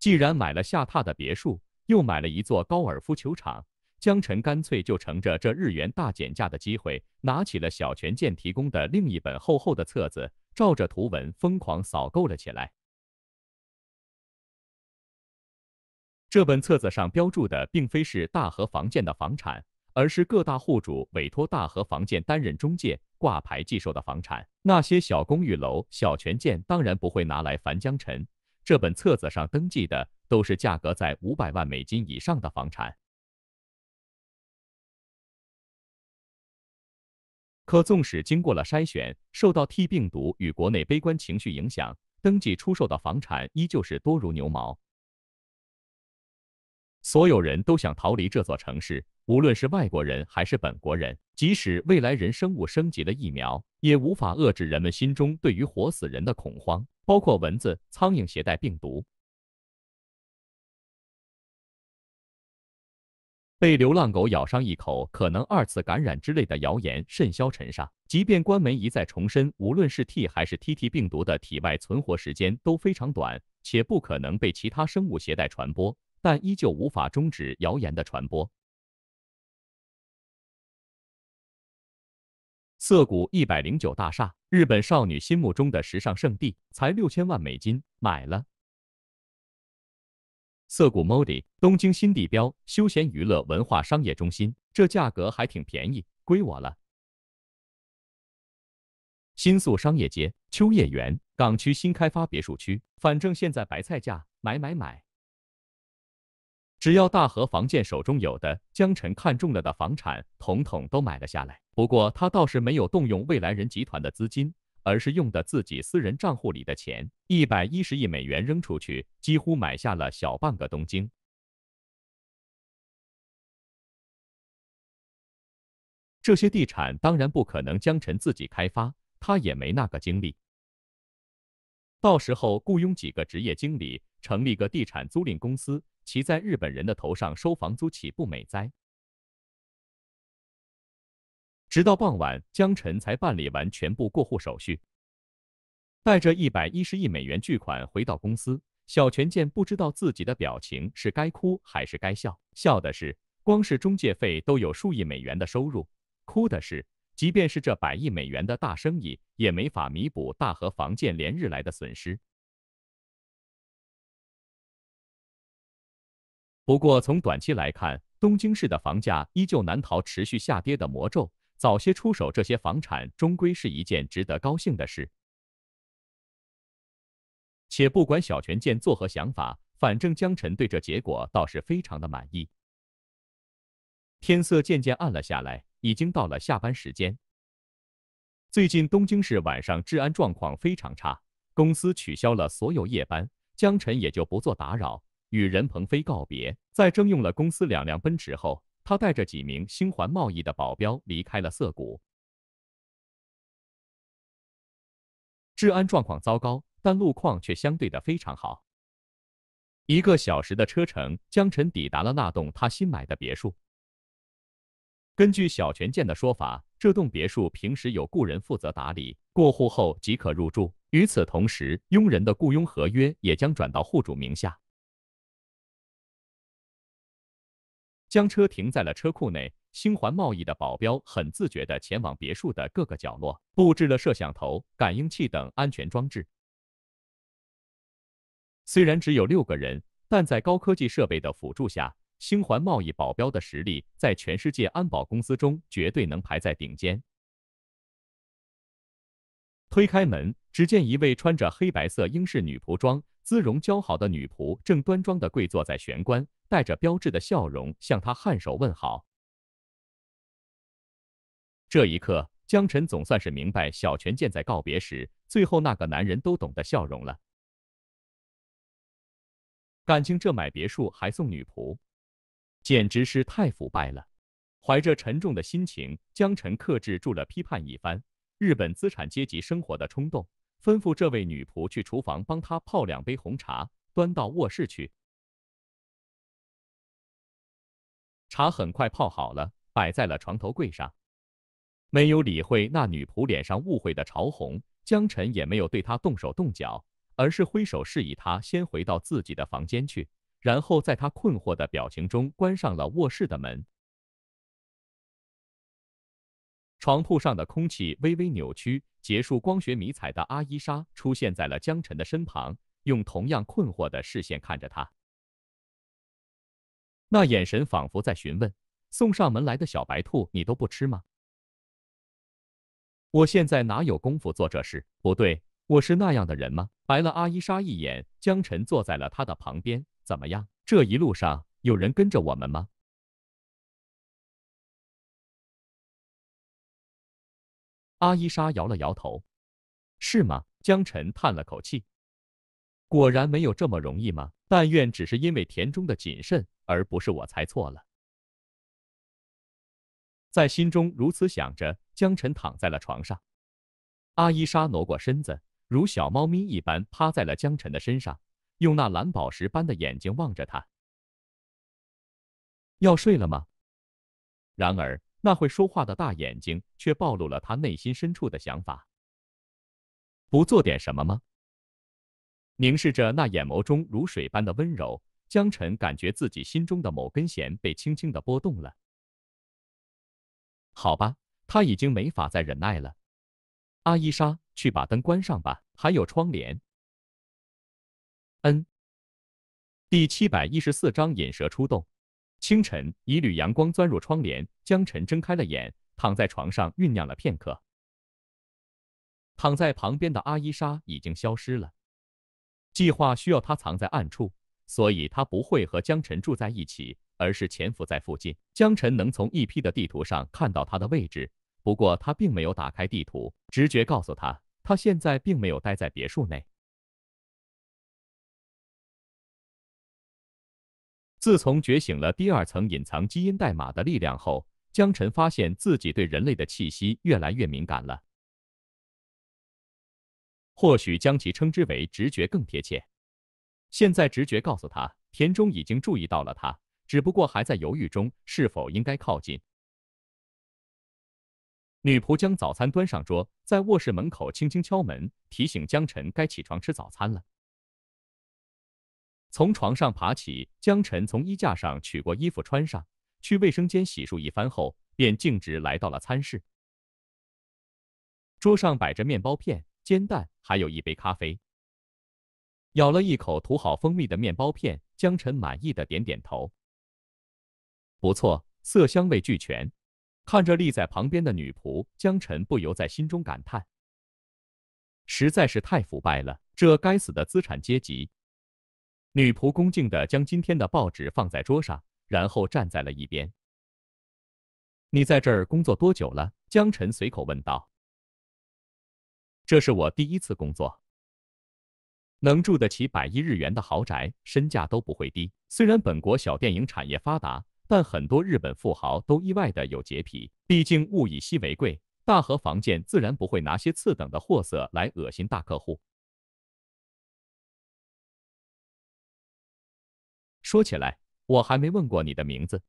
既然买了下榻的别墅，又买了一座高尔夫球场，江晨干脆就乘着这日元大减价的机会，拿起了小泉健提供的另一本厚厚的册子，照着图文疯狂扫购了起来。这本册子上标注的，并非是大和房建的房产，而是各大户主委托大和房建担任中介挂牌寄售的房产。那些小公寓楼、小权建当然不会拿来樊江辰。这本册子上登记的都是价格在五百万美金以上的房产。可纵使经过了筛选，受到 T 病毒与国内悲观情绪影响，登记出售的房产依旧是多如牛毛。所有人都想逃离这座城市，无论是外国人还是本国人。即使未来人生物升级了疫苗，也无法遏制人们心中对于活死人的恐慌，包括蚊子、苍蝇携带病毒，被流浪狗咬上一口可能二次感染之类的谣言甚嚣尘上。即便官媒一再重申，无论是 T 还是 TT 病毒的体外存活时间都非常短，且不可能被其他生物携带传播。但依旧无法终止谣言的传播。涩谷一百零九大厦，日本少女心目中的时尚圣地，才六千万美金，买了。涩谷 m o d i 东京新地标，休闲娱乐文化商业中心，这价格还挺便宜，归我了。新宿商业街，秋叶原港区新开发别墅区，反正现在白菜价，买买买。只要大和房建手中有的，江晨看中了的房产，统统都买了下来。不过他倒是没有动用未来人集团的资金，而是用的自己私人账户里的钱，一百一十亿美元扔出去，几乎买下了小半个东京。这些地产当然不可能江晨自己开发，他也没那个精力。到时候雇佣几个职业经理，成立个地产租赁公司。其在日本人的头上收房租，岂不美哉？直到傍晚，江晨才办理完全部过户手续，带着一百一十亿美元巨款回到公司。小泉健不知道自己的表情是该哭还是该笑。笑的是，光是中介费都有数亿美元的收入；哭的是，即便是这百亿美元的大生意，也没法弥补大和房建连日来的损失。不过，从短期来看，东京市的房价依旧难逃持续下跌的魔咒。早些出手这些房产，终归是一件值得高兴的事。且不管小泉健作何想法，反正江辰对这结果倒是非常的满意。天色渐渐暗了下来，已经到了下班时间。最近东京市晚上治安状况非常差，公司取消了所有夜班，江辰也就不做打扰。与任鹏飞告别，在征用了公司两辆奔驰后，他带着几名星环贸易的保镖离开了涩谷。治安状况糟糕，但路况却相对的非常好。一个小时的车程，江晨抵达了那栋他新买的别墅。根据小泉健的说法，这栋别墅平时有雇人负责打理，过户后即可入住。与此同时，佣人的雇佣合约也将转到户主名下。将车停在了车库内。星环贸易的保镖很自觉地前往别墅的各个角落，布置了摄像头、感应器等安全装置。虽然只有六个人，但在高科技设备的辅助下，星环贸易保镖的实力在全世界安保公司中绝对能排在顶尖。推开门，只见一位穿着黑白色英式女仆装。姿容姣好的女仆正端庄的跪坐在玄关，带着标志的笑容向他颔首问好。这一刻，江晨总算是明白小泉健在告别时最后那个男人都懂的笑容了。感情这买别墅还送女仆，简直是太腐败了。怀着沉重的心情，江晨克制住了批判一番日本资产阶级生活的冲动。吩咐这位女仆去厨房帮她泡两杯红茶，端到卧室去。茶很快泡好了，摆在了床头柜上。没有理会那女仆脸上误会的潮红，江晨也没有对她动手动脚，而是挥手示意她先回到自己的房间去，然后在她困惑的表情中关上了卧室的门。床铺上的空气微微扭曲，结束光学迷彩的阿伊莎出现在了江晨的身旁，用同样困惑的视线看着他，那眼神仿佛在询问：送上门来的小白兔你都不吃吗？我现在哪有功夫做这事？不对，我是那样的人吗？白了阿伊莎一眼，江晨坐在了他的旁边。怎么样？这一路上有人跟着我们吗？阿伊莎摇了摇头，是吗？江晨叹了口气，果然没有这么容易吗？但愿只是因为田中的谨慎，而不是我猜错了。在心中如此想着，江晨躺在了床上。阿伊莎挪过身子，如小猫咪一般趴在了江晨的身上，用那蓝宝石般的眼睛望着他。要睡了吗？然而。那会说话的大眼睛却暴露了他内心深处的想法。不做点什么吗？凝视着那眼眸中如水般的温柔，江晨感觉自己心中的某根弦被轻轻的拨动了。好吧，他已经没法再忍耐了。阿伊莎，去把灯关上吧，还有窗帘。嗯。第七百一十四章引蛇出洞。清晨，一缕阳光钻入窗帘，江晨睁开了眼，躺在床上酝酿了片刻。躺在旁边的阿伊莎已经消失了，计划需要她藏在暗处，所以她不会和江晨住在一起，而是潜伏在附近。江晨能从 EP 的地图上看到她的位置，不过他并没有打开地图，直觉告诉他，他现在并没有待在别墅内。自从觉醒了第二层隐藏基因代码的力量后，江晨发现自己对人类的气息越来越敏感了。或许将其称之为直觉更贴切。现在直觉告诉他，田中已经注意到了他，只不过还在犹豫中是否应该靠近。女仆将早餐端上桌，在卧室门口轻轻敲门，提醒江晨该起床吃早餐了。从床上爬起，江晨从衣架上取过衣服穿上，去卫生间洗漱一番后，便径直来到了餐室。桌上摆着面包片、煎蛋，还有一杯咖啡。咬了一口涂好蜂蜜的面包片，江晨满意的点点头。不错，色香味俱全。看着立在旁边的女仆，江晨不由在心中感叹：实在是太腐败了，这该死的资产阶级！女仆恭敬地将今天的报纸放在桌上，然后站在了一边。你在这儿工作多久了？江晨随口问道。这是我第一次工作。能住得起百亿日元的豪宅，身价都不会低。虽然本国小电影产业发达，但很多日本富豪都意外的有洁癖，毕竟物以稀为贵，大和房建自然不会拿些次等的货色来恶心大客户。说起来，我还没问过你的名字。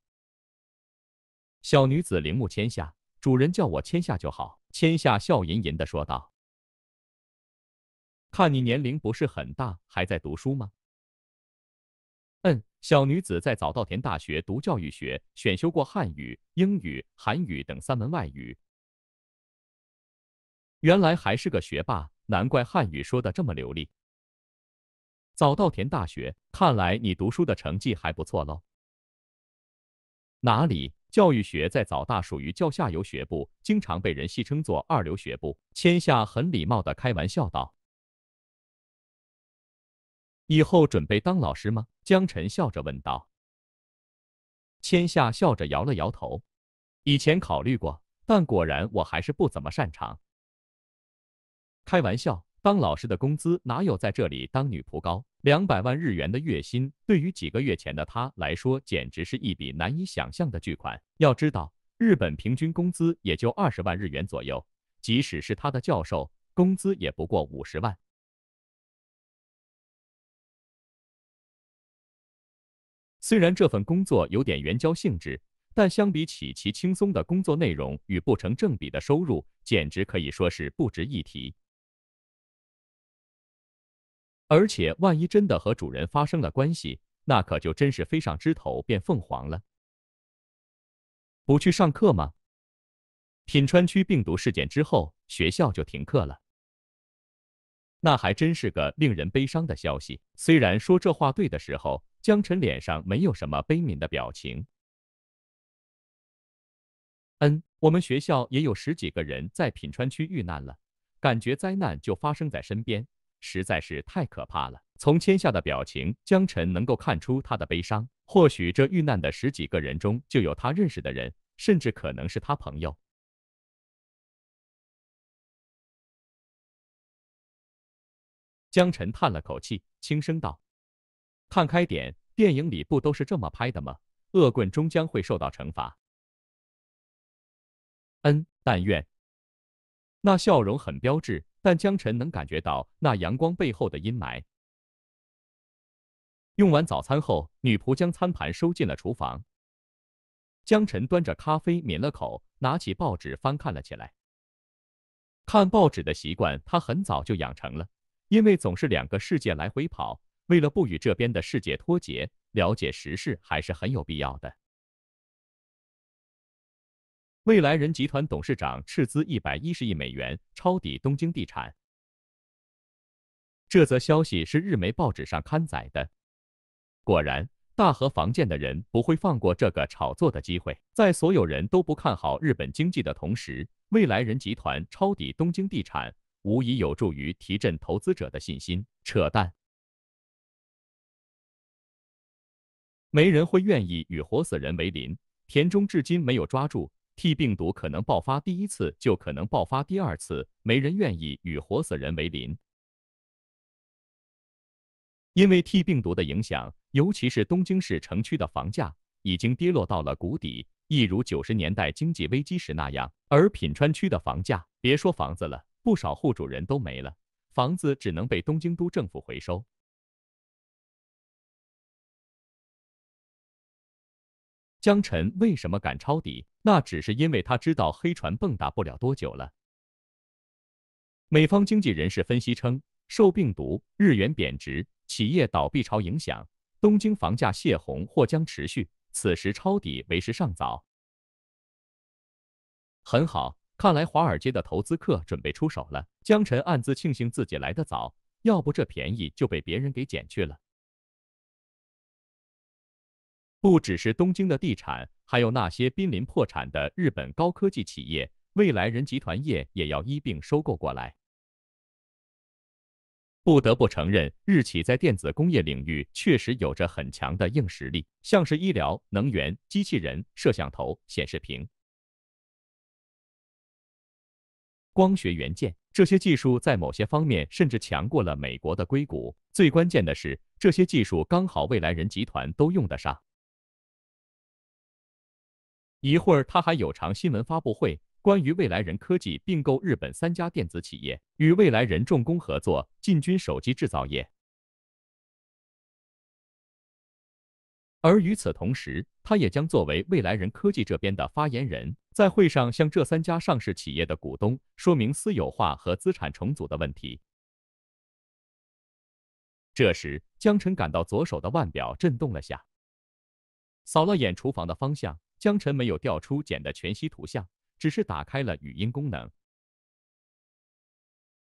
小女子铃木千夏，主人叫我千夏就好。千夏笑吟吟的说道：“看你年龄不是很大，还在读书吗？”“嗯，小女子在早稻田大学读教育学，选修过汉语、英语、韩语等三门外语。原来还是个学霸，难怪汉语说的这么流利。”早稻田大学，看来你读书的成绩还不错喽。哪里，教育学在早大属于较下游学部，经常被人戏称作二流学部。千夏很礼貌的开玩笑道：“以后准备当老师吗？”江晨笑着问道。千夏笑着摇了摇头：“以前考虑过，但果然我还是不怎么擅长。”开玩笑。当老师的工资哪有在这里当女仆高？两百万日元的月薪对于几个月前的他来说，简直是一笔难以想象的巨款。要知道，日本平均工资也就二十万日元左右，即使是他的教授，工资也不过五十万。虽然这份工作有点援交性质，但相比起其轻松的工作内容与不成正比的收入，简直可以说是不值一提。而且，万一真的和主人发生了关系，那可就真是飞上枝头变凤凰了。不去上课吗？品川区病毒事件之后，学校就停课了。那还真是个令人悲伤的消息。虽然说这话对的时候，江晨脸上没有什么悲悯的表情。嗯，我们学校也有十几个人在品川区遇难了，感觉灾难就发生在身边。实在是太可怕了。从千夏的表情，江晨能够看出他的悲伤。或许这遇难的十几个人中，就有他认识的人，甚至可能是他朋友。江晨叹了口气，轻声道：“看开点，电影里不都是这么拍的吗？恶棍终将会受到惩罚。”嗯，但愿。那笑容很标志。但江晨能感觉到那阳光背后的阴霾。用完早餐后，女仆将餐盘收进了厨房。江晨端着咖啡抿了口，拿起报纸翻看了起来。看报纸的习惯他很早就养成了，因为总是两个世界来回跑，为了不与这边的世界脱节，了解时事还是很有必要的。未来人集团董事长斥资一百一十亿美元抄底东京地产，这则消息是日媒报纸上刊载的。果然，大和房建的人不会放过这个炒作的机会。在所有人都不看好日本经济的同时，未来人集团抄底东京地产，无疑有助于提振投资者的信心。扯淡，没人会愿意与活死人为邻。田中至今没有抓住。T 病毒可能爆发第一次，就可能爆发第二次。没人愿意与活死人为邻。因为 T 病毒的影响，尤其是东京市城区的房价已经跌落到了谷底，一如九十年代经济危机时那样。而品川区的房价，别说房子了，不少户主人都没了，房子只能被东京都政府回收。江晨为什么敢抄底？那只是因为他知道黑船蹦跶不了多久了。美方经济人士分析称，受病毒、日元贬值、企业倒闭潮影响，东京房价泄洪或将持续，此时抄底为时尚早。很好，看来华尔街的投资客准备出手了。江晨暗自庆幸自己来得早，要不这便宜就被别人给捡去了。不只是东京的地产。还有那些濒临破产的日本高科技企业，未来人集团业也要一并收购过来。不得不承认，日企在电子工业领域确实有着很强的硬实力，像是医疗、能源、机器人、摄像头、显示屏、光学元件这些技术，在某些方面甚至强过了美国的硅谷。最关键的是，这些技术刚好未来人集团都用得上。一会儿他还有场新闻发布会，关于未来人科技并购日本三家电子企业，与未来人重工合作进军手机制造业。而与此同时，他也将作为未来人科技这边的发言人，在会上向这三家上市企业的股东说明私有化和资产重组的问题。这时，江晨感到左手的腕表震动了下，扫了眼厨房的方向。江晨没有调出简的全息图像，只是打开了语音功能。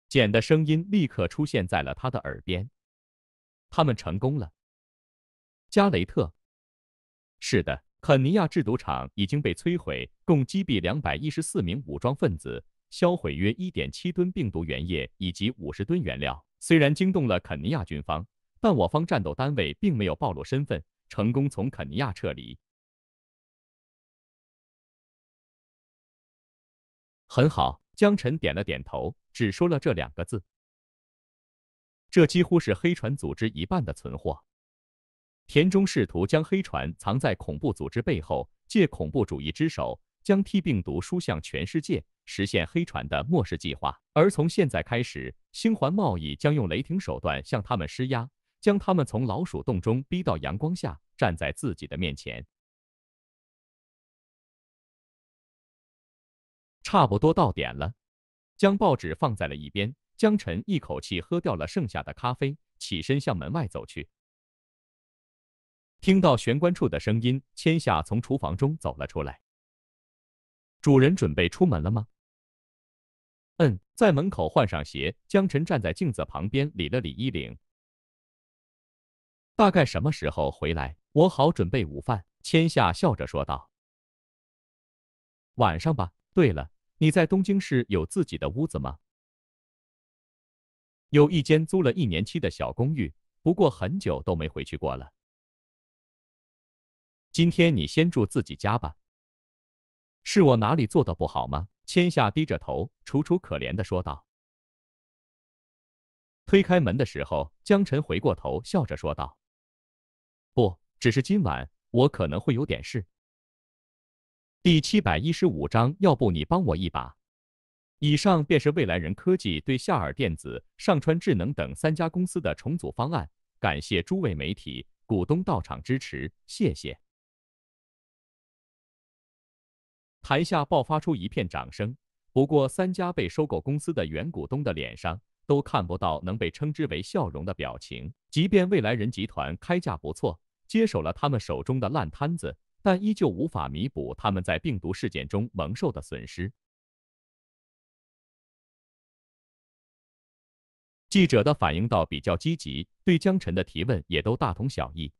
简的声音立刻出现在了他的耳边。他们成功了，加雷特。是的，肯尼亚制毒厂已经被摧毁，共击毙两百一十四名武装分子，销毁约一点七吨病毒原液以及五十吨原料。虽然惊动了肯尼亚军方，但我方战斗单位并没有暴露身份，成功从肯尼亚撤离。很好，江晨点了点头，只说了这两个字。这几乎是黑船组织一半的存货。田中试图将黑船藏在恐怖组织背后，借恐怖主义之手将 T 病毒输向全世界，实现黑船的末世计划。而从现在开始，星环贸易将用雷霆手段向他们施压，将他们从老鼠洞中逼到阳光下，站在自己的面前。差不多到点了，将报纸放在了一边。江晨一口气喝掉了剩下的咖啡，起身向门外走去。听到玄关处的声音，千夏从厨房中走了出来。主人准备出门了吗？嗯，在门口换上鞋。江晨站在镜子旁边理了理衣领。大概什么时候回来？我好准备午饭。千夏笑着说道。晚上吧。对了。你在东京市有自己的屋子吗？有一间租了一年期的小公寓，不过很久都没回去过了。今天你先住自己家吧。是我哪里做的不好吗？千夏低着头，楚楚可怜的说道。推开门的时候，江晨回过头，笑着说道：“不只是今晚，我可能会有点事。”第七百一十五章，要不你帮我一把？以上便是未来人科技对夏尔电子、上川智能等三家公司的重组方案。感谢诸位媒体、股东到场支持，谢谢。台下爆发出一片掌声。不过，三家被收购公司的原股东的脸上都看不到能被称之为笑容的表情，即便未来人集团开价不错，接手了他们手中的烂摊子。但依旧无法弥补他们在病毒事件中蒙受的损失。记者的反应倒比较积极，对江晨的提问也都大同小异。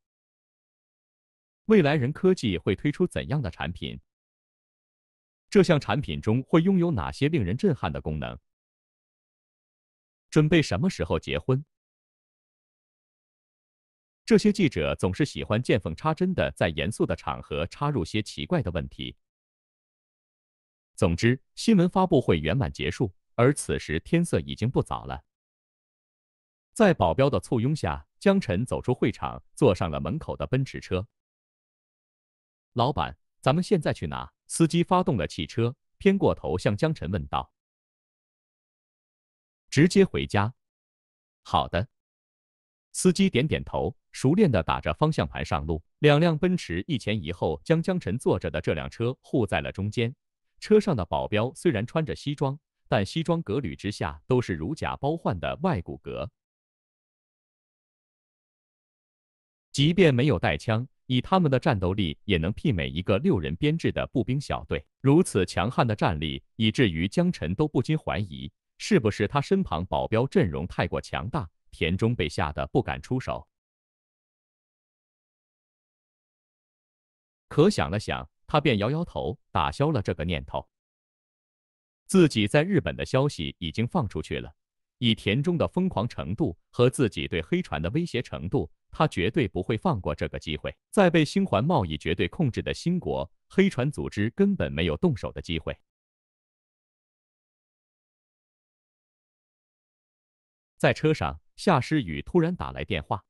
未来人科技会推出怎样的产品？这项产品中会拥有哪些令人震撼的功能？准备什么时候结婚？这些记者总是喜欢见缝插针的，在严肃的场合插入些奇怪的问题。总之，新闻发布会圆满结束，而此时天色已经不早了。在保镖的簇拥下，江晨走出会场，坐上了门口的奔驰车。老板，咱们现在去哪？司机发动了汽车，偏过头向江晨问道：“直接回家。”“好的。”司机点点头。熟练的打着方向盘上路，两辆奔驰一前一后将江晨坐着的这辆车护在了中间。车上的保镖虽然穿着西装，但西装革履之下都是如假包换的外骨骼。即便没有带枪，以他们的战斗力也能媲美一个六人编制的步兵小队。如此强悍的战力，以至于江晨都不禁怀疑，是不是他身旁保镖阵容太过强大，田中被吓得不敢出手。可想了想，他便摇摇头，打消了这个念头。自己在日本的消息已经放出去了，以田中的疯狂程度和自己对黑船的威胁程度，他绝对不会放过这个机会。在被星环贸易绝对控制的新国，黑船组织根本没有动手的机会。在车上，夏诗雨突然打来电话：“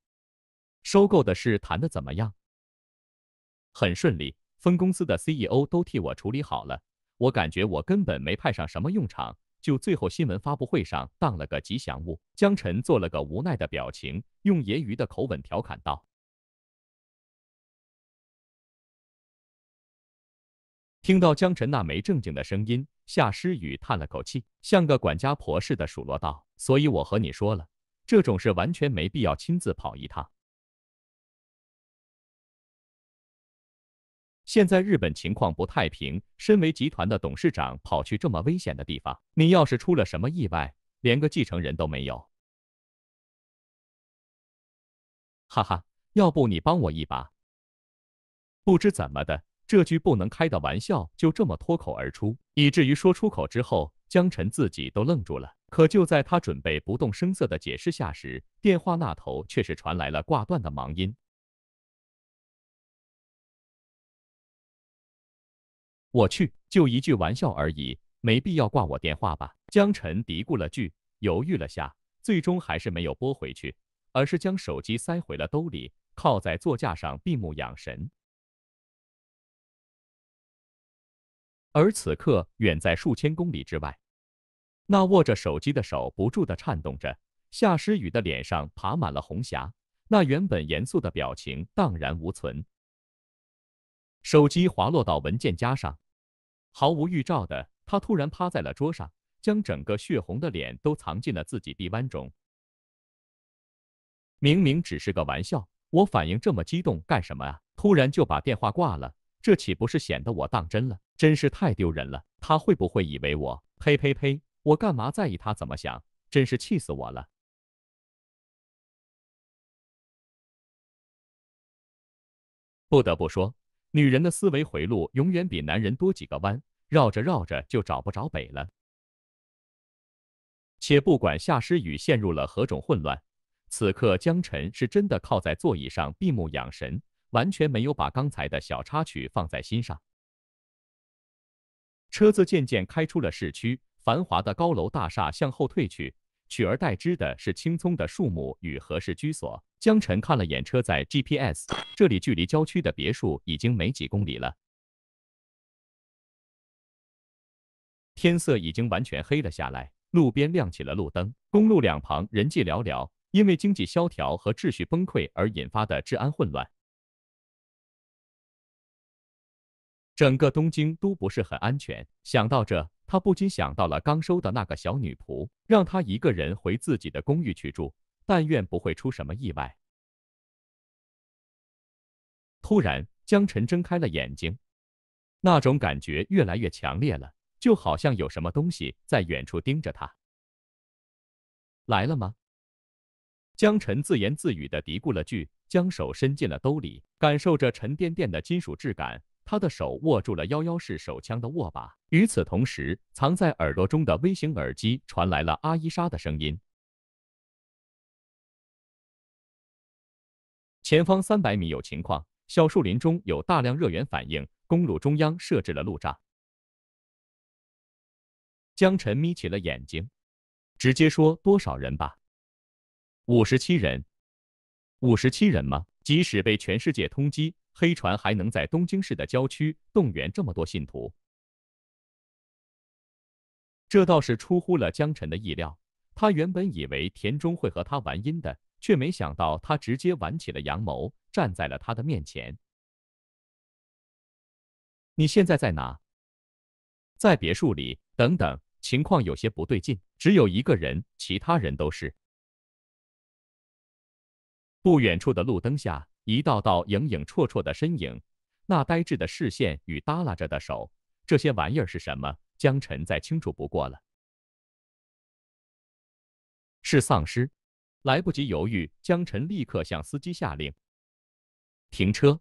收购的事谈得怎么样？”很顺利，分公司的 CEO 都替我处理好了。我感觉我根本没派上什么用场，就最后新闻发布会上当了个吉祥物。江晨做了个无奈的表情，用揶揄的口吻调侃道：“听到江晨那没正经的声音，夏诗雨叹了口气，像个管家婆似的数落道：所以我和你说了，这种事完全没必要亲自跑一趟。”现在日本情况不太平，身为集团的董事长跑去这么危险的地方，你要是出了什么意外，连个继承人都没有。哈哈，要不你帮我一把？不知怎么的，这句不能开的玩笑就这么脱口而出，以至于说出口之后，江晨自己都愣住了。可就在他准备不动声色的解释下时，电话那头却是传来了挂断的忙音。我去，就一句玩笑而已，没必要挂我电话吧？江晨嘀咕了句，犹豫了下，最终还是没有拨回去，而是将手机塞回了兜里，靠在座驾上闭目养神。而此刻，远在数千公里之外，那握着手机的手不住的颤动着，夏诗雨的脸上爬满了红霞，那原本严肃的表情荡然无存，手机滑落到文件夹上。毫无预兆的，他突然趴在了桌上，将整个血红的脸都藏进了自己臂弯中。明明只是个玩笑，我反应这么激动干什么啊？突然就把电话挂了，这岂不是显得我当真了？真是太丢人了！他会不会以为我……呸呸呸！我干嘛在意他怎么想？真是气死我了！不得不说。女人的思维回路永远比男人多几个弯，绕着绕着就找不着北了。且不管夏诗雨陷入了何种混乱，此刻江晨是真的靠在座椅上闭目养神，完全没有把刚才的小插曲放在心上。车子渐渐开出了市区，繁华的高楼大厦向后退去。取而代之的是青葱的树木与合适居所。江晨看了眼车载 GPS，这里距离郊区的别墅已经没几公里了。天色已经完全黑了下来，路边亮起了路灯，公路两旁人迹寥寥，因为经济萧条和秩序崩溃而引发的治安混乱。整个东京都不是很安全，想到这，他不禁想到了刚收的那个小女仆，让她一个人回自己的公寓去住，但愿不会出什么意外。突然，江晨睁开了眼睛，那种感觉越来越强烈了，就好像有什么东西在远处盯着他。来了吗？江晨自言自语地嘀咕了句，将手伸进了兜里，感受着沉甸甸的金属质感。他的手握住了幺幺式手枪的握把，与此同时，藏在耳朵中的微型耳机传来了阿伊莎的声音：“前方三百米有情况，小树林中有大量热源反应，公路中央设置了路障。”江晨眯起了眼睛，直接说：“多少人吧？”“五十七人。”“五十七人吗？即使被全世界通缉。”黑船还能在东京市的郊区动员这么多信徒，这倒是出乎了江辰的意料。他原本以为田中会和他玩阴的，却没想到他直接玩起了阳谋，站在了他的面前。你现在在哪？在别墅里。等等，情况有些不对劲，只有一个人，其他人都是。不远处的路灯下。一道道影影绰绰的身影，那呆滞的视线与耷拉着的手，这些玩意儿是什么？江晨再清楚不过了，是丧尸。来不及犹豫，江晨立刻向司机下令：停车！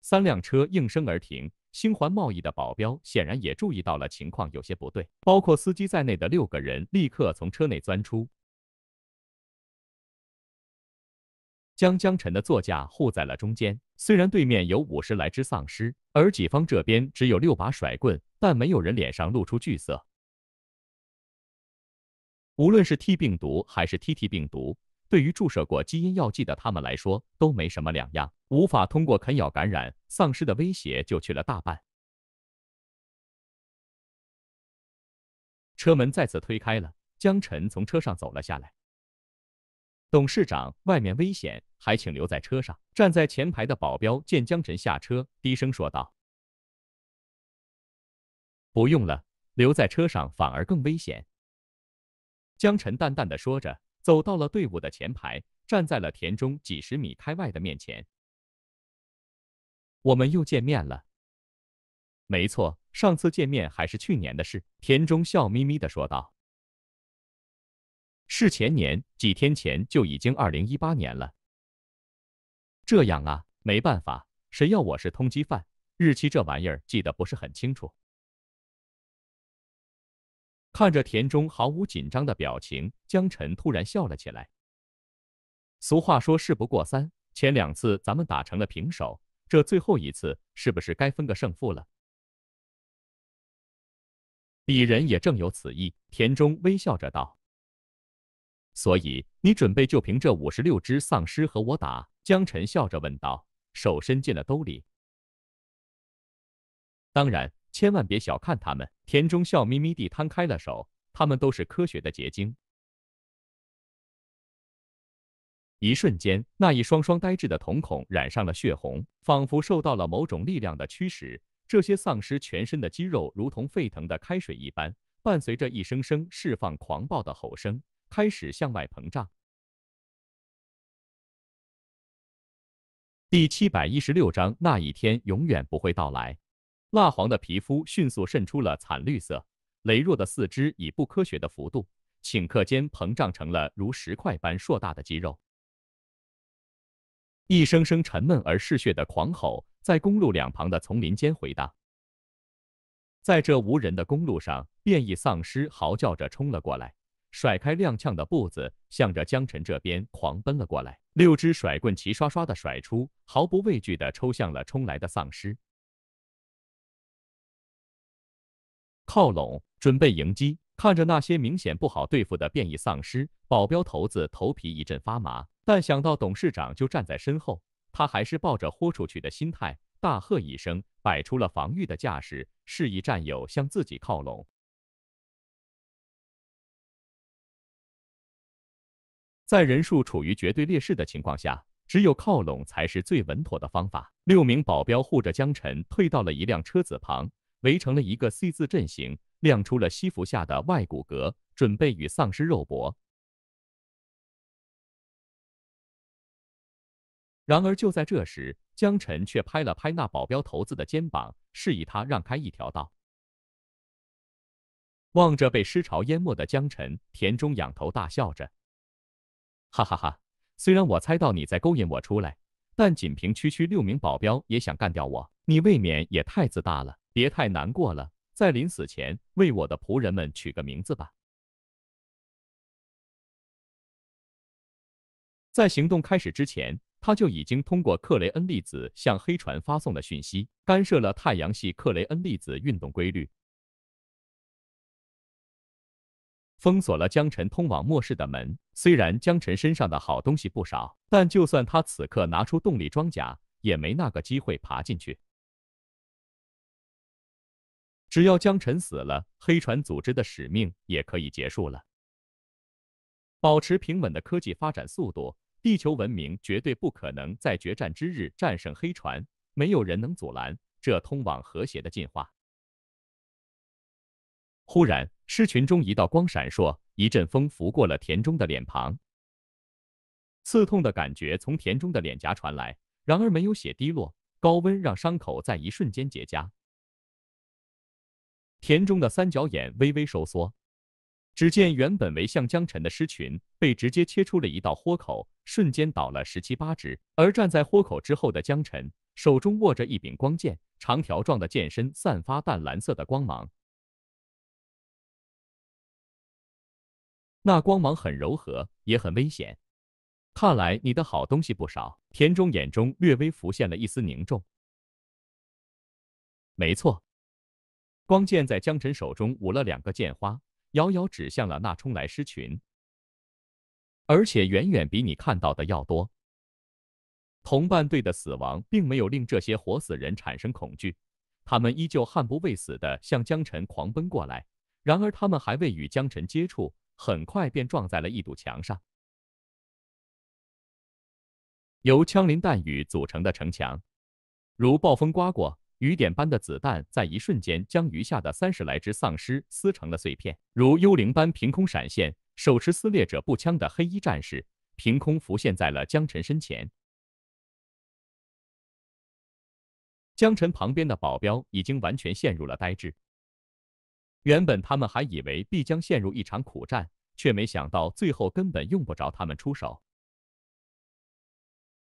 三辆车应声而停。星环贸易的保镖显然也注意到了情况有些不对，包括司机在内的六个人立刻从车内钻出。将江晨的座驾护在了中间。虽然对面有五十来只丧尸，而己方这边只有六把甩棍，但没有人脸上露出惧色。无论是 T 病毒还是 T T 病毒，对于注射过基因药剂的他们来说都没什么两样，无法通过啃咬感染，丧尸的威胁就去了大半。车门再次推开了，江晨从车上走了下来。董事长，外面危险，还请留在车上。站在前排的保镖见江晨下车，低声说道：“不用了，留在车上反而更危险。”江晨淡淡的说着，走到了队伍的前排，站在了田中几十米开外的面前。“我们又见面了。”“没错，上次见面还是去年的事。”田中笑眯眯的说道。是前年，几天前就已经二零一八年了。这样啊，没办法，谁要我是通缉犯？日期这玩意儿记得不是很清楚。看着田中毫无紧张的表情，江晨突然笑了起来。俗话说，事不过三，前两次咱们打成了平手，这最后一次是不是该分个胜负了？鄙人也正有此意。田中微笑着道。所以，你准备就凭这五十六只丧尸和我打？江晨笑着问道，手伸进了兜里。当然，千万别小看他们。田中笑眯眯地摊开了手，他们都是科学的结晶。一瞬间，那一双双呆滞的瞳孔染上了血红，仿佛受到了某种力量的驱使。这些丧尸全身的肌肉如同沸腾的开水一般，伴随着一声声释放狂暴的吼声。开始向外膨胀。第七百一十六章，那一天永远不会到来。蜡黄的皮肤迅速渗出了惨绿色，羸弱的四肢以不科学的幅度，顷刻间膨胀成了如石块般硕大的肌肉。一声声沉闷而嗜血的狂吼在公路两旁的丛林间回荡。在这无人的公路上，变异丧尸嚎叫着冲了过来。甩开踉跄的步子，向着江晨这边狂奔了过来。六只甩棍齐刷刷的甩出，毫不畏惧的抽向了冲来的丧尸。靠拢，准备迎击。看着那些明显不好对付的变异丧尸，保镖头子头皮一阵发麻。但想到董事长就站在身后，他还是抱着豁出去的心态，大喝一声，摆出了防御的架势，示意战友向自己靠拢。在人数处于绝对劣势的情况下，只有靠拢才是最稳妥的方法。六名保镖护着江晨，退到了一辆车子旁，围成了一个 C 字阵型，亮出了西服下的外骨骼，准备与丧尸肉搏。然而，就在这时，江晨却拍了拍那保镖头子的肩膀，示意他让开一条道。望着被尸潮淹没的江晨，田中仰头大笑着。哈哈哈！虽然我猜到你在勾引我出来，但仅凭区区六名保镖也想干掉我，你未免也太自大了。别太难过了，在临死前为我的仆人们取个名字吧。在行动开始之前，他就已经通过克雷恩粒子向黑船发送了讯息，干涉了太阳系克雷恩粒子运动规律。封锁了江晨通往末世的门。虽然江晨身上的好东西不少，但就算他此刻拿出动力装甲，也没那个机会爬进去。只要江晨死了，黑船组织的使命也可以结束了。保持平稳的科技发展速度，地球文明绝对不可能在决战之日战胜黑船。没有人能阻拦这通往和谐的进化。忽然。狮群中一道光闪烁，一阵风拂过了田中的脸庞，刺痛的感觉从田中的脸颊传来。然而没有血滴落，高温让伤口在一瞬间结痂。田中的三角眼微微收缩，只见原本围向江辰的狮群被直接切出了一道豁口，瞬间倒了十七八只。而站在豁口之后的江辰，手中握着一柄光剑，长条状的剑身散发淡蓝色的光芒。那光芒很柔和，也很危险。看来你的好东西不少。田中眼中略微浮现了一丝凝重。没错，光剑在江辰手中舞了两个剑花，遥遥指向了那冲来狮群。而且远远比你看到的要多。同伴队的死亡并没有令这些活死人产生恐惧，他们依旧悍不畏死的向江辰狂奔过来。然而他们还未与江辰接触。很快便撞在了一堵墙上。由枪林弹雨组成的城墙，如暴风刮过，雨点般的子弹在一瞬间将余下的三十来只丧尸撕成了碎片。如幽灵般凭空闪现，手持撕裂者步枪的黑衣战士凭空浮现在了江晨身前。江晨旁边的保镖已经完全陷入了呆滞。原本他们还以为必将陷入一场苦战，却没想到最后根本用不着他们出手。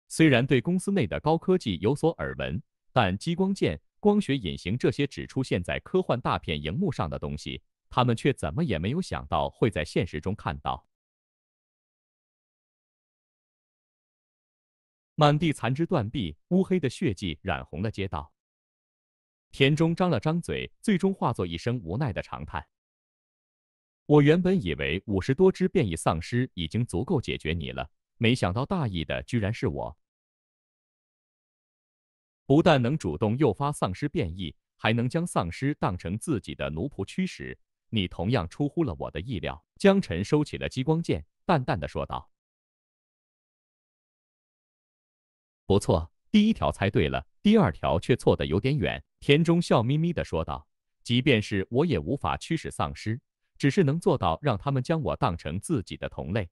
虽然对公司内的高科技有所耳闻，但激光剑、光学隐形这些只出现在科幻大片荧幕上的东西，他们却怎么也没有想到会在现实中看到。满地残肢断臂，乌黑的血迹染红了街道。田中张了张嘴，最终化作一声无奈的长叹。我原本以为五十多只变异丧尸已经足够解决你了，没想到大意的居然是我。不但能主动诱发丧尸变异，还能将丧尸当成自己的奴仆驱使，你同样出乎了我的意料。江晨收起了激光剑，淡淡的说道：“不错，第一条猜对了，第二条却错的有点远。”田中笑眯眯的说道：“即便是我也无法驱使丧尸，只是能做到让他们将我当成自己的同类。”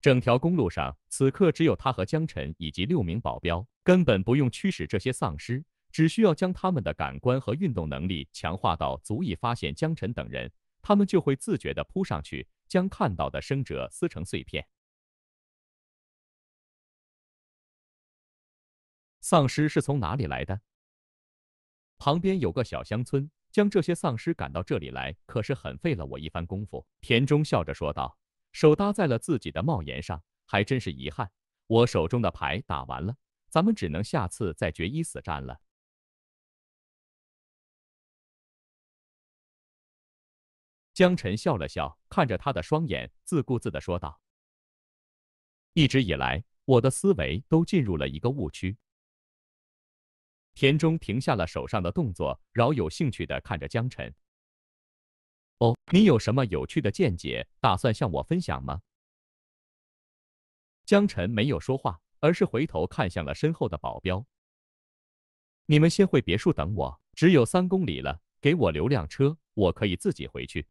整条公路上，此刻只有他和江晨以及六名保镖，根本不用驱使这些丧尸，只需要将他们的感官和运动能力强化到足以发现江晨等人，他们就会自觉的扑上去，将看到的生者撕成碎片。丧尸是从哪里来的？旁边有个小乡村，将这些丧尸赶到这里来，可是很费了我一番功夫。田中笑着说道，手搭在了自己的帽檐上，还真是遗憾，我手中的牌打完了，咱们只能下次再决一死战了。江晨笑了笑，看着他的双眼，自顾自地说道：“一直以来，我的思维都进入了一个误区。”田中停下了手上的动作，饶有兴趣地看着江晨。“哦，你有什么有趣的见解，打算向我分享吗？”江晨没有说话，而是回头看向了身后的保镖。“你们先回别墅等我，只有三公里了，给我留辆车，我可以自己回去。”“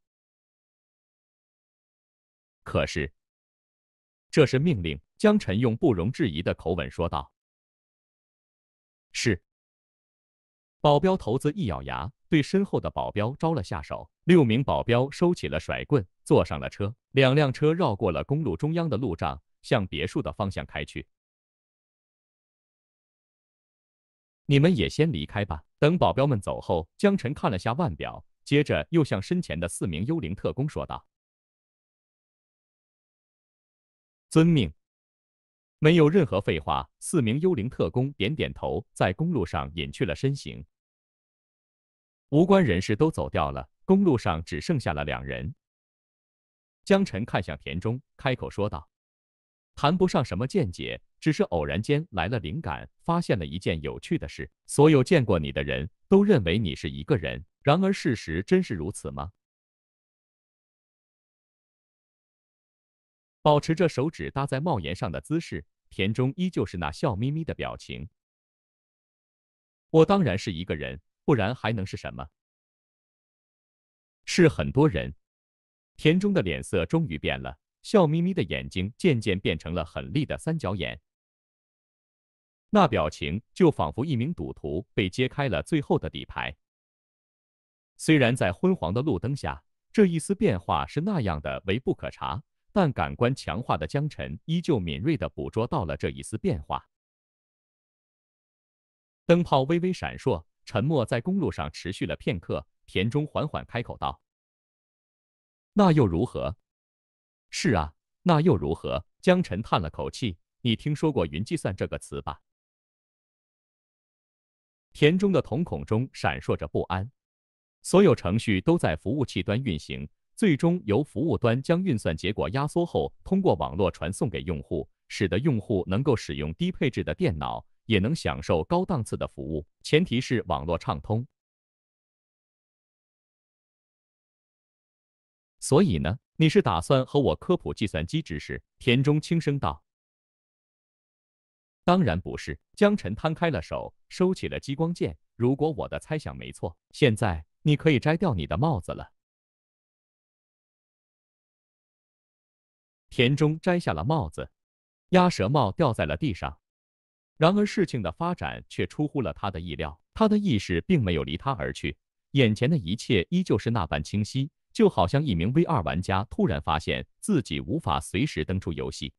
可是，这是命令。”江晨用不容置疑的口吻说道。“是。”保镖头子一咬牙，对身后的保镖招了下手，六名保镖收起了甩棍，坐上了车。两辆车绕过了公路中央的路障，向别墅的方向开去。你们也先离开吧。等保镖们走后，江晨看了下腕表，接着又向身前的四名幽灵特工说道：“遵命。”没有任何废话，四名幽灵特工点点头，在公路上隐去了身形。无关人士都走掉了，公路上只剩下了两人。江晨看向田中，开口说道：“谈不上什么见解，只是偶然间来了灵感，发现了一件有趣的事。所有见过你的人都认为你是一个人，然而事实真是如此吗？”保持着手指搭在帽檐上的姿势，田中依旧是那笑眯眯的表情。我当然是一个人，不然还能是什么？是很多人。田中的脸色终于变了，笑眯眯的眼睛渐渐变成了狠厉的三角眼。那表情就仿佛一名赌徒被揭开了最后的底牌。虽然在昏黄的路灯下，这一丝变化是那样的微不可察。但感官强化的江晨依旧敏锐的捕捉到了这一丝变化，灯泡微微闪烁。沉默在公路上持续了片刻，田中缓缓开口道：“那又如何？”“是啊，那又如何？”江晨叹了口气：“你听说过云计算这个词吧？”田中的瞳孔中闪烁着不安，所有程序都在服务器端运行。最终由服务端将运算结果压缩后，通过网络传送给用户，使得用户能够使用低配置的电脑也能享受高档次的服务，前提是网络畅通。所以呢，你是打算和我科普计算机知识？田中轻声道：“当然不是。”江晨摊开了手，收起了激光剑。如果我的猜想没错，现在你可以摘掉你的帽子了。田中摘下了帽子，鸭舌帽掉在了地上。然而，事情的发展却出乎了他的意料。他的意识并没有离他而去，眼前的一切依旧是那般清晰，就好像一名 V 二玩家突然发现自己无法随时登出游戏。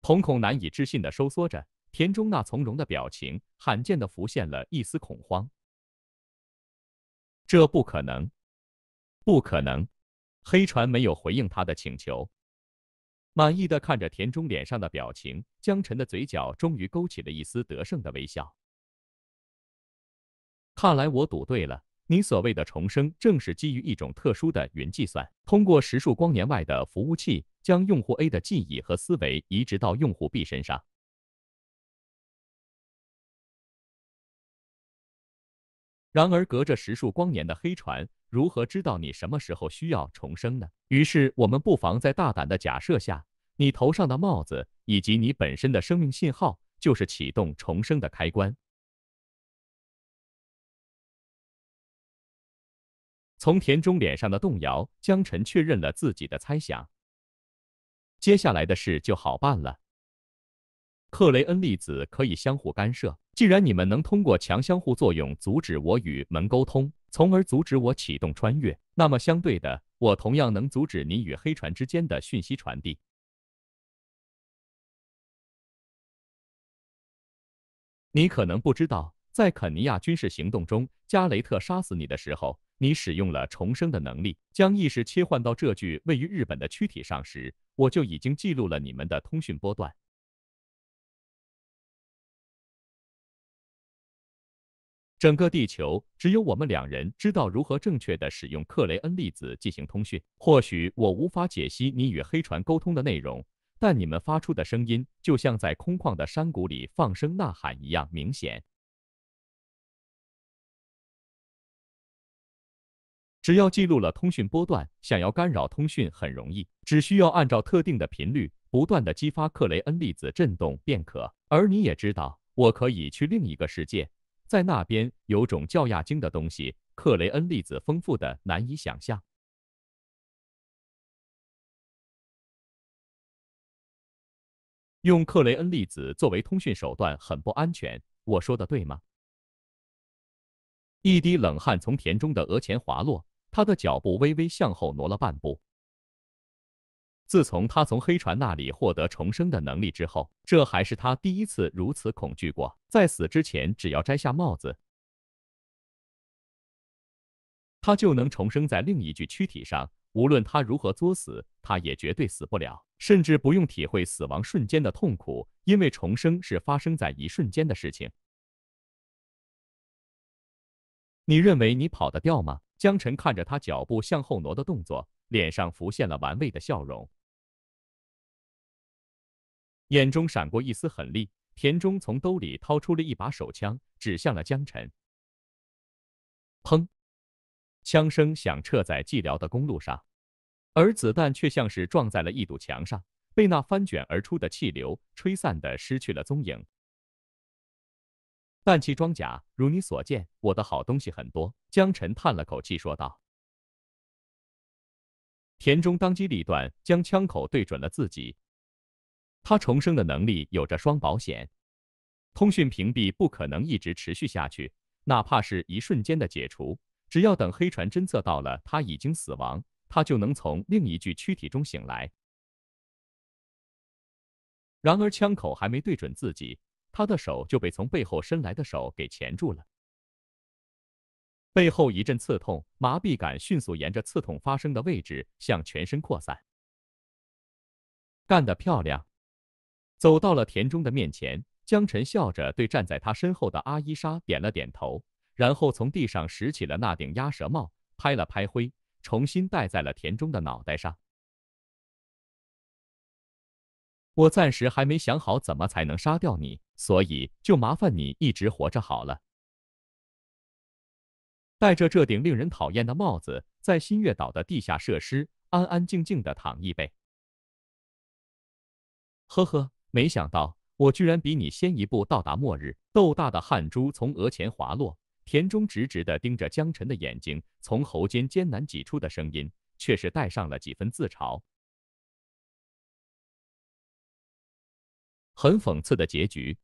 瞳孔难以置信的收缩着，田中那从容的表情罕见的浮现了一丝恐慌。这不可能！不可能，黑船没有回应他的请求。满意的看着田中脸上的表情，江晨的嘴角终于勾起了一丝得胜的微笑。看来我赌对了，你所谓的重生，正是基于一种特殊的云计算，通过十数光年外的服务器，将用户 A 的记忆和思维移植到用户 B 身上。然而，隔着十数光年的黑船。如何知道你什么时候需要重生呢？于是我们不妨在大胆的假设下，你头上的帽子以及你本身的生命信号就是启动重生的开关。从田中脸上的动摇，江晨确认了自己的猜想。接下来的事就好办了。克雷恩粒子可以相互干涉，既然你们能通过强相互作用阻止我与门沟通。从而阻止我启动穿越。那么相对的，我同样能阻止你与黑船之间的讯息传递。你可能不知道，在肯尼亚军事行动中，加雷特杀死你的时候，你使用了重生的能力，将意识切换到这具位于日本的躯体上时，我就已经记录了你们的通讯波段。整个地球只有我们两人知道如何正确的使用克雷恩粒子进行通讯。或许我无法解析你与黑船沟通的内容，但你们发出的声音就像在空旷的山谷里放声呐喊一样明显。只要记录了通讯波段，想要干扰通讯很容易，只需要按照特定的频率不断的激发克雷恩粒子振动便可。而你也知道，我可以去另一个世界。在那边有种叫亚精的东西，克雷恩粒子丰富的难以想象。用克雷恩粒子作为通讯手段很不安全，我说的对吗？一滴冷汗从田中的额前滑落，他的脚步微微向后挪了半步。自从他从黑船那里获得重生的能力之后，这还是他第一次如此恐惧过。在死之前，只要摘下帽子，他就能重生在另一具躯体上。无论他如何作死，他也绝对死不了，甚至不用体会死亡瞬间的痛苦，因为重生是发生在一瞬间的事情。你认为你跑得掉吗？江晨看着他脚步向后挪的动作，脸上浮现了玩味的笑容，眼中闪过一丝狠厉。田中从兜里掏出了一把手枪，指向了江晨。砰！枪声响彻在寂寥的公路上，而子弹却像是撞在了一堵墙上，被那翻卷而出的气流吹散的，失去了踪影。氮气装甲，如你所见，我的好东西很多。江晨叹了口气说道。田中当机立断，将枪口对准了自己。他重生的能力有着双保险，通讯屏蔽不可能一直持续下去，哪怕是一瞬间的解除，只要等黑船侦测到了他已经死亡，他就能从另一具躯体中醒来。然而枪口还没对准自己，他的手就被从背后伸来的手给钳住了，背后一阵刺痛，麻痹感迅速沿着刺痛发生的位置向全身扩散。干得漂亮！走到了田中的面前，江晨笑着对站在他身后的阿伊莎点了点头，然后从地上拾起了那顶鸭舌帽，拍了拍灰，重新戴在了田中的脑袋上。我暂时还没想好怎么才能杀掉你，所以就麻烦你一直活着好了。戴着这顶令人讨厌的帽子，在新月岛的地下设施安安静静的躺一辈。呵呵。没想到我居然比你先一步到达末日，豆大的汗珠从额前滑落，田中直直的盯着江晨的眼睛，从喉间艰难挤出的声音却是带上了几分自嘲。很讽刺的结局。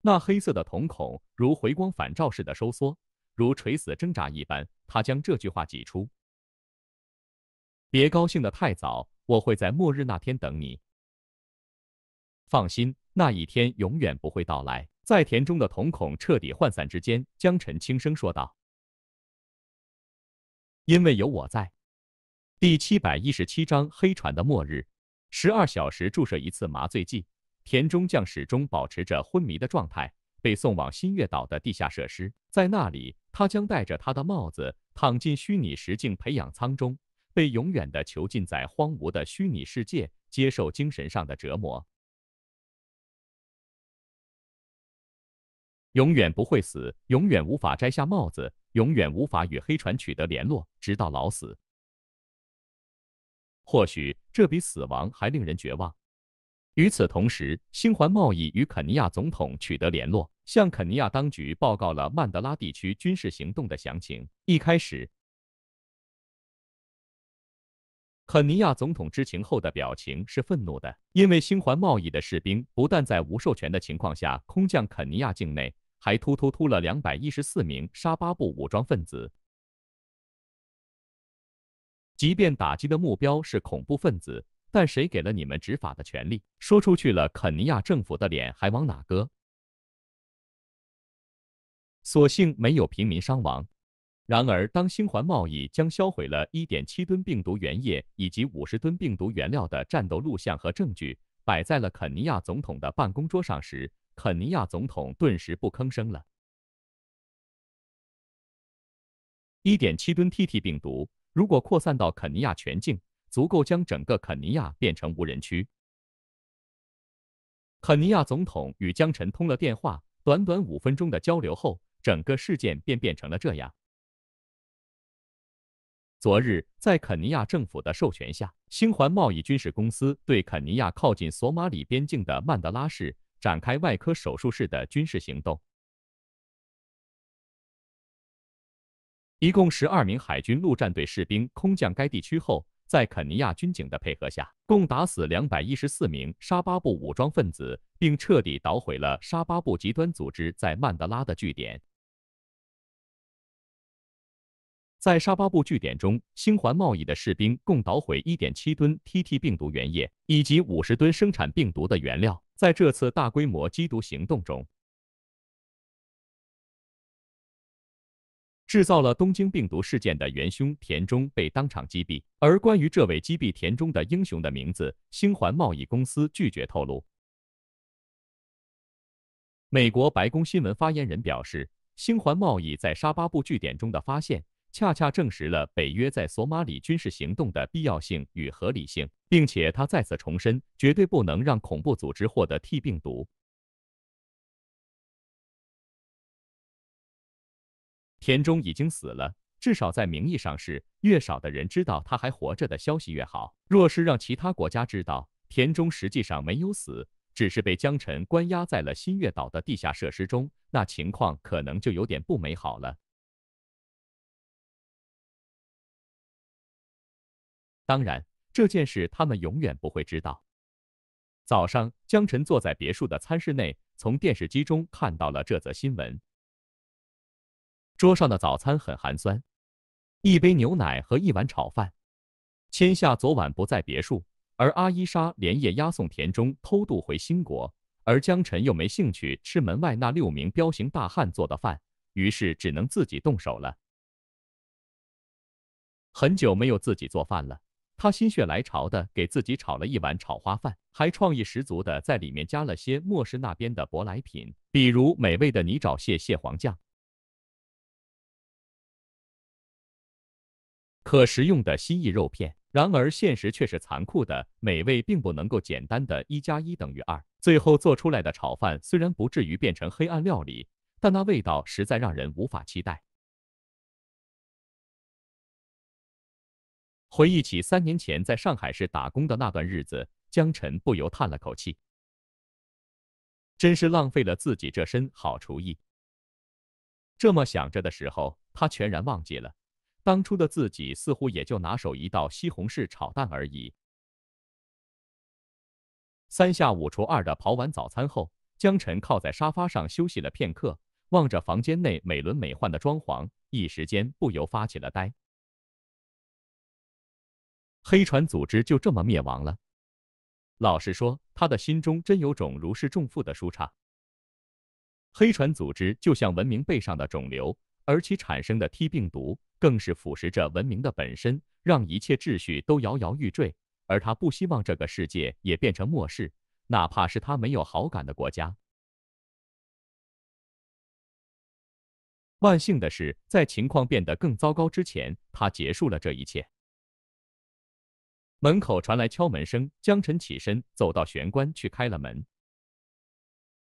那黑色的瞳孔如回光返照似的收缩，如垂死挣扎一般，他将这句话挤出。别高兴的太早，我会在末日那天等你。放心，那一天永远不会到来。在田中的瞳孔彻底涣散之间，江晨轻声说道：“因为有我在。”第七百一十七章黑船的末日。十二小时注射一次麻醉剂，田中将始终保持着昏迷的状态，被送往新月岛的地下设施。在那里，他将戴着他的帽子，躺进虚拟实境培养舱中，被永远的囚禁在荒芜的虚拟世界，接受精神上的折磨。永远不会死，永远无法摘下帽子，永远无法与黑船取得联络，直到老死。或许这比死亡还令人绝望。与此同时，星环贸易与肯尼亚总统取得联络，向肯尼亚当局报告了曼德拉地区军事行动的详情。一开始，肯尼亚总统知情后的表情是愤怒的，因为星环贸易的士兵不但在无授权的情况下空降肯尼亚境内。还突突突了两百一十四名沙巴布武装分子。即便打击的目标是恐怖分子，但谁给了你们执法的权利？说出去了，肯尼亚政府的脸还往哪搁？所幸没有平民伤亡。然而，当星环贸易将销毁了一点七吨病毒原液以及五十吨病毒原料的战斗录像和证据摆在了肯尼亚总统的办公桌上时，肯尼亚总统顿时不吭声了。一点七吨 TT 病毒如果扩散到肯尼亚全境，足够将整个肯尼亚变成无人区。肯尼亚总统与江晨通了电话，短短五分钟的交流后，整个事件便变成了这样。昨日，在肯尼亚政府的授权下，新环贸易军事公司对肯尼亚靠近索马里边境的曼德拉市。展开外科手术式的军事行动。一共十二名海军陆战队士兵空降该地区后，在肯尼亚军警的配合下，共打死两百一十四名沙巴布武装分子，并彻底捣毁了沙巴布极端组织在曼德拉的据点。在沙巴布据点中，星环贸易的士兵共捣毁一点七吨 T T 病毒原液以及五十吨生产病毒的原料。在这次大规模缉毒行动中，制造了东京病毒事件的元凶田中被当场击毙。而关于这位击毙田中的英雄的名字，星环贸易公司拒绝透露。美国白宫新闻发言人表示，星环贸易在沙巴布据点中的发现。恰恰证实了北约在索马里军事行动的必要性与合理性，并且他再次重申，绝对不能让恐怖组织获得 T 病毒。田中已经死了，至少在名义上是。越少的人知道他还活着的消息越好。若是让其他国家知道田中实际上没有死，只是被江辰关押在了新月岛的地下设施中，那情况可能就有点不美好了。当然，这件事他们永远不会知道。早上，江晨坐在别墅的餐室内，从电视机中看到了这则新闻。桌上的早餐很寒酸，一杯牛奶和一碗炒饭。千夏昨晚不在别墅，而阿伊莎连夜押送田中偷渡回新国，而江晨又没兴趣吃门外那六名彪形大汉做的饭，于是只能自己动手了。很久没有自己做饭了。他心血来潮的给自己炒了一碗炒花饭，还创意十足的在里面加了些末世那边的舶来品，比如美味的泥沼蟹、蟹黄酱、可食用的蜥蜴肉片。然而现实却是残酷的，美味并不能够简单的一加一等于二。最后做出来的炒饭虽然不至于变成黑暗料理，但那味道实在让人无法期待。回忆起三年前在上海市打工的那段日子，江晨不由叹了口气，真是浪费了自己这身好厨艺。这么想着的时候，他全然忘记了，当初的自己似乎也就拿手一道西红柿炒蛋而已。三下五除二的跑完早餐后，江晨靠在沙发上休息了片刻，望着房间内美轮美奂的装潢，一时间不由发起了呆。黑船组织就这么灭亡了。老实说，他的心中真有种如释重负的舒畅。黑船组织就像文明背上的肿瘤，而其产生的 T 病毒更是腐蚀着文明的本身，让一切秩序都摇摇欲坠。而他不希望这个世界也变成末世，哪怕是他没有好感的国家。万幸的是，在情况变得更糟糕之前，他结束了这一切。门口传来敲门声，江晨起身走到玄关去开了门。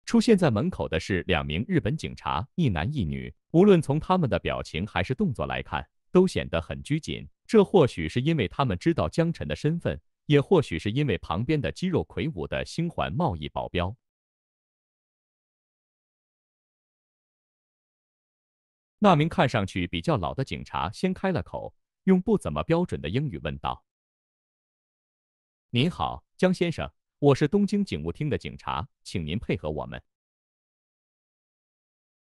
出现在门口的是两名日本警察，一男一女。无论从他们的表情还是动作来看，都显得很拘谨。这或许是因为他们知道江晨的身份，也或许是因为旁边的肌肉魁梧的星环贸易保镖。那名看上去比较老的警察先开了口，用不怎么标准的英语问道。您好，江先生，我是东京警务厅的警察，请您配合我们。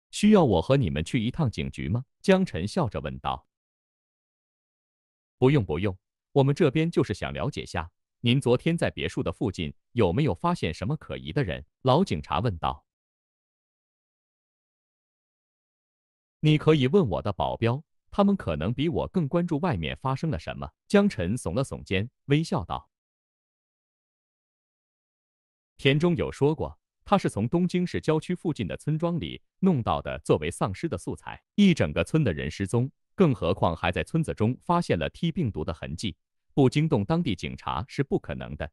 需要我和你们去一趟警局吗？江晨笑着问道。不用不用，我们这边就是想了解下，您昨天在别墅的附近有没有发现什么可疑的人？老警察问道。你可以问我的保镖，他们可能比我更关注外面发生了什么。江晨耸了耸肩，微笑道。田中有说过，他是从东京市郊区附近的村庄里弄到的作为丧尸的素材。一整个村的人失踪，更何况还在村子中发现了 T 病毒的痕迹，不惊动当地警察是不可能的。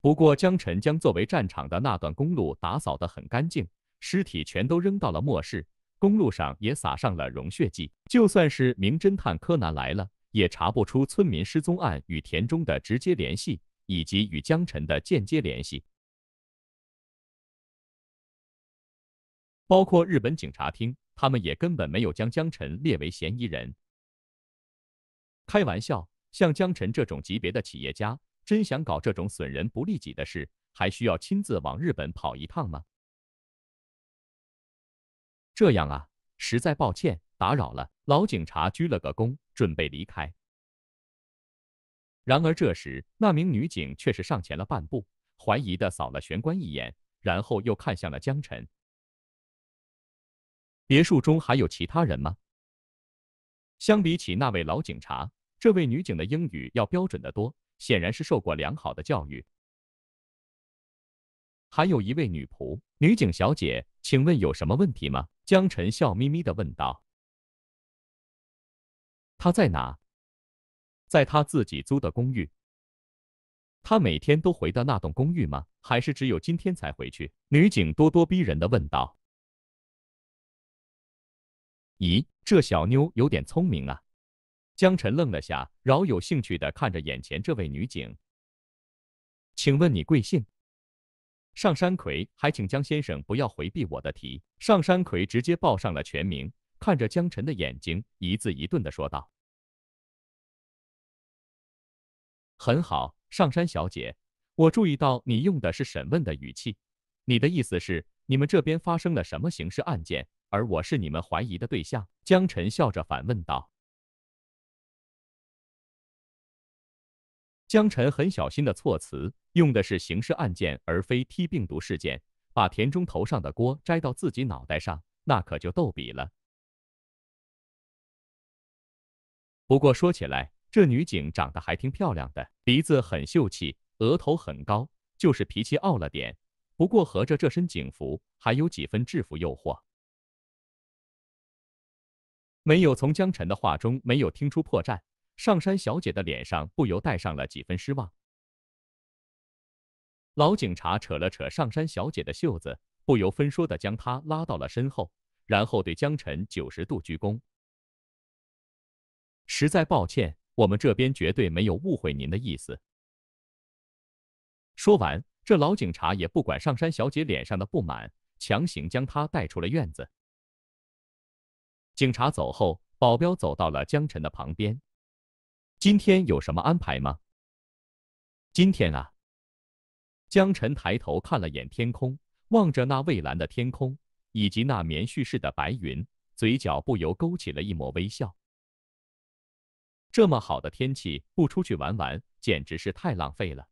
不过江辰将作为战场的那段公路打扫得很干净，尸体全都扔到了末世，公路上也撒上了溶血剂。就算是名侦探柯南来了。也查不出村民失踪案与田中的直接联系，以及与江辰的间接联系。包括日本警察厅，他们也根本没有将江晨列为嫌疑人。开玩笑，像江晨这种级别的企业家，真想搞这种损人不利己的事，还需要亲自往日本跑一趟吗？这样啊，实在抱歉，打扰了。老警察鞠了个躬。准备离开。然而，这时那名女警却是上前了半步，怀疑的扫了玄关一眼，然后又看向了江晨。别墅中还有其他人吗？相比起那位老警察，这位女警的英语要标准的多，显然是受过良好的教育。还有一位女仆，女警小姐，请问有什么问题吗？江晨笑眯眯的问道。他在哪？在他自己租的公寓。他每天都回的那栋公寓吗？还是只有今天才回去？女警咄咄逼人的问道。咦，这小妞有点聪明啊。江晨愣了下，饶有兴趣的看着眼前这位女警。请问你贵姓？尚山葵。还请江先生不要回避我的题。尚山葵直接报上了全名，看着江晨的眼睛，一字一顿的说道。很好，上山小姐，我注意到你用的是审问的语气。你的意思是，你们这边发生了什么刑事案件，而我是你们怀疑的对象？江晨笑着反问道。江晨很小心的措辞，用的是刑事案件，而非 T 病毒事件。把田中头上的锅摘到自己脑袋上，那可就逗比了。不过说起来。这女警长得还挺漂亮的，鼻子很秀气，额头很高，就是脾气傲了点。不过合着这身警服还有几分制服诱惑。没有从江晨的话中没有听出破绽，上山小姐的脸上不由带上了几分失望。老警察扯了扯上山小姐的袖子，不由分说的将她拉到了身后，然后对江晨九十度鞠躬，实在抱歉。我们这边绝对没有误会您的意思。说完，这老警察也不管上山小姐脸上的不满，强行将她带出了院子。警察走后，保镖走到了江晨的旁边：“今天有什么安排吗？”“今天啊。”江晨抬头看了眼天空，望着那蔚蓝的天空以及那棉絮似的白云，嘴角不由勾起了一抹微笑。这么好的天气不出去玩玩，简直是太浪费了。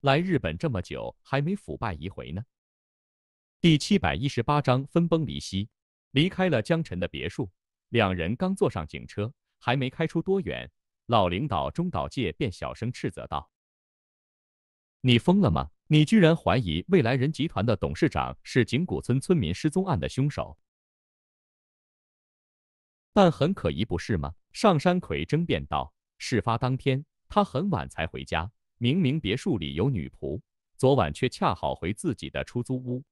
来日本这么久，还没腐败一回呢。第七百一十八章分崩离析。离开了江晨的别墅，两人刚坐上警车，还没开出多远，老领导中岛介便小声斥责道：“你疯了吗？你居然怀疑未来人集团的董事长是井谷村村民失踪案的凶手？”但很可疑，不是吗？上山魁争辩道：“事发当天，他很晚才回家，明明别墅里有女仆，昨晚却恰好回自己的出租屋。”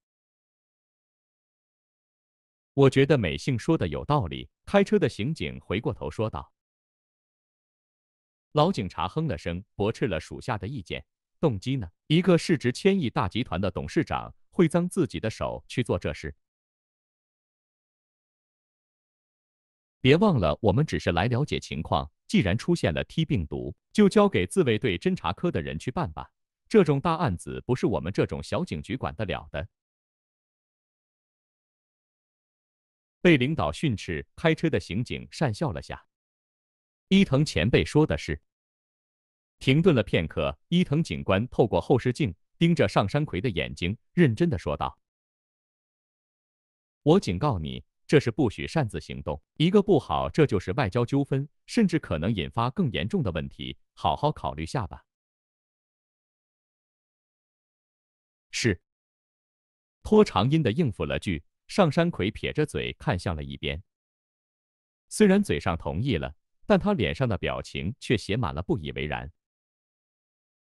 我觉得美幸说的有道理。开车的刑警回过头说道：“老警察哼了声，驳斥了属下的意见。动机呢？一个市值千亿大集团的董事长，会脏自己的手去做这事？”别忘了，我们只是来了解情况。既然出现了 T 病毒，就交给自卫队侦察科的人去办吧。这种大案子不是我们这种小警局管得了的。被领导训斥，开车的刑警讪笑了下。伊藤前辈说的是。停顿了片刻，伊藤警官透过后视镜盯着上山葵的眼睛，认真的说道：“我警告你。”这是不许擅自行动，一个不好，这就是外交纠纷，甚至可能引发更严重的问题。好好考虑下吧。是。拖长音的应付了句，尚山魁撇着嘴看向了一边。虽然嘴上同意了，但他脸上的表情却写满了不以为然。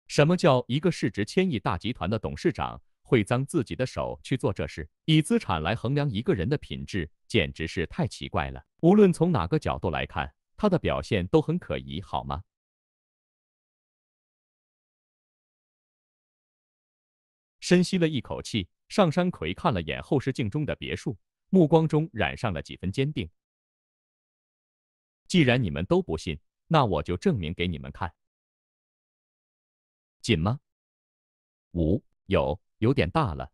什么叫一个市值千亿大集团的董事长？会脏自己的手去做这事，以资产来衡量一个人的品质，简直是太奇怪了。无论从哪个角度来看，他的表现都很可疑，好吗？深吸了一口气，上山魁看了眼后视镜中的别墅，目光中染上了几分坚定。既然你们都不信，那我就证明给你们看。紧吗？五有。有点大了，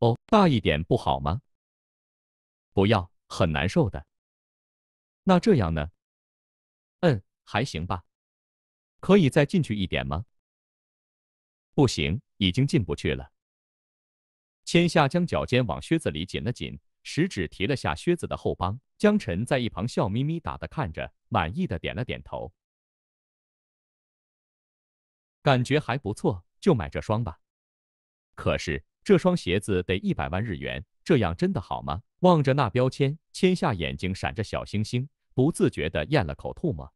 哦，大一点不好吗？不要，很难受的。那这样呢？嗯，还行吧。可以再进去一点吗？不行，已经进不去了。千夏将脚尖往靴子里紧了紧，食指提了下靴子的后帮。江晨在一旁笑眯眯打的看着，满意的点了点头。感觉还不错，就买这双吧。可是这双鞋子得一百万日元，这样真的好吗？望着那标签，千夏眼睛闪着小星星，不自觉地咽了口唾沫。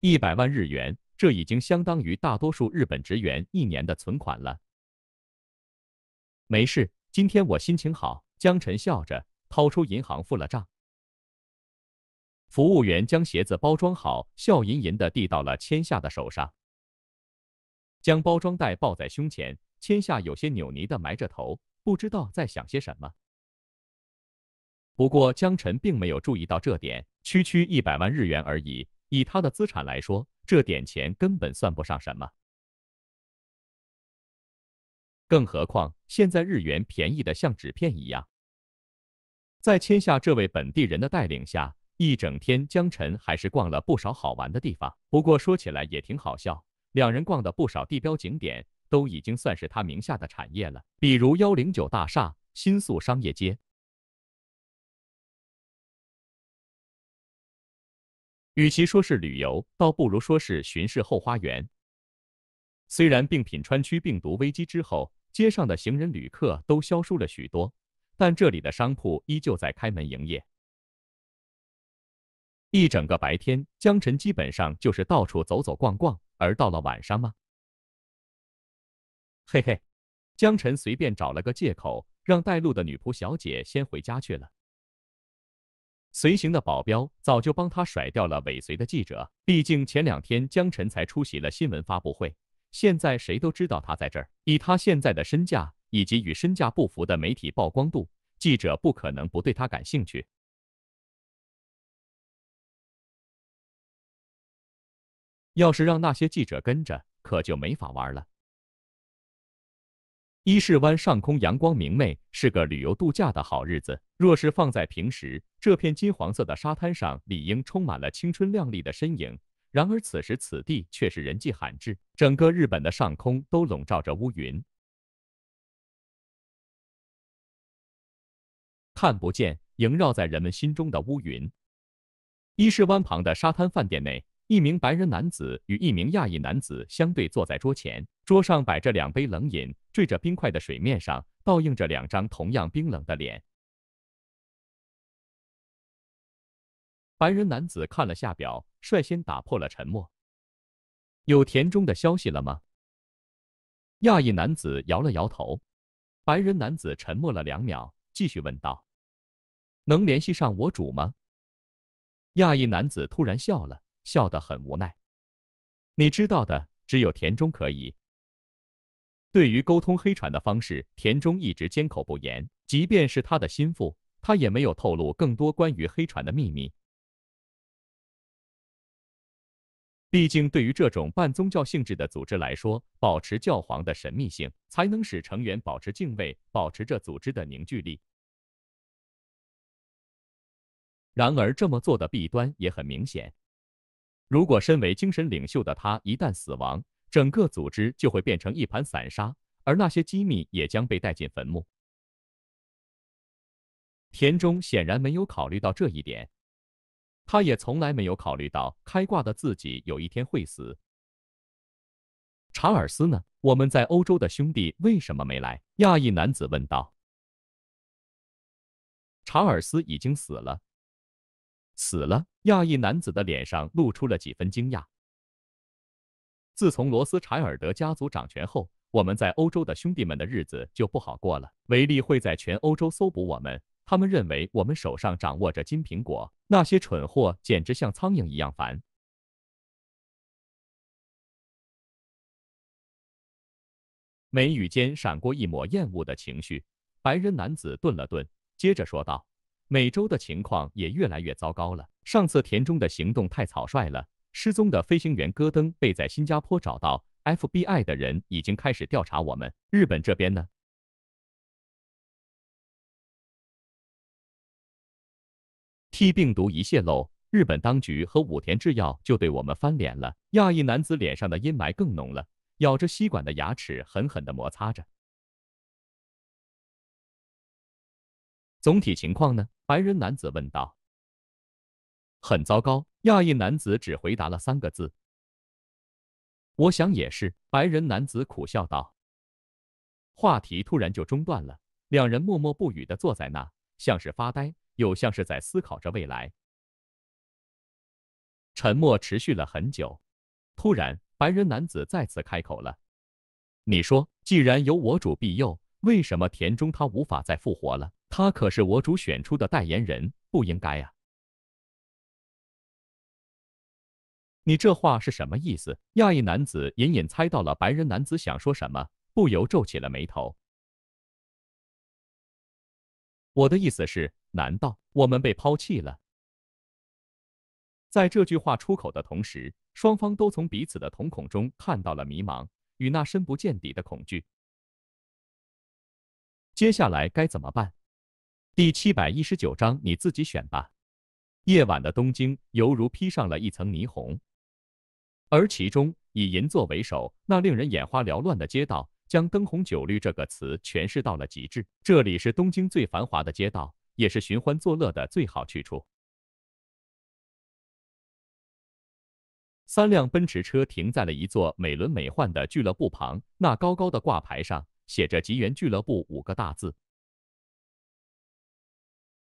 一百万日元，这已经相当于大多数日本职员一年的存款了。没事，今天我心情好。江晨笑着掏出银行付了账。服务员将鞋子包装好，笑吟吟地递到了千夏的手上。将包装袋抱在胸前，签下有些扭捏的埋着头，不知道在想些什么。不过江晨并没有注意到这点，区区一百万日元而已，以他的资产来说，这点钱根本算不上什么。更何况现在日元便宜的像纸片一样。在签下这位本地人的带领下，一整天江晨还是逛了不少好玩的地方。不过说起来也挺好笑。两人逛的不少地标景点，都已经算是他名下的产业了，比如幺零九大厦、新宿商业街。与其说是旅游，倒不如说是巡视后花园。虽然病品川区病毒危机之后，街上的行人旅客都消疏了许多，但这里的商铺依旧在开门营业。一整个白天，江晨基本上就是到处走走逛逛。而到了晚上吗？嘿嘿，江晨随便找了个借口，让带路的女仆小姐先回家去了。随行的保镖早就帮他甩掉了尾随的记者，毕竟前两天江晨才出席了新闻发布会，现在谁都知道他在这儿。以他现在的身价以及与身价不符的媒体曝光度，记者不可能不对他感兴趣。要是让那些记者跟着，可就没法玩了。伊势湾上空阳光明媚，是个旅游度假的好日子。若是放在平时，这片金黄色的沙滩上理应充满了青春靓丽的身影。然而此时此地却是人迹罕至，整个日本的上空都笼罩着乌云，看不见萦绕在人们心中的乌云。伊势湾旁的沙滩饭店内。一名白人男子与一名亚裔男子相对坐在桌前，桌上摆着两杯冷饮，缀着冰块的水面上倒映着两张同样冰冷的脸。白人男子看了下表，率先打破了沉默：“有田中的消息了吗？”亚裔男子摇了摇头。白人男子沉默了两秒，继续问道：“能联系上我主吗？”亚裔男子突然笑了。笑得很无奈。你知道的，只有田中可以。对于沟通黑船的方式，田中一直缄口不言。即便是他的心腹，他也没有透露更多关于黑船的秘密。毕竟，对于这种半宗教性质的组织来说，保持教皇的神秘性，才能使成员保持敬畏，保持着组织的凝聚力。然而，这么做的弊端也很明显。如果身为精神领袖的他一旦死亡，整个组织就会变成一盘散沙，而那些机密也将被带进坟墓。田中显然没有考虑到这一点，他也从来没有考虑到开挂的自己有一天会死。查尔斯呢？我们在欧洲的兄弟为什么没来？亚裔男子问道。查尔斯已经死了。死了！亚裔男子的脸上露出了几分惊讶。自从罗斯柴尔德家族掌权后，我们在欧洲的兄弟们的日子就不好过了。维利会在全欧洲搜捕我们，他们认为我们手上掌握着金苹果。那些蠢货简直像苍蝇一样烦。眉宇间闪过一抹厌恶的情绪，白人男子顿了顿，接着说道。美洲的情况也越来越糟糕了。上次田中的行动太草率了，失踪的飞行员戈登被在新加坡找到。FBI 的人已经开始调查我们。日本这边呢？T 病毒一泄露，日本当局和武田制药就对我们翻脸了。亚裔男子脸上的阴霾更浓了，咬着吸管的牙齿狠狠地摩擦着。总体情况呢？白人男子问道。很糟糕，亚裔男子只回答了三个字。我想也是，白人男子苦笑道。话题突然就中断了，两人默默不语的坐在那，像是发呆，又像是在思考着未来。沉默持续了很久，突然，白人男子再次开口了：“你说，既然有我主庇佑，为什么田中他无法再复活了？”他可是我主选出的代言人，不应该呀！你这话是什么意思？亚裔男子隐隐猜到了白人男子想说什么，不由皱起了眉头。我的意思是，难道我们被抛弃了？在这句话出口的同时，双方都从彼此的瞳孔中看到了迷茫与那深不见底的恐惧。接下来该怎么办？第七百一十九章，你自己选吧。夜晚的东京犹如披上了一层霓虹，而其中以银座为首，那令人眼花缭乱的街道，将“灯红酒绿”这个词诠释到了极致。这里是东京最繁华的街道，也是寻欢作乐的最好去处。三辆奔驰车停在了一座美轮美奂的俱乐部旁，那高高的挂牌上写着“吉原俱乐部”五个大字。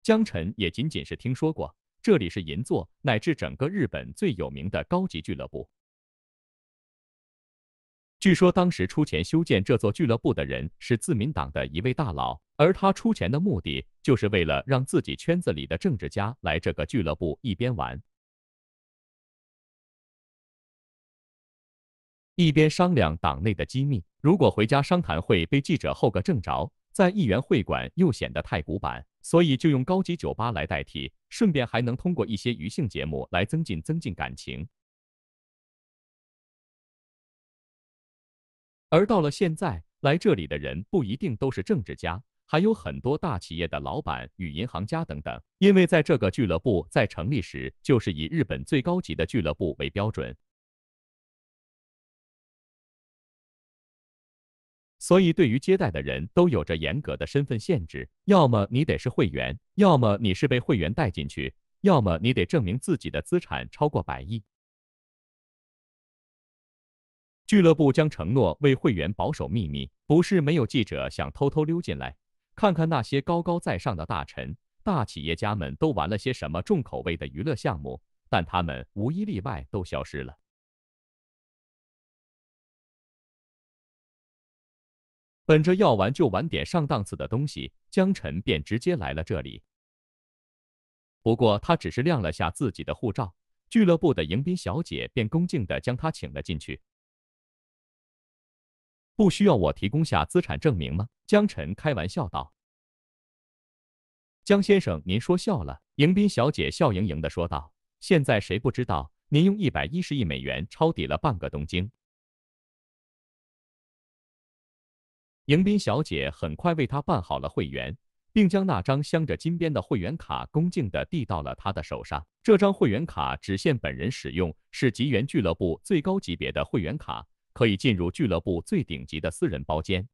江辰也仅仅是听说过，这里是银座乃至整个日本最有名的高级俱乐部。据说当时出钱修建这座俱乐部的人是自民党的一位大佬，而他出钱的目的就是为了让自己圈子里的政治家来这个俱乐部一边玩，一边商量党内的机密。如果回家商谈会被记者候个正着，在议员会馆又显得太古板。所以就用高级酒吧来代替，顺便还能通过一些娱性节目来增进增进感情。而到了现在，来这里的人不一定都是政治家，还有很多大企业的老板与银行家等等，因为在这个俱乐部在成立时就是以日本最高级的俱乐部为标准。所以，对于接待的人都有着严格的身份限制，要么你得是会员，要么你是被会员带进去，要么你得证明自己的资产超过百亿。俱乐部将承诺为会员保守秘密。不是没有记者想偷偷溜进来，看看那些高高在上的大臣、大企业家们都玩了些什么重口味的娱乐项目，但他们无一例外都消失了。本着要玩就玩点上档次的东西，江晨便直接来了这里。不过他只是亮了下自己的护照，俱乐部的迎宾小姐便恭敬地将他请了进去。不需要我提供下资产证明吗？江晨开玩笑道。江先生，您说笑了，迎宾小姐笑盈盈地说道。现在谁不知道您用一百一十亿美元抄底了半个东京？迎宾小姐很快为他办好了会员，并将那张镶着金边的会员卡恭敬的递到了他的手上。这张会员卡只限本人使用，是吉元俱乐部最高级别的会员卡，可以进入俱乐部最顶级的私人包间。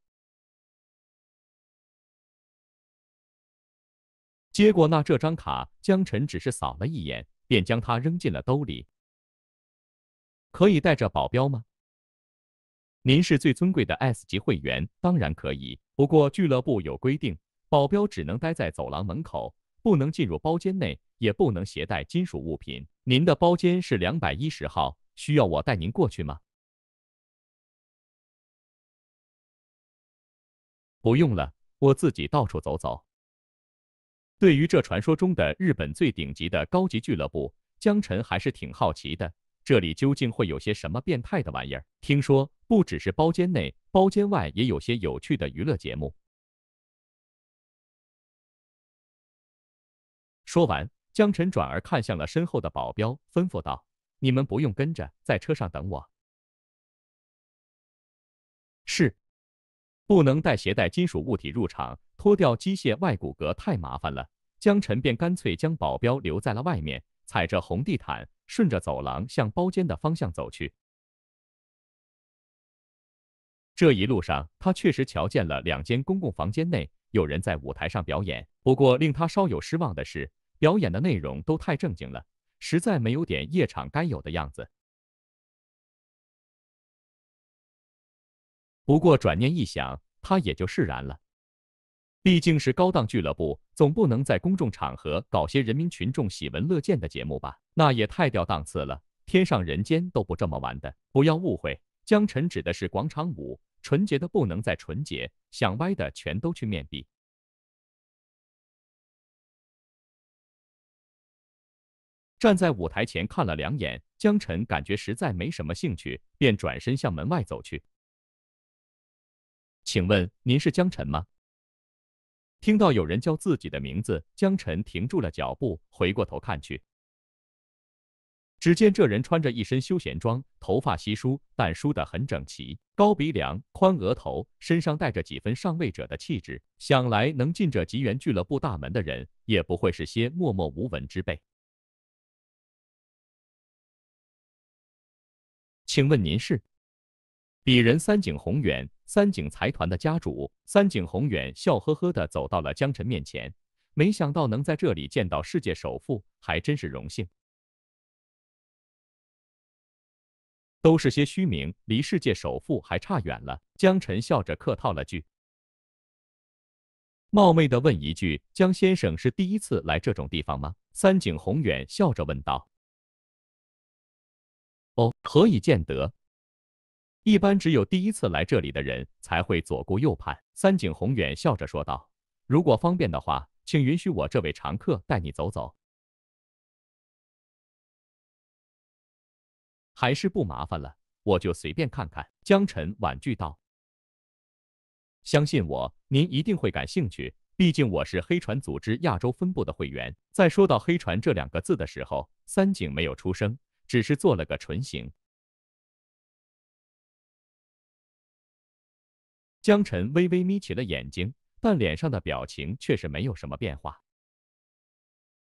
接过那这张卡，江晨只是扫了一眼，便将它扔进了兜里。可以带着保镖吗？您是最尊贵的 S 级会员，当然可以。不过俱乐部有规定，保镖只能待在走廊门口，不能进入包间内，也不能携带金属物品。您的包间是两百一十号，需要我带您过去吗？不用了，我自己到处走走。对于这传说中的日本最顶级的高级俱乐部，江晨还是挺好奇的。这里究竟会有些什么变态的玩意儿？听说不只是包间内，包间外也有些有趣的娱乐节目。说完，江晨转而看向了身后的保镖，吩咐道：“你们不用跟着，在车上等我。”是，不能带携带金属物体入场，脱掉机械外骨骼太麻烦了。江晨便干脆将保镖留在了外面。踩着红地毯，顺着走廊向包间的方向走去。这一路上，他确实瞧见了两间公共房间内有人在舞台上表演。不过，令他稍有失望的是，表演的内容都太正经了，实在没有点夜场该有的样子。不过转念一想，他也就释然了。毕竟是高档俱乐部，总不能在公众场合搞些人民群众喜闻乐见的节目吧？那也太掉档次了！天上人间都不这么玩的。不要误会，江晨指的是广场舞，纯洁的不能再纯洁。想歪的全都去面壁。站在舞台前看了两眼，江晨感觉实在没什么兴趣，便转身向门外走去。请问您是江晨吗？听到有人叫自己的名字，江晨停住了脚步，回过头看去。只见这人穿着一身休闲装，头发稀疏但梳得很整齐，高鼻梁、宽额头，身上带着几分上位者的气质。想来能进这吉源俱乐部大门的人，也不会是些默默无闻之辈。请问您是？鄙人三井宏远，三井财团的家主三井宏远笑呵呵地走到了江晨面前，没想到能在这里见到世界首富，还真是荣幸。都是些虚名，离世界首富还差远了。江晨笑着客套了句：“冒昧的问一句，江先生是第一次来这种地方吗？”三井宏远笑着问道：“哦，何以见得？”一般只有第一次来这里的人才会左顾右盼。三井宏远笑着说道：“如果方便的话，请允许我这位常客带你走走。”还是不麻烦了，我就随便看看。”江晨婉拒道：“相信我，您一定会感兴趣。毕竟我是黑船组织亚洲分部的会员。”在说到“黑船”这两个字的时候，三井没有出声，只是做了个唇形。江晨微微眯起了眼睛，但脸上的表情却是没有什么变化。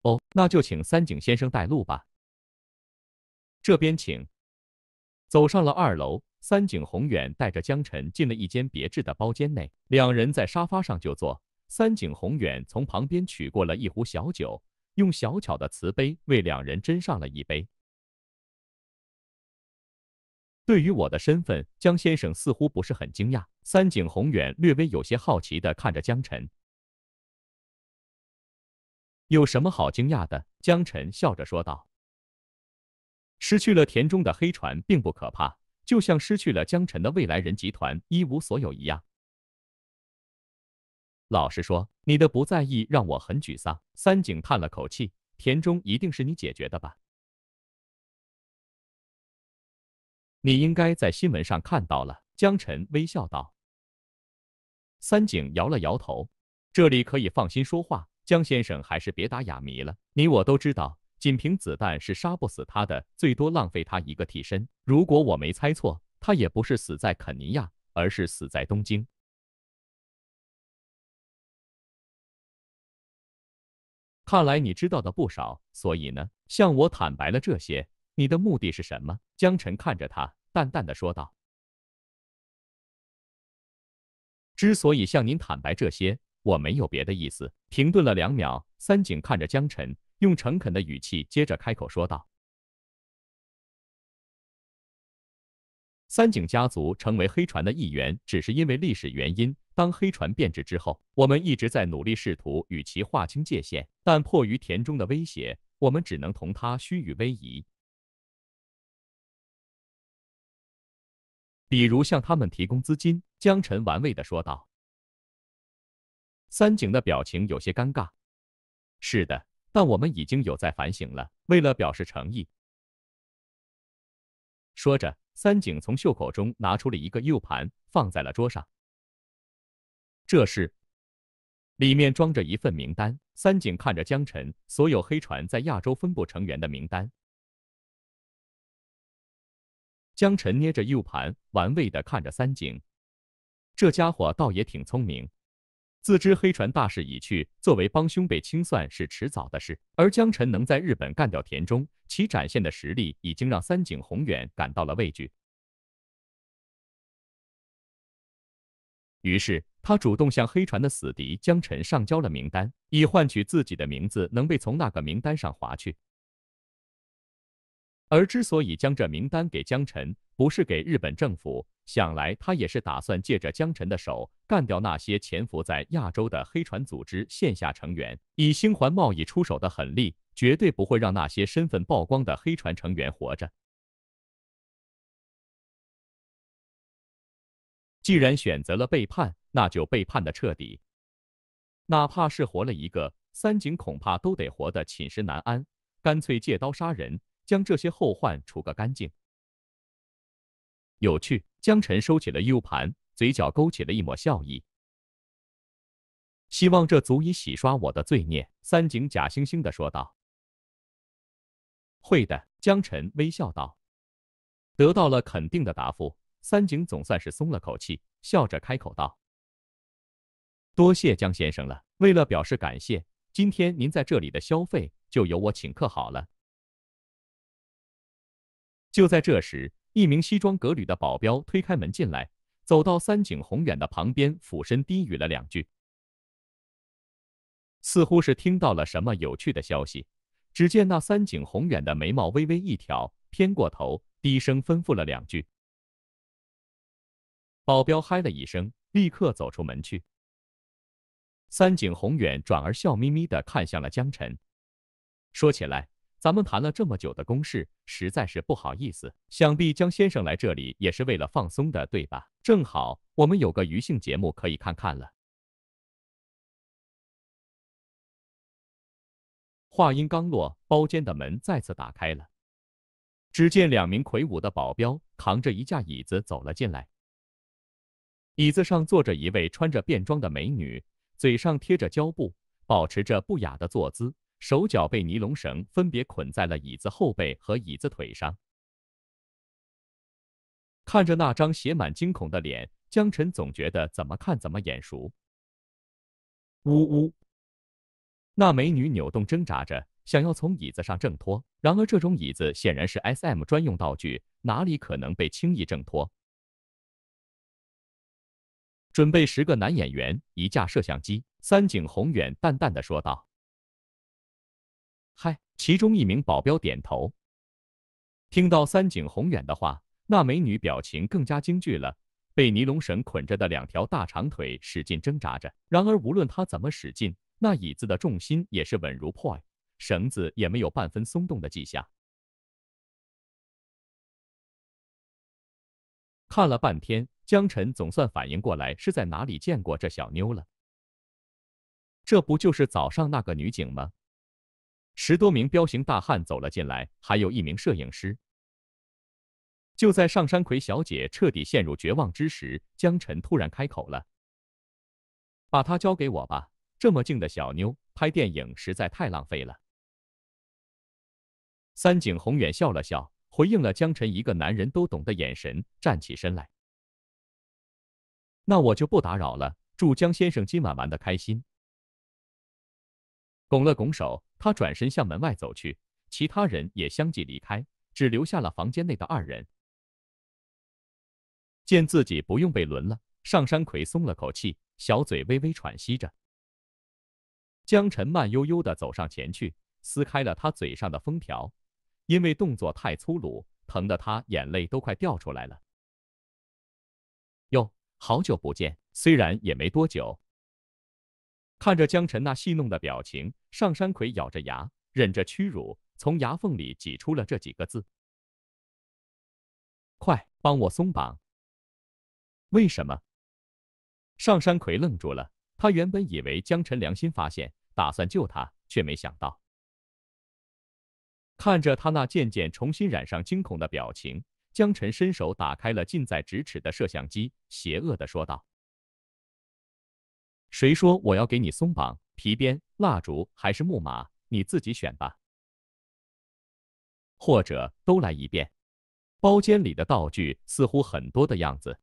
哦，那就请三井先生带路吧。这边请。走上了二楼，三井宏远带着江晨进了一间别致的包间内，两人在沙发上就坐。三井宏远从旁边取过了一壶小酒，用小巧的瓷杯为两人斟上了一杯。对于我的身份，江先生似乎不是很惊讶。三井宏远略微有些好奇的看着江晨，有什么好惊讶的？江晨笑着说道：“失去了田中的黑船并不可怕，就像失去了江晨的未来人集团一无所有一样。”老实说，你的不在意让我很沮丧。三井叹了口气：“田中一定是你解决的吧？”你应该在新闻上看到了，江晨微笑道。三井摇了摇头，这里可以放心说话，江先生还是别打哑谜了。你我都知道，仅凭子弹是杀不死他的，最多浪费他一个替身。如果我没猜错，他也不是死在肯尼亚，而是死在东京。看来你知道的不少，所以呢，向我坦白了这些。你的目的是什么？江晨看着他，淡淡的说道：“之所以向您坦白这些，我没有别的意思。”停顿了两秒，三井看着江晨，用诚恳的语气接着开口说道：“三井家族成为黑船的一员，只是因为历史原因。当黑船变质之后，我们一直在努力试图与其划清界限，但迫于田中的威胁，我们只能同他虚与委蛇。”比如向他们提供资金，江晨玩味的说道。三井的表情有些尴尬。是的，但我们已经有在反省了。为了表示诚意，说着，三井从袖口中拿出了一个 U 盘，放在了桌上。这是，里面装着一份名单。三井看着江晨，所有黑船在亚洲分部成员的名单。江晨捏着 U 盘，玩味的看着三井，这家伙倒也挺聪明，自知黑船大势已去，作为帮凶被清算是迟早的事。而江晨能在日本干掉田中，其展现的实力已经让三井宏远感到了畏惧，于是他主动向黑船的死敌江晨上交了名单，以换取自己的名字能被从那个名单上划去。而之所以将这名单给江辰，不是给日本政府，想来他也是打算借着江辰的手干掉那些潜伏在亚洲的黑船组织线下成员。以星环贸易出手的狠力，绝对不会让那些身份曝光的黑船成员活着。既然选择了背叛，那就背叛的彻底，哪怕是活了一个三井，恐怕都得活得寝食难安。干脆借刀杀人。将这些后患除个干净。有趣，江晨收起了 U 盘，嘴角勾起了一抹笑意。希望这足以洗刷我的罪孽。三井假惺惺的说道。会的，江晨微笑道。得到了肯定的答复，三井总算是松了口气，笑着开口道：“多谢江先生了。为了表示感谢，今天您在这里的消费就由我请客好了。”就在这时，一名西装革履的保镖推开门进来，走到三井宏远的旁边，俯身低语了两句，似乎是听到了什么有趣的消息。只见那三井宏远的眉毛微微一挑，偏过头，低声吩咐了两句。保镖嗨了一声，立刻走出门去。三井宏远转而笑眯眯的看向了江晨，说起来。咱们谈了这么久的公事，实在是不好意思。想必江先生来这里也是为了放松的，对吧？正好我们有个余兴节目可以看看了。话音刚落，包间的门再次打开了，只见两名魁梧的保镖扛着一架椅子走了进来，椅子上坐着一位穿着便装的美女，嘴上贴着胶布，保持着不雅的坐姿。手脚被尼龙绳分别捆在了椅子后背和椅子腿上，看着那张写满惊恐的脸，江晨总觉得怎么看怎么眼熟。呜呜，那美女扭动挣扎着，想要从椅子上挣脱，然而这种椅子显然是 SM 专用道具，哪里可能被轻易挣脱？准备十个男演员，一架摄像机。三井宏远淡淡的说道。嗨，其中一名保镖点头。听到三井宏远的话，那美女表情更加惊惧了，被尼龙绳捆着的两条大长腿使劲挣扎着。然而，无论她怎么使劲，那椅子的重心也是稳如 p o 绳子也没有半分松动的迹象。看了半天，江晨总算反应过来是在哪里见过这小妞了。这不就是早上那个女警吗？十多名彪形大汉走了进来，还有一名摄影师。就在上山葵小姐彻底陷入绝望之时，江晨突然开口了：“把她交给我吧，这么静的小妞，拍电影实在太浪费了。”三井宏远笑了笑，回应了江晨一个男人都懂的眼神，站起身来：“那我就不打扰了，祝江先生今晚玩的开心。”拱了拱手。他转身向门外走去，其他人也相继离开，只留下了房间内的二人。见自己不用被轮了，尚山魁松了口气，小嘴微微喘息着。江晨慢悠悠的走上前去，撕开了他嘴上的封条，因为动作太粗鲁，疼得他眼泪都快掉出来了。哟，好久不见，虽然也没多久。看着江晨那戏弄的表情。尚山魁咬着牙，忍着屈辱，从牙缝里挤出了这几个字：“快帮我松绑！”为什么？尚山魁愣住了。他原本以为江晨良心发现，打算救他，却没想到看着他那渐渐重新染上惊恐的表情，江晨伸手打开了近在咫尺的摄像机，邪恶的说道：“谁说我要给你松绑？”皮鞭、蜡烛还是木马，你自己选吧。或者都来一遍。包间里的道具似乎很多的样子。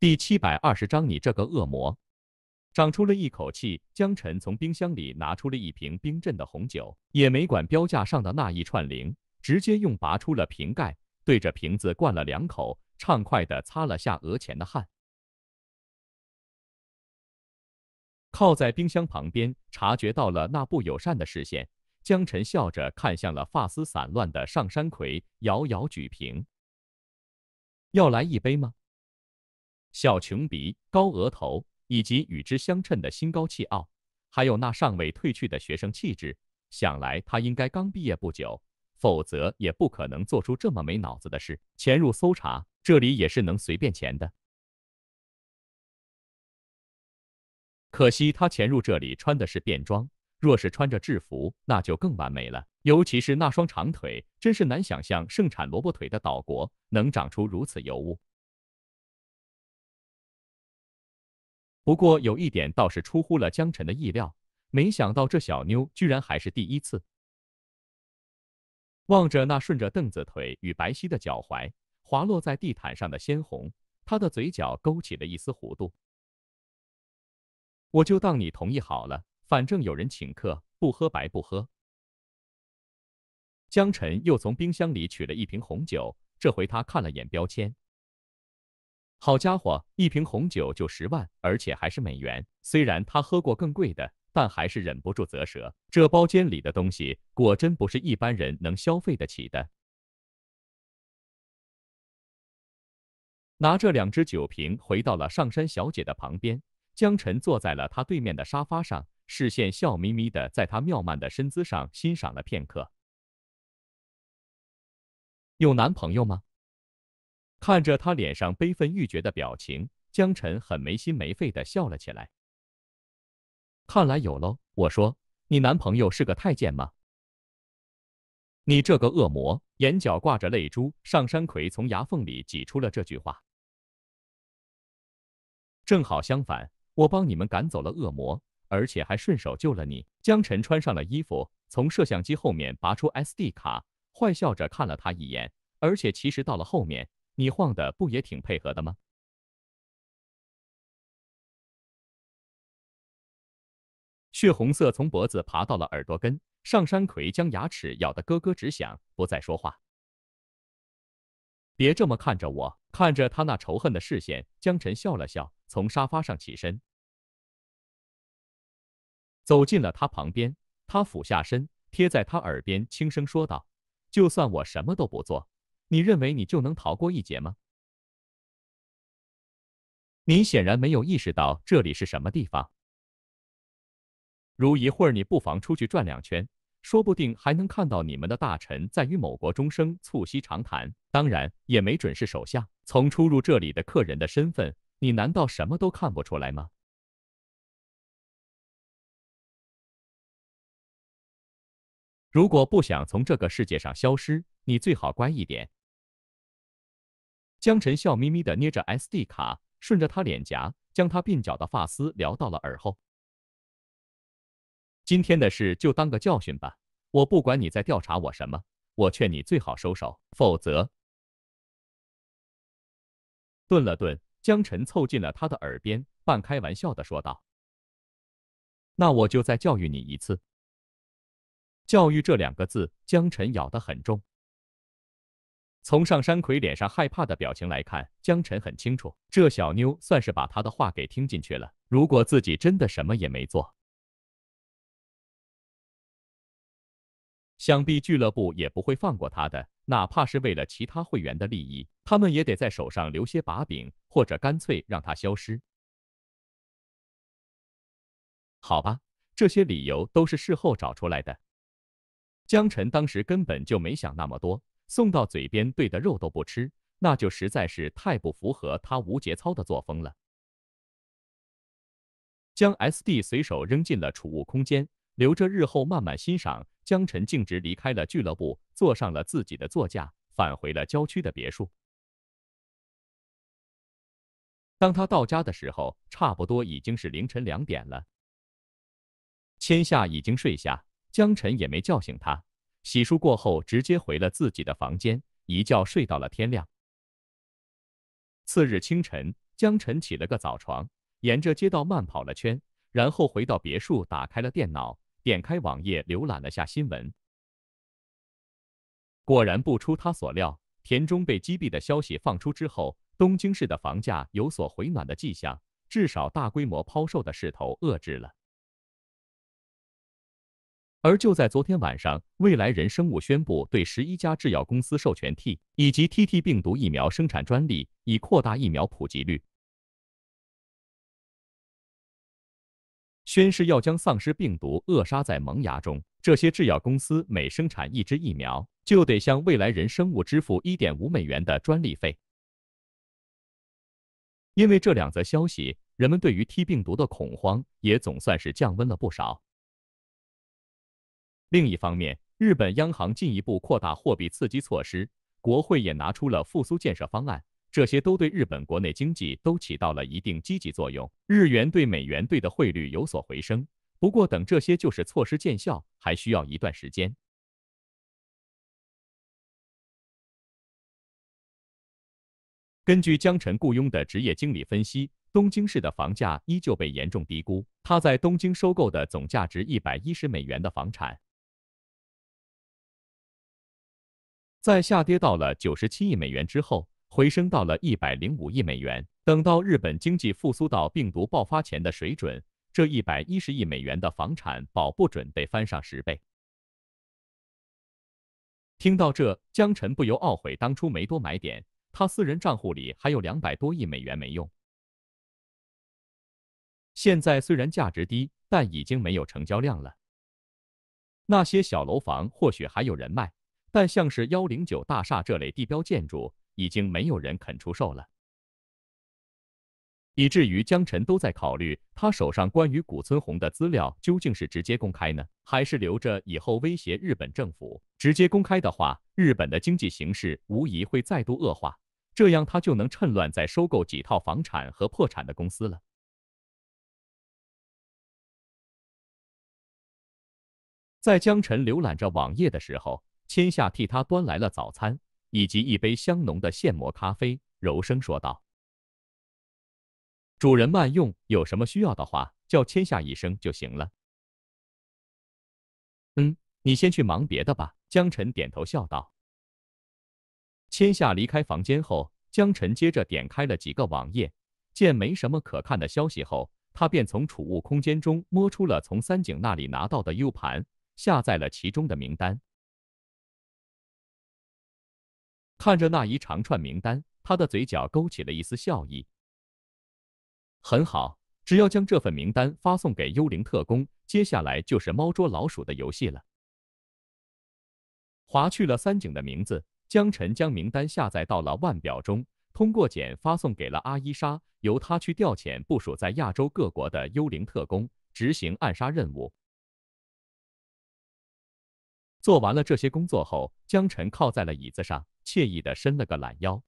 第七百二十章，你这个恶魔。长出了一口气，江晨从冰箱里拿出了一瓶冰镇的红酒，也没管标价上的那一串零，直接用拔出了瓶盖，对着瓶子灌了两口，畅快的擦了下额前的汗。靠在冰箱旁边，察觉到了那不友善的视线，江晨笑着看向了发丝散乱的上山葵，遥遥举瓶：“要来一杯吗？”小穷鼻、高额头，以及与之相称的心高气傲，还有那尚未褪去的学生气质，想来他应该刚毕业不久，否则也不可能做出这么没脑子的事。潜入搜查，这里也是能随便潜的。可惜他潜入这里穿的是便装，若是穿着制服，那就更完美了。尤其是那双长腿，真是难想象盛产萝卜腿的岛国能长出如此尤物。不过有一点倒是出乎了江晨的意料，没想到这小妞居然还是第一次。望着那顺着凳子腿与白皙的脚踝滑落在地毯上的鲜红，他的嘴角勾起了一丝弧度。我就当你同意好了，反正有人请客，不喝白不喝。江晨又从冰箱里取了一瓶红酒，这回他看了眼标签，好家伙，一瓶红酒就十万，而且还是美元。虽然他喝过更贵的，但还是忍不住啧舌。这包间里的东西，果真不是一般人能消费得起的。拿着两只酒瓶，回到了上山小姐的旁边。江晨坐在了他对面的沙发上，视线笑眯眯的在他妙曼的身姿上欣赏了片刻。有男朋友吗？看着他脸上悲愤欲绝的表情，江晨很没心没肺的笑了起来。看来有喽，我说，你男朋友是个太监吗？你这个恶魔！眼角挂着泪珠，上山葵从牙缝里挤出了这句话。正好相反。我帮你们赶走了恶魔，而且还顺手救了你。江晨穿上了衣服，从摄像机后面拔出 SD 卡，坏笑着看了他一眼。而且其实到了后面，你晃的不也挺配合的吗？血红色从脖子爬到了耳朵根，上山葵将牙齿咬得咯咯直响，不再说话。别这么看着我，看着他那仇恨的视线，江晨笑了笑，从沙发上起身，走进了他旁边。他俯下身，贴在他耳边轻声说道：“就算我什么都不做，你认为你就能逃过一劫吗？你显然没有意识到这里是什么地方。如一会儿，你不妨出去转两圈。”说不定还能看到你们的大臣在与某国中生促膝长谈，当然也没准是首相。从出入这里的客人的身份，你难道什么都看不出来吗？如果不想从这个世界上消失，你最好乖一点。江晨笑眯眯地捏着 SD 卡，顺着他脸颊，将他鬓角的发丝撩到了耳后。今天的事就当个教训吧。我不管你在调查我什么，我劝你最好收手，否则……顿了顿，江晨凑近了他的耳边，半开玩笑的说道：“那我就再教育你一次。”教育这两个字，江晨咬得很重。从尚山葵脸上害怕的表情来看，江晨很清楚，这小妞算是把他的话给听进去了。如果自己真的什么也没做，想必俱乐部也不会放过他的，哪怕是为了其他会员的利益，他们也得在手上留些把柄，或者干脆让他消失。好吧，这些理由都是事后找出来的。江晨当时根本就没想那么多，送到嘴边对的肉都不吃，那就实在是太不符合他无节操的作风了。将 SD 随手扔进了储物空间。留着日后慢慢欣赏。江晨径直离开了俱乐部，坐上了自己的座驾，返回了郊区的别墅。当他到家的时候，差不多已经是凌晨两点了。千夏已经睡下，江晨也没叫醒他。洗漱过后，直接回了自己的房间，一觉睡到了天亮。次日清晨，江晨起了个早床，沿着街道慢跑了圈，然后回到别墅，打开了电脑。点开网页浏览了下新闻，果然不出他所料，田中被击毙的消息放出之后，东京市的房价有所回暖的迹象，至少大规模抛售的势头遏制了。而就在昨天晚上，未来人生物宣布对十一家制药公司授权 T 以及 TT 病毒疫苗生产专利，以扩大疫苗普及率。宣誓要将丧尸病毒扼杀在萌芽中。这些制药公司每生产一支疫苗，就得向未来人生物支付1.5美元的专利费。因为这两则消息，人们对于 T 病毒的恐慌也总算是降温了不少。另一方面，日本央行进一步扩大货币刺激措施，国会也拿出了复苏建设方案。这些都对日本国内经济都起到了一定积极作用，日元对美元对的汇率有所回升。不过，等这些就是措施见效，还需要一段时间。根据江辰雇佣的职业经理分析，东京市的房价依旧被严重低估。他在东京收购的总价值一百一十美元的房产，在下跌到了九十七亿美元之后。回升到了一百零五亿美元。等到日本经济复苏到病毒爆发前的水准，这一百一十亿美元的房产保不准得翻上十倍。听到这，江晨不由懊悔当初没多买点。他私人账户里还有两百多亿美元没用，现在虽然价值低，但已经没有成交量了。那些小楼房或许还有人卖，但像是幺零九大厦这类地标建筑。已经没有人肯出售了，以至于江晨都在考虑，他手上关于古村红的资料究竟是直接公开呢，还是留着以后威胁日本政府？直接公开的话，日本的经济形势无疑会再度恶化，这样他就能趁乱再收购几套房产和破产的公司了。在江晨浏览着网页的时候，千夏替他端来了早餐。以及一杯香浓的现磨咖啡，柔声说道：“主人慢用，有什么需要的话，叫千夏一声就行了。”“嗯，你先去忙别的吧。”江晨点头笑道。千夏离开房间后，江晨接着点开了几个网页，见没什么可看的消息后，他便从储物空间中摸出了从三井那里拿到的 U 盘，下载了其中的名单。看着那一长串名单，他的嘴角勾起了一丝笑意。很好，只要将这份名单发送给幽灵特工，接下来就是猫捉老鼠的游戏了。划去了三井的名字，江晨将名单下载到了腕表中，通过简发送给了阿伊莎，由她去调遣部署在亚洲各国的幽灵特工，执行暗杀任务。做完了这些工作后，江晨靠在了椅子上。惬意地伸了个懒腰。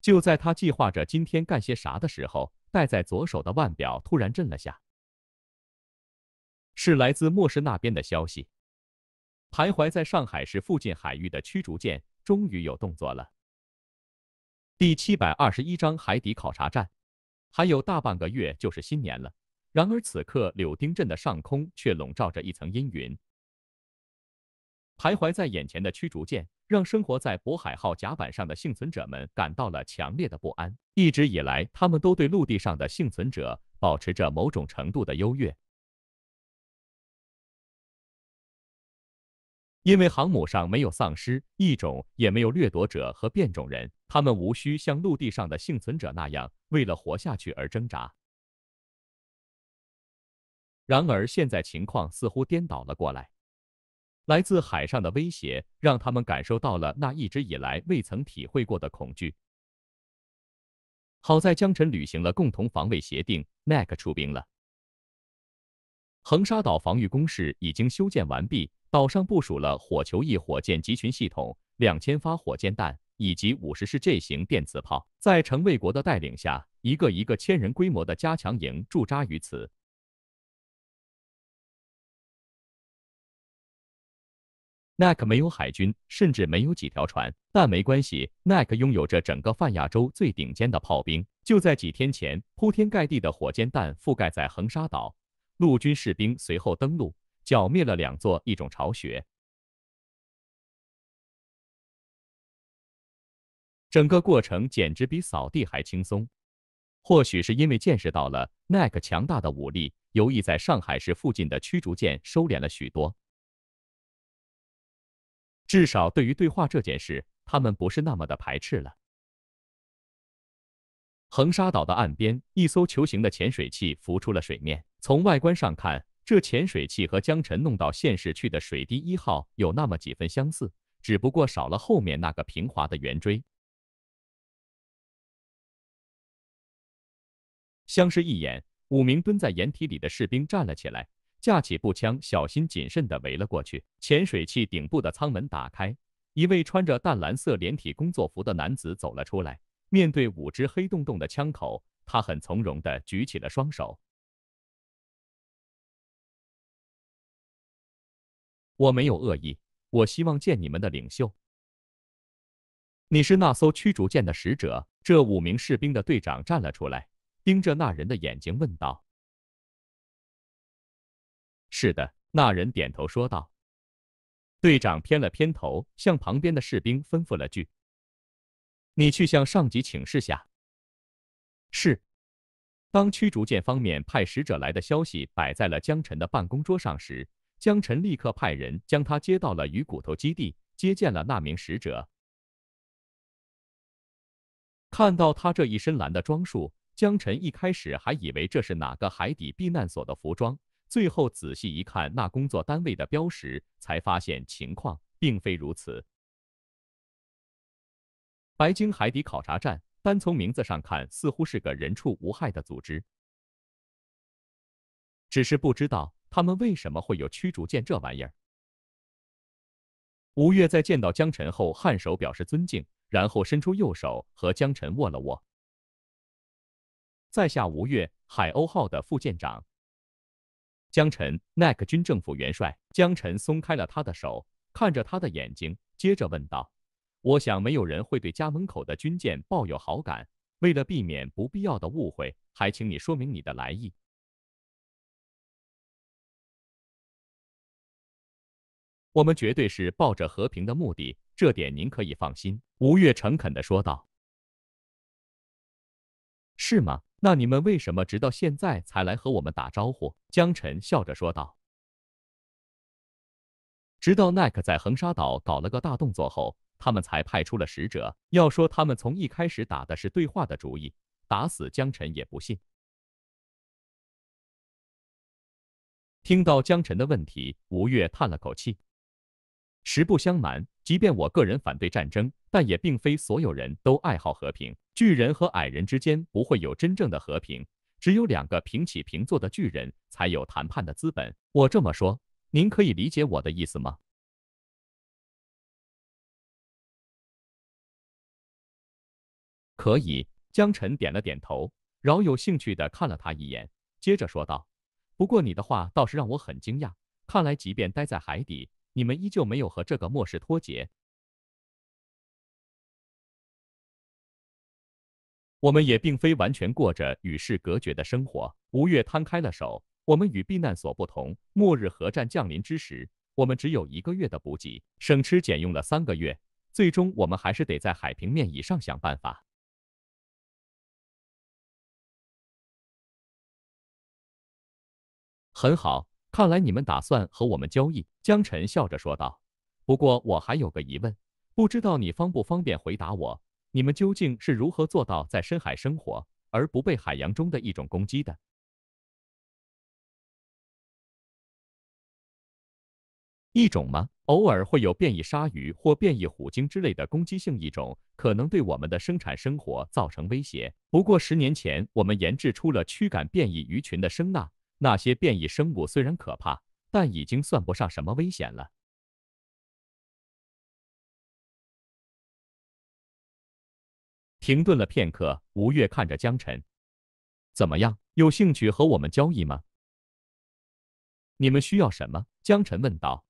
就在他计划着今天干些啥的时候，戴在左手的腕表突然震了下，是来自末世那边的消息。徘徊在上海市附近海域的驱逐舰终于有动作了。第七百二十一章海底考察站。还有大半个月就是新年了，然而此刻柳丁镇的上空却笼罩着一层阴云。徘徊在眼前的驱逐舰，让生活在渤海号甲板上的幸存者们感到了强烈的不安。一直以来，他们都对陆地上的幸存者保持着某种程度的优越，因为航母上没有丧尸、异种，也没有掠夺者和变种人，他们无需像陆地上的幸存者那样为了活下去而挣扎。然而，现在情况似乎颠倒了过来。来自海上的威胁让他们感受到了那一直以来未曾体会过的恐惧。好在江晨履行了共同防卫协定 n a c 出兵了。横沙岛防御工事已经修建完毕，岛上部署了火球翼火箭集群系统、两千发火箭弹以及五十式 J 型电磁炮。在陈卫国的带领下，一个一个千人规模的加强营驻扎于此。NEC 没有海军，甚至没有几条船，但没关系。NEC 拥有着整个泛亚洲最顶尖的炮兵。就在几天前，铺天盖地的火箭弹覆盖在横沙岛，陆军士兵随后登陆，剿灭了两座一种巢穴。整个过程简直比扫地还轻松。或许是因为见识到了 NEC 强大的武力，游弋在上海市附近的驱逐舰收敛了许多。至少对于对话这件事，他们不是那么的排斥了。横沙岛的岸边，一艘球形的潜水器浮出了水面。从外观上看，这潜水器和江晨弄到现实去的水滴一号有那么几分相似，只不过少了后面那个平滑的圆锥。相视一眼，五名蹲在掩体里的士兵站了起来。架起步枪，小心谨慎地围了过去。潜水器顶部的舱门打开，一位穿着淡蓝色连体工作服的男子走了出来。面对五支黑洞洞的枪口，他很从容地举起了双手：“我没有恶意，我希望见你们的领袖。你是那艘驱逐舰的使者？”这五名士兵的队长站了出来，盯着那人的眼睛问道。是的，那人点头说道。队长偏了偏头，向旁边的士兵吩咐了句：“你去向上级请示下。”是。当驱逐舰方面派使者来的消息摆在了江晨的办公桌上时，江晨立刻派人将他接到了鱼骨头基地，接见了那名使者。看到他这一身蓝的装束，江晨一开始还以为这是哪个海底避难所的服装。最后仔细一看，那工作单位的标识，才发现情况并非如此。白鲸海底考察站，单从名字上看，似乎是个人畜无害的组织。只是不知道他们为什么会有驱逐舰这玩意儿。吴越在见到江晨后，颔首表示尊敬，然后伸出右手和江晨握了握。在下吴越，海鸥号的副舰长。江晨，奈克军政府元帅。江晨松开了他的手，看着他的眼睛，接着问道：“我想没有人会对家门口的军舰抱有好感。为了避免不必要的误会，还请你说明你的来意。”“我们绝对是抱着和平的目的，这点您可以放心。”吴越诚恳的说道。“是吗？”那你们为什么直到现在才来和我们打招呼？江晨笑着说道。直到奈克在横沙岛搞了个大动作后，他们才派出了使者。要说他们从一开始打的是对话的主意，打死江晨也不信。听到江晨的问题，吴越叹了口气：“实不相瞒，即便我个人反对战争，但也并非所有人都爱好和平。”巨人和矮人之间不会有真正的和平，只有两个平起平坐的巨人才有谈判的资本。我这么说，您可以理解我的意思吗？可以。江晨点了点头，饶有兴趣的看了他一眼，接着说道：“不过你的话倒是让我很惊讶，看来即便待在海底，你们依旧没有和这个末世脱节。”我们也并非完全过着与世隔绝的生活。吴越摊开了手，我们与避难所不同，末日核战降临之时，我们只有一个月的补给，省吃俭用了三个月，最终我们还是得在海平面以上想办法。很好，看来你们打算和我们交易。”江晨笑着说道，“不过我还有个疑问，不知道你方不方便回答我？”你们究竟是如何做到在深海生活而不被海洋中的一种攻击的？一种吗？偶尔会有变异鲨鱼或变异虎鲸之类的攻击性一种，可能对我们的生产生活造成威胁。不过十年前，我们研制出了驱赶变异鱼群的声呐。那些变异生物虽然可怕，但已经算不上什么危险了。停顿了片刻，吴越看着江晨：“怎么样，有兴趣和我们交易吗？”“你们需要什么？”江晨问道。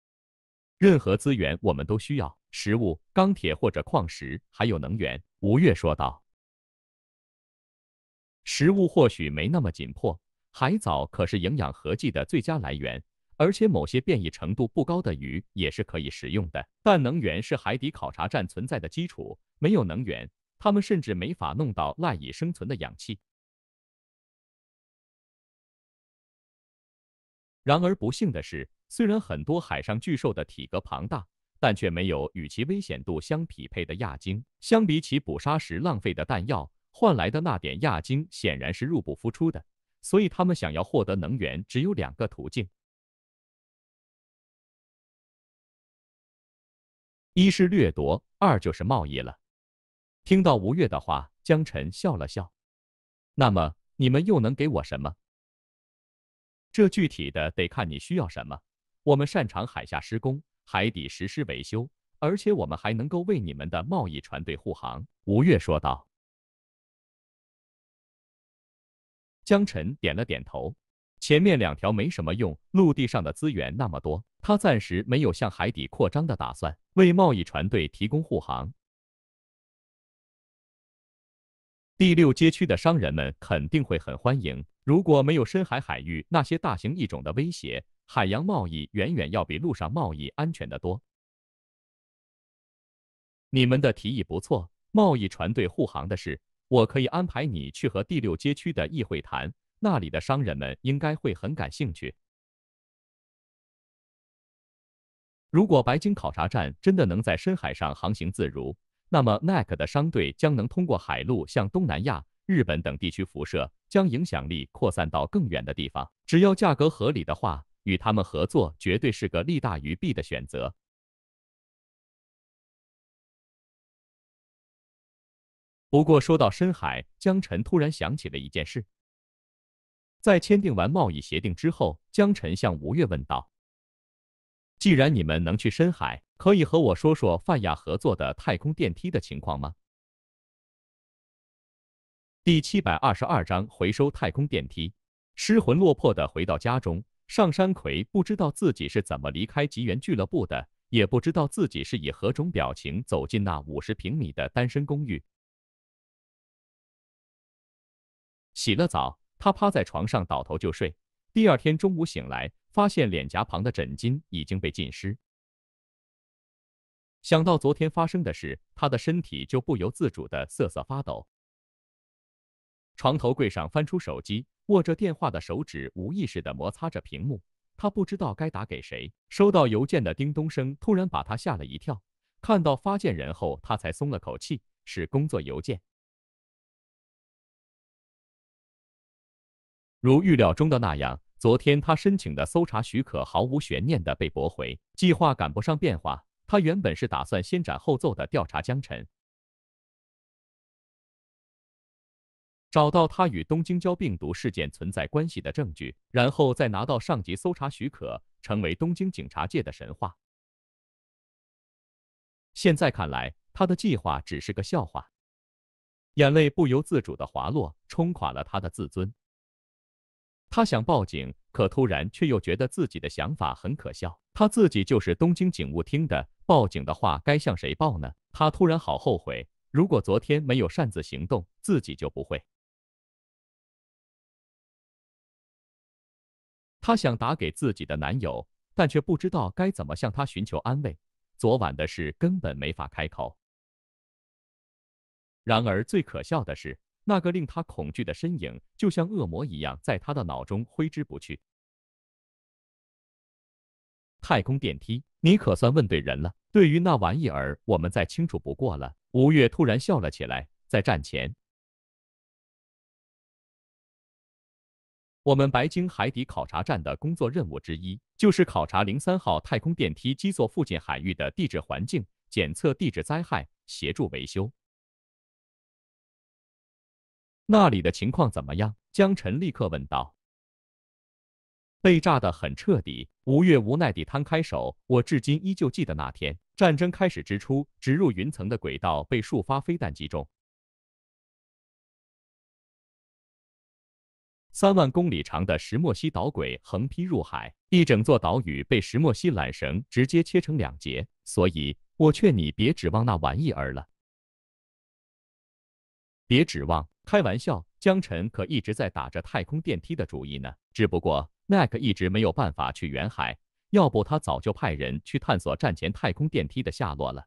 “任何资源我们都需要，食物、钢铁或者矿石，还有能源。”吴越说道。“食物或许没那么紧迫，海藻可是营养合剂的最佳来源，而且某些变异程度不高的鱼也是可以食用的。但能源是海底考察站存在的基础，没有能源。”他们甚至没法弄到赖以生存的氧气。然而不幸的是，虽然很多海上巨兽的体格庞大，但却没有与其危险度相匹配的亚精。相比起捕杀时浪费的弹药，换来的那点亚精显然是入不敷出的。所以他们想要获得能源，只有两个途径：一是掠夺，二就是贸易了。听到吴越的话，江晨笑了笑。那么你们又能给我什么？这具体的得看你需要什么。我们擅长海下施工、海底实施维修，而且我们还能够为你们的贸易船队护航。”吴越说道。江晨点了点头。前面两条没什么用，陆地上的资源那么多，他暂时没有向海底扩张的打算。为贸易船队提供护航。第六街区的商人们肯定会很欢迎。如果没有深海海域那些大型异种的威胁，海洋贸易远远要比陆上贸易安全得多。你们的提议不错，贸易船队护航的事，我可以安排你去和第六街区的议会谈，那里的商人们应该会很感兴趣。如果白鲸考察站真的能在深海上航行自如，那么 n a c 的商队将能通过海路向东南亚、日本等地区辐射，将影响力扩散到更远的地方。只要价格合理的话，与他们合作绝对是个利大于弊的选择。不过，说到深海，江晨突然想起了一件事。在签订完贸易协定之后，江晨向吴越问道：“既然你们能去深海？”可以和我说说泛亚合作的太空电梯的情况吗？第七百二十二章回收太空电梯。失魂落魄的回到家中，尚山魁不知道自己是怎么离开极原俱乐部的，也不知道自己是以何种表情走进那五十平米的单身公寓。洗了澡，他趴在床上倒头就睡。第二天中午醒来，发现脸颊旁的枕巾已经被浸湿。想到昨天发生的事，他的身体就不由自主的瑟瑟发抖。床头柜上翻出手机，握着电话的手指无意识的摩擦着屏幕。他不知道该打给谁。收到邮件的叮咚声突然把他吓了一跳。看到发件人后，他才松了口气，是工作邮件。如预料中的那样，昨天他申请的搜查许可毫无悬念的被驳回。计划赶不上变化。他原本是打算先斩后奏的调查江晨，找到他与东京交病毒事件存在关系的证据，然后再拿到上级搜查许可，成为东京警察界的神话。现在看来，他的计划只是个笑话。眼泪不由自主的滑落，冲垮了他的自尊。他想报警，可突然却又觉得自己的想法很可笑。他自己就是东京警务厅的。报警的话该向谁报呢？他突然好后悔，如果昨天没有擅自行动，自己就不会。他想打给自己的男友，但却不知道该怎么向他寻求安慰。昨晚的事根本没法开口。然而最可笑的是，那个令他恐惧的身影，就像恶魔一样在他的脑中挥之不去。太空电梯，你可算问对人了。对于那玩意儿，我们再清楚不过了。吴越突然笑了起来，在站前，我们白鲸海底考察站的工作任务之一，就是考察零三号太空电梯基座附近海域的地质环境，检测地质灾害，协助维修。那里的情况怎么样？江晨立刻问道。被炸得很彻底。吴越无奈地摊开手，我至今依旧记得那天战争开始之初，植入云层的轨道被数发飞弹击中，三万公里长的石墨烯导轨横劈入海，一整座岛屿被石墨烯缆绳直接切成两截。所以，我劝你别指望那玩意儿了，别指望。开玩笑，江晨可一直在打着太空电梯的主意呢，只不过。奈克一直没有办法去远海，要不他早就派人去探索战前太空电梯的下落了。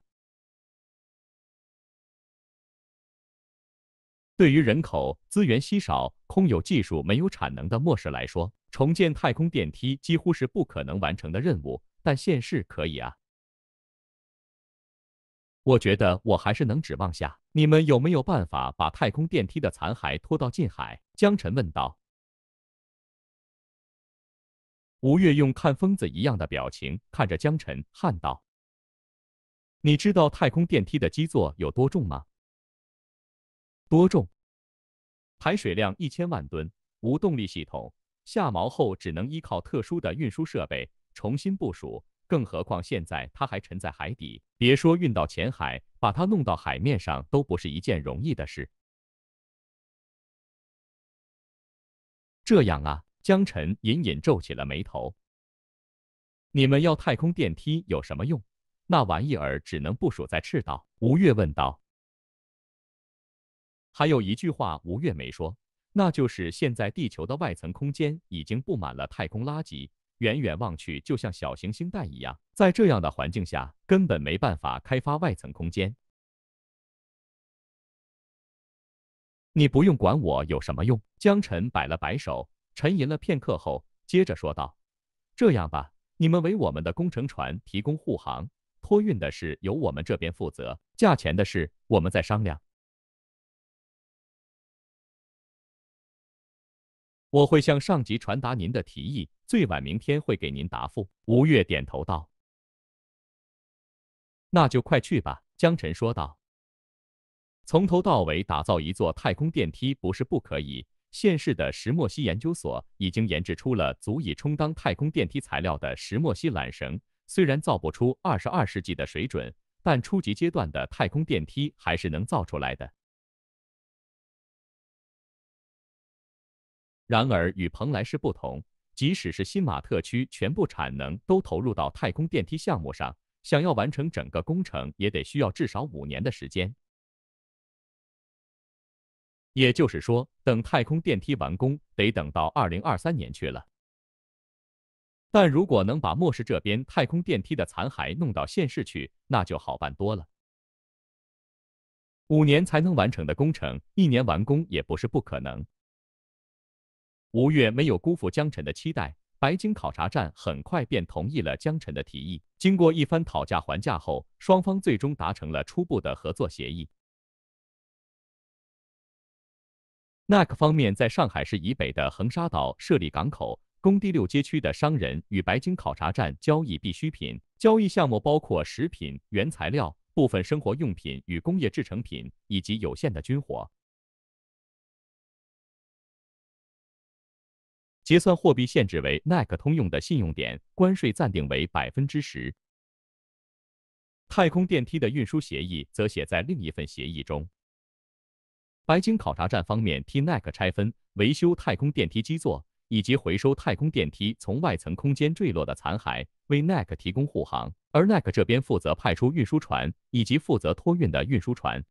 对于人口资源稀少、空有技术没有产能的末世来说，重建太空电梯几乎是不可能完成的任务。但现世可以啊，我觉得我还是能指望下。你们有没有办法把太空电梯的残骸拖到近海？江晨问道。吴越用看疯子一样的表情看着江晨，喊道：“你知道太空电梯的基座有多重吗？多重？排水量一千万吨，无动力系统，下锚后只能依靠特殊的运输设备重新部署。更何况现在它还沉在海底，别说运到浅海，把它弄到海面上都不是一件容易的事。”这样啊。江晨隐隐皱起了眉头。你们要太空电梯有什么用？那玩意儿只能部署在赤道。吴越问道。还有一句话，吴越没说，那就是现在地球的外层空间已经布满了太空垃圾，远远望去就像小行星带一样。在这样的环境下，根本没办法开发外层空间。你不用管我有什么用。江晨摆了摆手。沉吟了片刻后，接着说道：“这样吧，你们为我们的工程船提供护航，托运的事由我们这边负责，价钱的事我们再商量。我会向上级传达您的提议，最晚明天会给您答复。”吴越点头道：“那就快去吧。”江晨说道：“从头到尾打造一座太空电梯，不是不可以。”现世的石墨烯研究所已经研制出了足以充当太空电梯材料的石墨烯缆绳，虽然造不出二十二世纪的水准，但初级阶段的太空电梯还是能造出来的。然而，与蓬莱市不同，即使是新马特区全部产能都投入到太空电梯项目上，想要完成整个工程，也得需要至少五年的时间。也就是说，等太空电梯完工，得等到二零二三年去了。但如果能把末世这边太空电梯的残骸弄到现世去，那就好办多了。五年才能完成的工程，一年完工也不是不可能。吴越没有辜负江晨的期待，白鲸考察站很快便同意了江晨的提议。经过一番讨价还价后，双方最终达成了初步的合作协议。n a c 方面，在上海市以北的横沙岛设立港口，供第六街区的商人与白金考察站交易必需品。交易项目包括食品、原材料、部分生活用品与工业制成品，以及有限的军火。结算货币限制为 n a c 通用的信用点，关税暂定为百分之十。太空电梯的运输协议则写在另一份协议中。白京考察站方面替 NEC 拆分、维修太空电梯基座，以及回收太空电梯从外层空间坠落的残骸，为 NEC 提供护航。而 NEC 这边负责派出运输船，以及负责托运的运输船。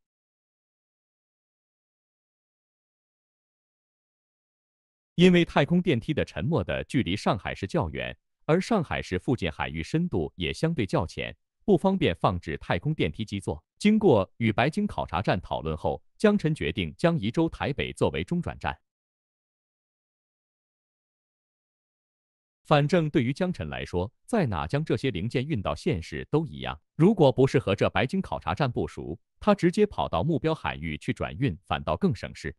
因为太空电梯的沉没的距离上海市较远，而上海市附近海域深度也相对较浅。不方便放置太空电梯基座。经过与白鲸考察站讨论后，江晨决定将宜州、台北作为中转站。反正对于江晨来说，在哪将这些零件运到现实都一样。如果不是和这白鲸考察站不熟，他直接跑到目标海域去转运，反倒更省事。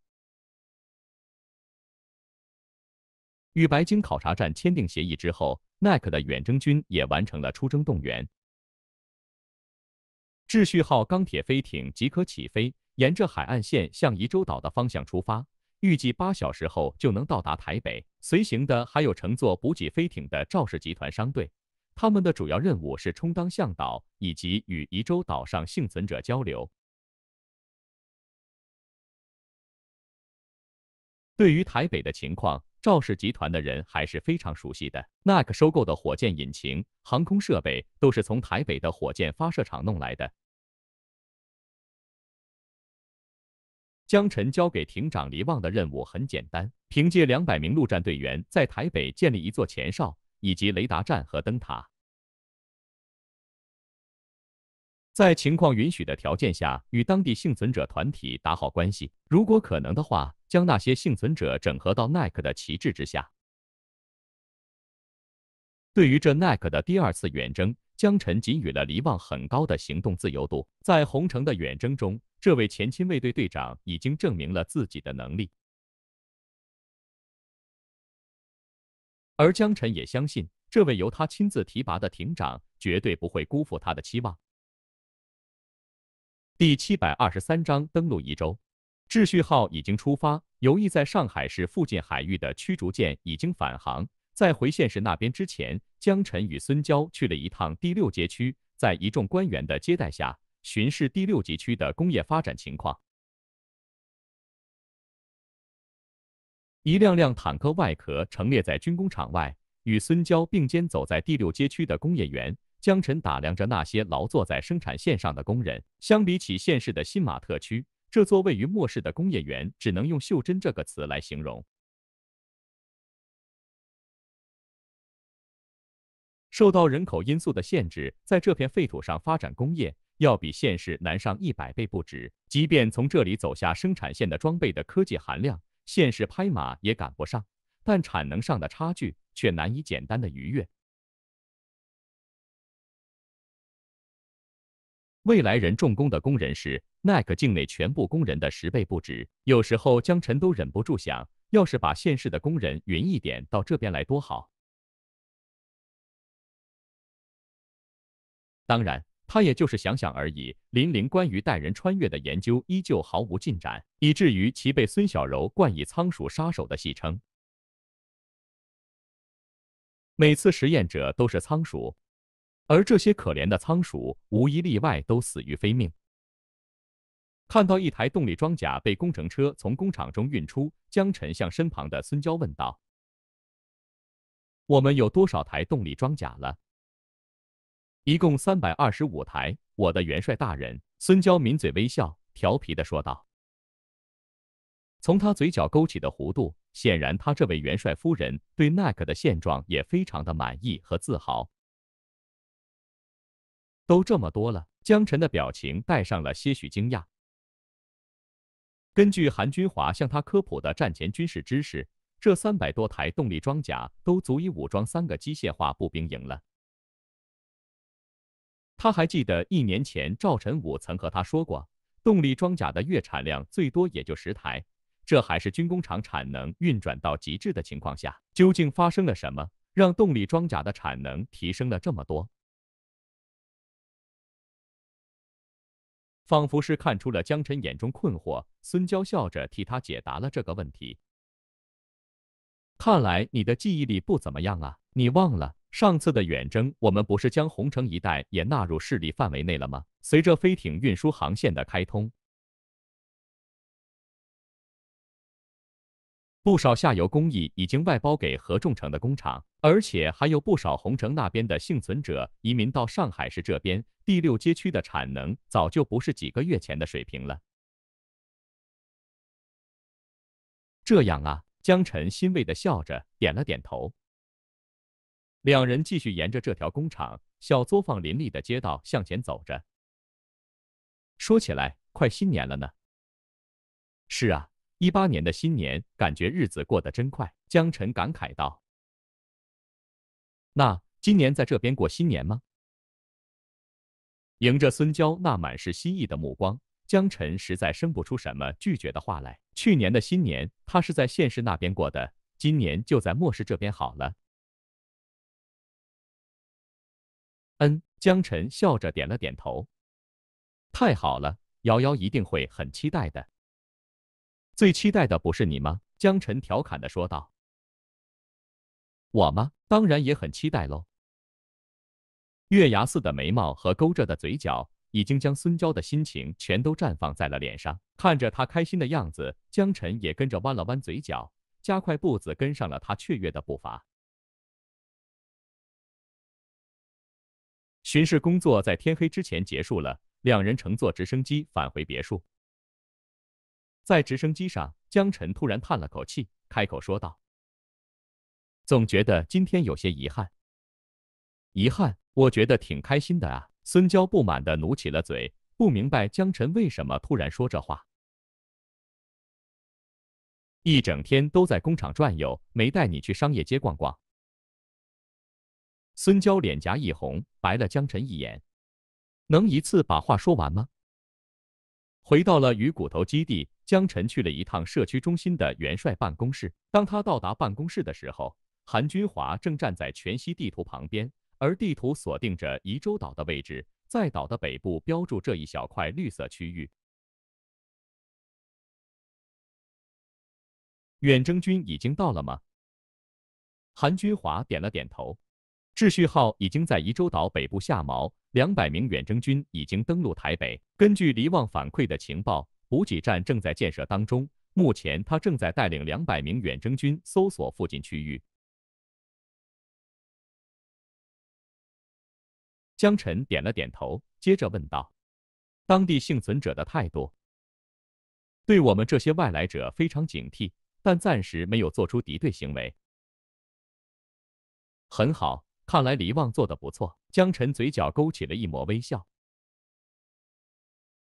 与白鲸考察站签订协议之后，奈克的远征军也完成了出征动员。秩序号钢铁飞艇即可起飞，沿着海岸线向宜州岛的方向出发，预计八小时后就能到达台北。随行的还有乘坐补给飞艇的赵氏集团商队，他们的主要任务是充当向导以及与宜州岛上幸存者交流。对于台北的情况。赵氏集团的人还是非常熟悉的。那个收购的火箭引擎、航空设备都是从台北的火箭发射场弄来的。江晨交给艇长黎望的任务很简单：凭借两百名陆战队员，在台北建立一座前哨，以及雷达站和灯塔。在情况允许的条件下，与当地幸存者团体打好关系。如果可能的话，将那些幸存者整合到 Nike 的旗帜之下。对于这 Nike 的第二次远征，江辰给予了黎望很高的行动自由度。在红城的远征中，这位前亲卫队队长已经证明了自己的能力，而江辰也相信，这位由他亲自提拔的艇长绝对不会辜负他的期望。第七百二十三章登陆宜州。秩序号已经出发，游弋在上海市附近海域的驱逐舰已经返航。在回县市那边之前，江晨与孙娇去了一趟第六街区，在一众官员的接待下，巡视第六街区的工业发展情况。一辆辆坦克外壳陈列在军工厂外，与孙娇并肩走在第六街区的工业园。江晨打量着那些劳作在生产线上的工人，相比起现世的新马特区，这座位于末世的工业园，只能用袖珍这个词来形容。受到人口因素的限制，在这片废土上发展工业，要比现世难上一百倍不止。即便从这里走下生产线的装备的科技含量，现世拍马也赶不上，但产能上的差距却难以简单的逾越。未来人重工的工人是 Nike 境内全部工人的十倍不止。有时候江晨都忍不住想，要是把现世的工人匀一点到这边来多好。当然，他也就是想想而已。林林关于带人穿越的研究依旧毫无进展，以至于其被孙小柔冠以“仓鼠杀手”的戏称。每次实验者都是仓鼠。而这些可怜的仓鼠无一例外都死于非命。看到一台动力装甲被工程车从工厂中运出，江晨向身旁的孙娇问道：“我们有多少台动力装甲了？”“一共三百二十五台。”我的元帅大人。”孙娇抿嘴微笑，调皮的说道。从他嘴角勾起的弧度，显然他这位元帅夫人对奈克的现状也非常的满意和自豪。都这么多了，江晨的表情带上了些许惊讶。根据韩军华向他科普的战前军事知识，这三百多台动力装甲都足以武装三个机械化步兵营了。他还记得一年前赵晨武曾和他说过，动力装甲的月产量最多也就十台，这还是军工厂产能运转到极致的情况下。究竟发生了什么，让动力装甲的产能提升了这么多？仿佛是看出了江晨眼中困惑，孙娇笑着替他解答了这个问题。看来你的记忆力不怎么样啊，你忘了上次的远征，我们不是将红城一带也纳入势力范围内了吗？随着飞艇运输航线的开通。不少下游工艺已经外包给合众城的工厂，而且还有不少红城那边的幸存者移民到上海市这边。第六街区的产能早就不是几个月前的水平了。这样啊，江晨欣慰的笑着点了点头。两人继续沿着这条工厂、小作坊林立的街道向前走着。说起来，快新年了呢。是啊。一八年的新年，感觉日子过得真快，江晨感慨道。那今年在这边过新年吗？迎着孙娇那满是心意的目光，江晨实在生不出什么拒绝的话来。去年的新年，他是在县市那边过的，今年就在末世这边好了。嗯，江晨笑着点了点头。太好了，瑶瑶一定会很期待的。最期待的不是你吗？江晨调侃的说道。我吗？当然也很期待喽。月牙似的眉毛和勾着的嘴角，已经将孙娇的心情全都绽放在了脸上。看着她开心的样子，江晨也跟着弯了弯嘴角，加快步子跟上了她雀跃的步伐。巡视工作在天黑之前结束了，两人乘坐直升机返回别墅。在直升机上，江晨突然叹了口气，开口说道：“总觉得今天有些遗憾。”“遗憾？我觉得挺开心的啊！”孙娇不满的努起了嘴，不明白江晨为什么突然说这话。一整天都在工厂转悠，没带你去商业街逛逛。孙娇脸颊一红，白了江晨一眼：“能一次把话说完吗？”回到了鱼骨头基地。江晨去了一趟社区中心的元帅办公室。当他到达办公室的时候，韩军华正站在全息地图旁边，而地图锁定着宜州岛的位置，在岛的北部标注这一小块绿色区域。远征军已经到了吗？韩军华点了点头。秩序号已经在宜州岛北部下锚，两百名远征军已经登陆台北。根据离望反馈的情报。补给站正在建设当中，目前他正在带领两百名远征军搜索附近区域。江晨点了点头，接着问道：“当地幸存者的态度？对我们这些外来者非常警惕，但暂时没有做出敌对行为。很好，看来黎望做的不错。”江晨嘴角勾起了一抹微笑。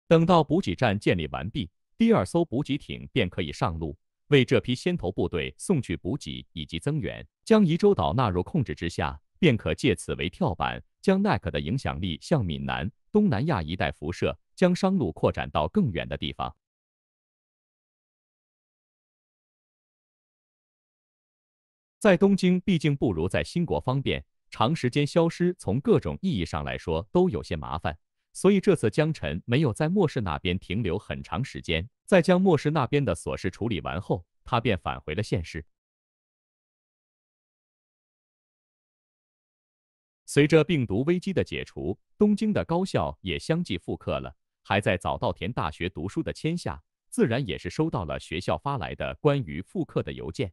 等到补给站建立完毕，第二艘补给艇便可以上路，为这批先头部队送去补给以及增援，将宜州岛纳入控制之下，便可借此为跳板，将奈克的影响力向闽南、东南亚一带辐射，将商路扩展到更远的地方。在东京毕竟不如在新国方便，长时间消失，从各种意义上来说都有些麻烦。所以这次江辰没有在末世那边停留很长时间，在将末世那边的琐事处理完后，他便返回了现实。随着病毒危机的解除，东京的高校也相继复课了。还在早稻田大学读书的千夏，自然也是收到了学校发来的关于复课的邮件。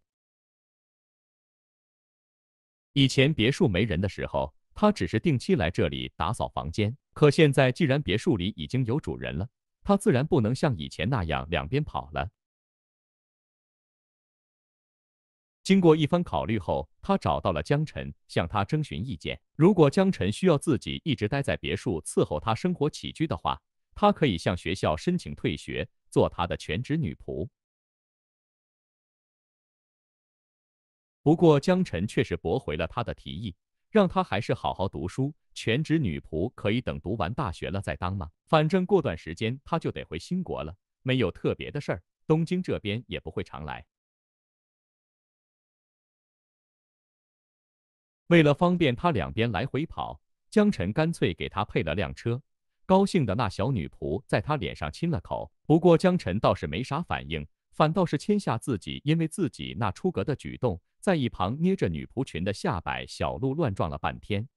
以前别墅没人的时候。他只是定期来这里打扫房间，可现在既然别墅里已经有主人了，他自然不能像以前那样两边跑了。经过一番考虑后，他找到了江晨，向他征询意见。如果江晨需要自己一直待在别墅伺候他生活起居的话，他可以向学校申请退学，做他的全职女仆。不过江晨却是驳回了他的提议。让他还是好好读书，全职女仆可以等读完大学了再当吗？反正过段时间他就得回新国了，没有特别的事儿，东京这边也不会常来。为了方便他两边来回跑，江晨干脆给他配了辆车。高兴的那小女仆在他脸上亲了口，不过江晨倒是没啥反应，反倒是签下自己，因为自己那出格的举动。在一旁捏着女仆裙的下摆，小鹿乱撞了半天。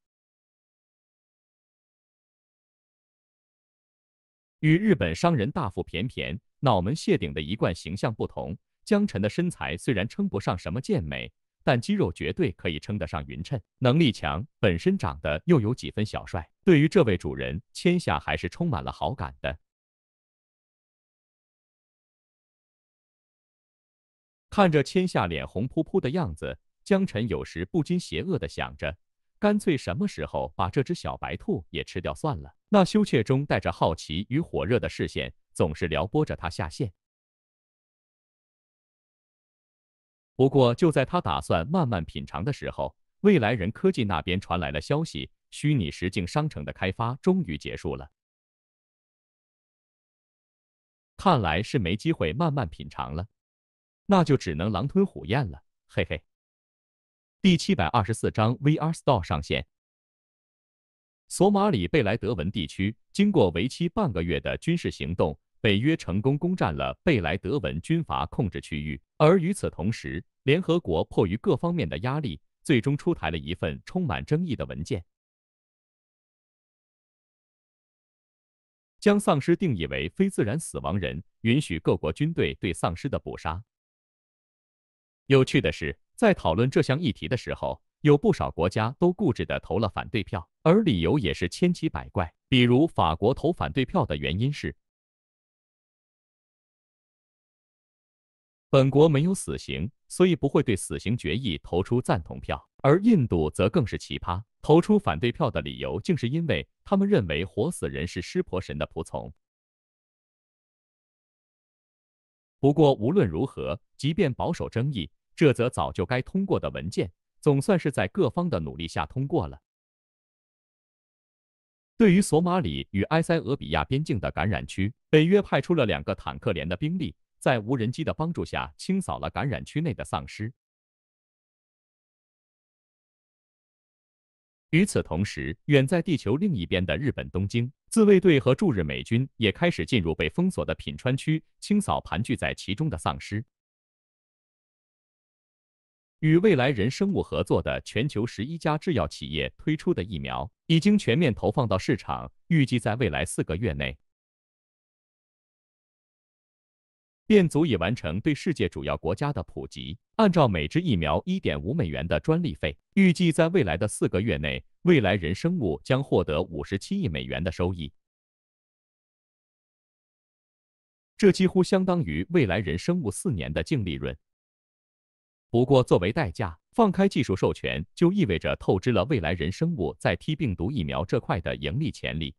与日本商人大腹便便、脑门谢顶的一贯形象不同，江辰的身材虽然称不上什么健美，但肌肉绝对可以称得上匀称。能力强，本身长得又有几分小帅，对于这位主人，千夏还是充满了好感的。看着千夏脸红扑扑的样子，江晨有时不禁邪恶的想着，干脆什么时候把这只小白兔也吃掉算了。那羞怯中带着好奇与火热的视线，总是撩拨着他下线。不过就在他打算慢慢品尝的时候，未来人科技那边传来了消息，虚拟实境商城的开发终于结束了，看来是没机会慢慢品尝了。那就只能狼吞虎咽了，嘿嘿。第七百二十四章 VR Store 上线。索马里贝莱德文地区经过为期半个月的军事行动，北约成功攻占了贝莱德文军阀控制区域。而与此同时，联合国迫于各方面的压力，最终出台了一份充满争议的文件，将丧尸定义为非自然死亡人，允许各国军队对丧尸的捕杀。有趣的是，在讨论这项议题的时候，有不少国家都固执地投了反对票，而理由也是千奇百怪。比如，法国投反对票的原因是本国没有死刑，所以不会对死刑决议投出赞同票；而印度则更是奇葩，投出反对票的理由竟是因为他们认为活死人是湿婆神的仆从。不过无论如何，即便保守争议，这则早就该通过的文件总算是在各方的努力下通过了。对于索马里与埃塞俄比亚边境的感染区，北约派出了两个坦克连的兵力，在无人机的帮助下清扫了感染区内的丧尸。与此同时，远在地球另一边的日本东京自卫队和驻日美军也开始进入被封锁的品川区，清扫盘踞在其中的丧尸。与未来人生物合作的全球十一家制药企业推出的疫苗已经全面投放到市场，预计在未来四个月内便足以完成对世界主要国家的普及。按照每支疫苗一点五美元的专利费。预计在未来的四个月内，未来人生物将获得五十七亿美元的收益，这几乎相当于未来人生物四年的净利润。不过，作为代价，放开技术授权就意味着透支了未来人生物在 T 病毒疫苗这块的盈利潜力。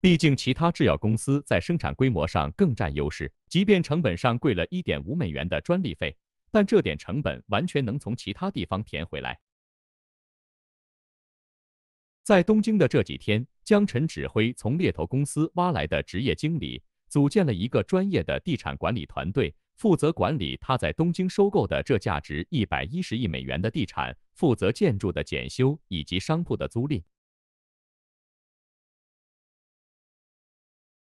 毕竟，其他制药公司在生产规模上更占优势，即便成本上贵了一点五美元的专利费。但这点成本完全能从其他地方填回来。在东京的这几天，江晨指挥从猎头公司挖来的职业经理，组建了一个专业的地产管理团队，负责管理他在东京收购的这价值一百一十亿美元的地产，负责建筑的检修以及商铺的租赁。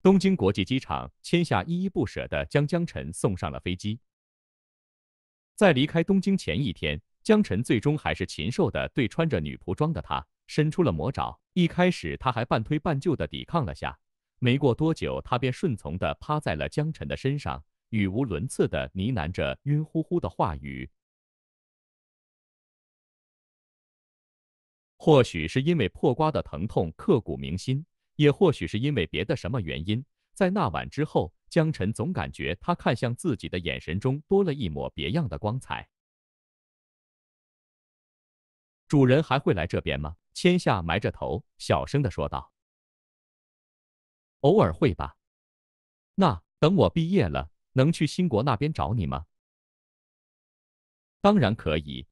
东京国际机场，签下依依不舍地将江晨送上了飞机。在离开东京前一天，江晨最终还是禽兽的对穿着女仆装的她伸出了魔爪。一开始他还半推半就的抵抗了下，没过多久他便顺从的趴在了江晨的身上，语无伦次的呢喃着晕乎乎的话语。或许是因为破瓜的疼痛刻骨铭心，也或许是因为别的什么原因。在那晚之后，江晨总感觉他看向自己的眼神中多了一抹别样的光彩。主人还会来这边吗？千夏埋着头，小声的说道：“偶尔会吧。”那等我毕业了，能去新国那边找你吗？当然可以。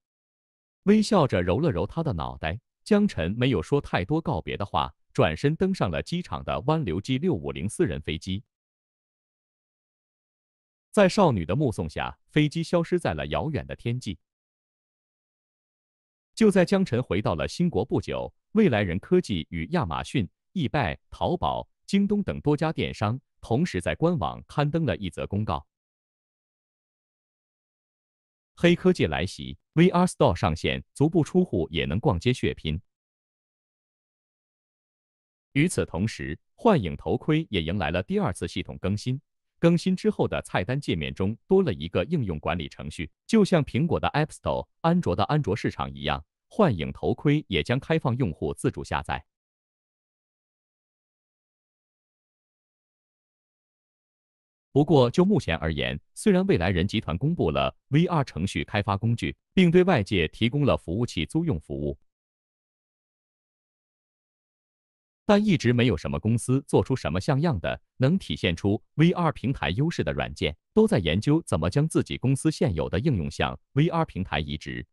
微笑着揉了揉他的脑袋，江晨没有说太多告别的话。转身登上了机场的湾流 G 六五零私人飞机，在少女的目送下，飞机消失在了遥远的天际。就在江晨回到了新国不久，未来人科技与亚马逊、易拜、淘宝、京东等多家电商同时在官网刊登了一则公告：黑科技来袭，VR Store 上线，足不出户也能逛街血拼。与此同时，幻影头盔也迎来了第二次系统更新。更新之后的菜单界面中，多了一个应用管理程序，就像苹果的 App Store、安卓的安卓市场一样，幻影头盔也将开放用户自主下载。不过，就目前而言，虽然未来人集团公布了 VR 程序开发工具，并对外界提供了服务器租用服务。但一直没有什么公司做出什么像样的，能体现出 VR 平台优势的软件，都在研究怎么将自己公司现有的应用向 VR 平台移植。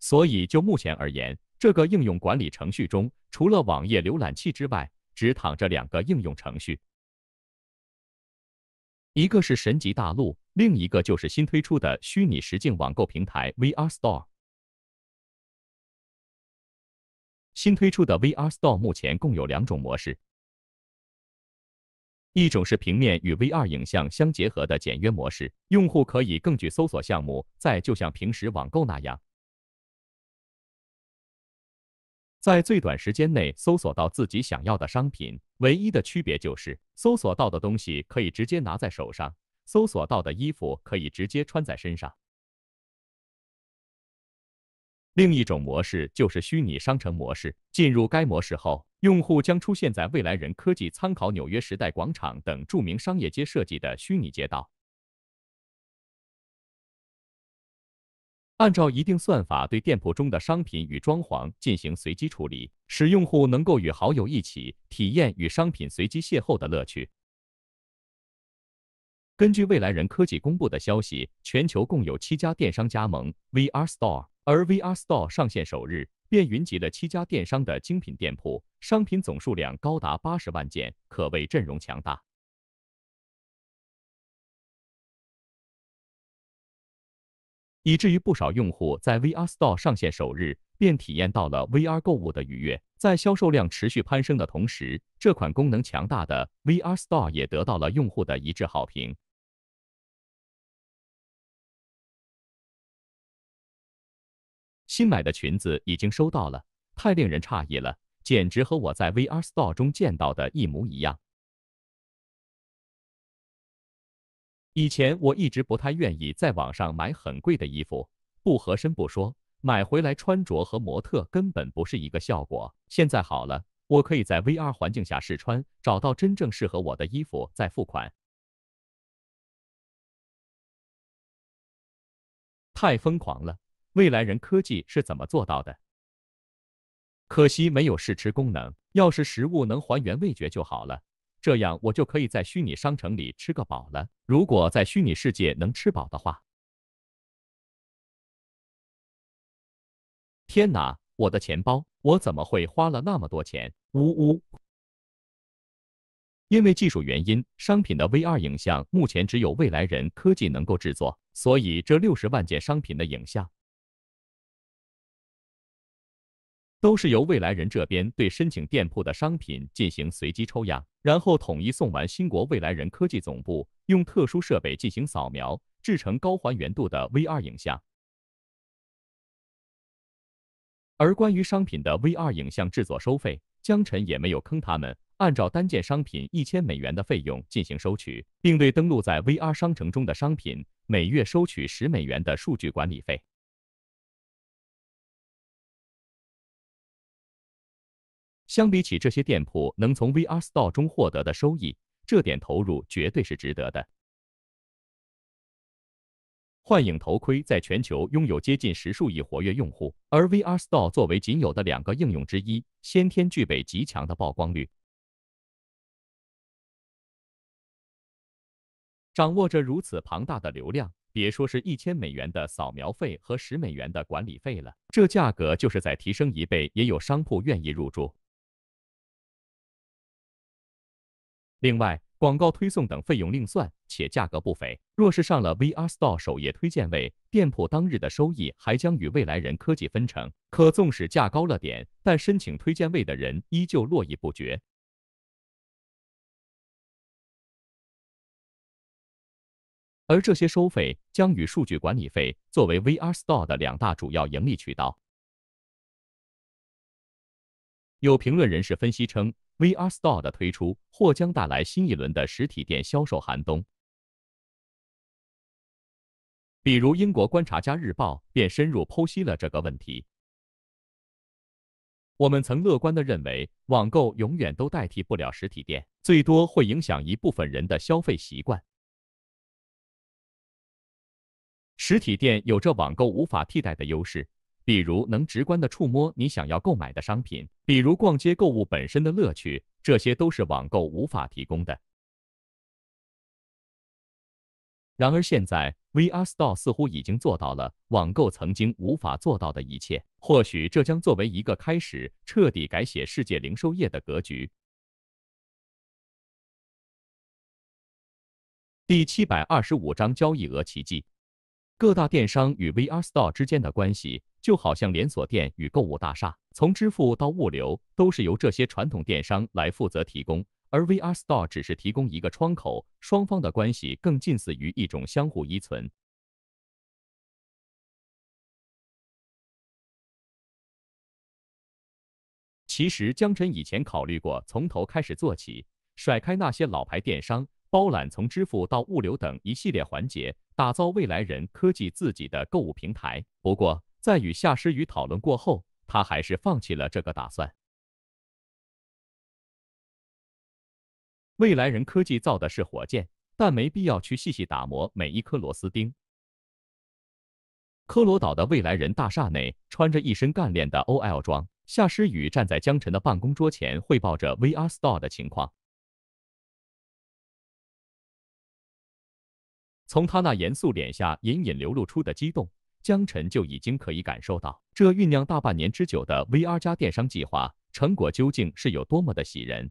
所以就目前而言，这个应用管理程序中，除了网页浏览器之外，只躺着两个应用程序，一个是神级大陆，另一个就是新推出的虚拟实境网购平台 VR Store。新推出的 VR Store 目前共有两种模式，一种是平面与 VR 影像相结合的简约模式，用户可以更具搜索项目，在就像平时网购那样，在最短时间内搜索到自己想要的商品。唯一的区别就是，搜索到的东西可以直接拿在手上，搜索到的衣服可以直接穿在身上。另一种模式就是虚拟商城模式。进入该模式后，用户将出现在未来人科技参考纽约时代广场等著名商业街设计的虚拟街道。按照一定算法对店铺中的商品与装潢进行随机处理，使用户能够与好友一起体验与商品随机邂逅的乐趣。根据未来人科技公布的消息，全球共有七家电商加盟 VR Store，而 VR Store 上线首日便云集了七家电商的精品店铺，商品总数量高达八十万件，可谓阵容强大。以至于不少用户在 VR Store 上线首日便体验到了 VR 购物的愉悦。在销售量持续攀升的同时，这款功能强大的 VR Store 也得到了用户的一致好评。新买的裙子已经收到了，太令人诧异了，简直和我在 VR Store 中见到的一模一样。以前我一直不太愿意在网上买很贵的衣服，不合身不说，买回来穿着和模特根本不是一个效果。现在好了，我可以在 VR 环境下试穿，找到真正适合我的衣服再付款。太疯狂了！未来人科技是怎么做到的？可惜没有试吃功能，要是食物能还原味觉就好了，这样我就可以在虚拟商城里吃个饱了。如果在虚拟世界能吃饱的话，天哪！我的钱包，我怎么会花了那么多钱？呜呜！因为技术原因，商品的 VR 影像目前只有未来人科技能够制作，所以这六十万件商品的影像。都是由未来人这边对申请店铺的商品进行随机抽样，然后统一送完新国未来人科技总部，用特殊设备进行扫描，制成高还原度的 VR 影像。而关于商品的 VR 影像制作收费，江晨也没有坑他们，按照单件商品一千美元的费用进行收取，并对登录在 VR 商城中的商品，每月收取十美元的数据管理费。相比起这些店铺能从 VR Store 中获得的收益，这点投入绝对是值得的。幻影头盔在全球拥有接近十数亿活跃用户，而 VR Store 作为仅有的两个应用之一，先天具备极强的曝光率，掌握着如此庞大的流量，别说是一千美元的扫描费和十美元的管理费了，这价格就是在提升一倍，也有商铺愿意入驻。另外，广告推送等费用另算，且价格不菲。若是上了 VR Store 首页推荐位，店铺当日的收益还将与未来人科技分成。可纵使价高了点，但申请推荐位的人依旧络绎不绝。而这些收费将与数据管理费作为 VR Store 的两大主要盈利渠道。有评论人士分析称。VR Store 的推出或将带来新一轮的实体店销售寒冬。比如，《英国观察家日报》便深入剖析了这个问题。我们曾乐观的认为，网购永远都代替不了实体店，最多会影响一部分人的消费习惯。实体店有着网购无法替代的优势。比如能直观的触摸你想要购买的商品，比如逛街购物本身的乐趣，这些都是网购无法提供的。然而，现在 VR Store 似乎已经做到了网购曾经无法做到的一切。或许这将作为一个开始，彻底改写世界零售业的格局。第七百二十五章交易额奇迹，各大电商与 VR Store 之间的关系。就好像连锁店与购物大厦，从支付到物流都是由这些传统电商来负责提供，而 VR Store 只是提供一个窗口，双方的关系更近似于一种相互依存。其实，江晨以前考虑过从头开始做起，甩开那些老牌电商，包揽从支付到物流等一系列环节，打造未来人科技自己的购物平台。不过，在与夏诗雨讨论过后，他还是放弃了这个打算。未来人科技造的是火箭，但没必要去细细打磨每一颗螺丝钉。科罗岛的未来人大厦内，穿着一身干练的 OL 装，夏诗雨站在江晨的办公桌前，汇报着 VR Store 的情况。从他那严肃脸下隐隐流露出的激动。江晨就已经可以感受到，这酝酿大半年之久的 VR 加电商计划成果究竟是有多么的喜人。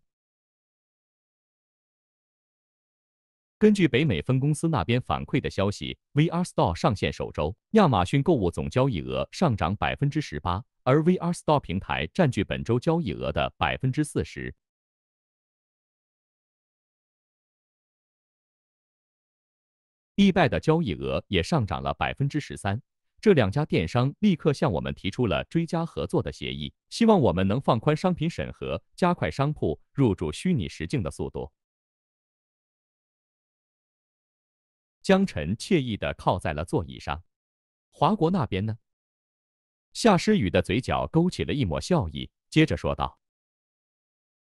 根据北美分公司那边反馈的消息，VR Store 上线首周，亚马逊购物总交易额上涨百分之十八，而 VR Store 平台占据本周交易额的百分之四十，易 buy 的交易额也上涨了百分之十三。这两家电商立刻向我们提出了追加合作的协议，希望我们能放宽商品审核，加快商铺入驻虚拟实境的速度。江晨惬意地靠在了座椅上。华国那边呢？夏诗雨的嘴角勾起了一抹笑意，接着说道：“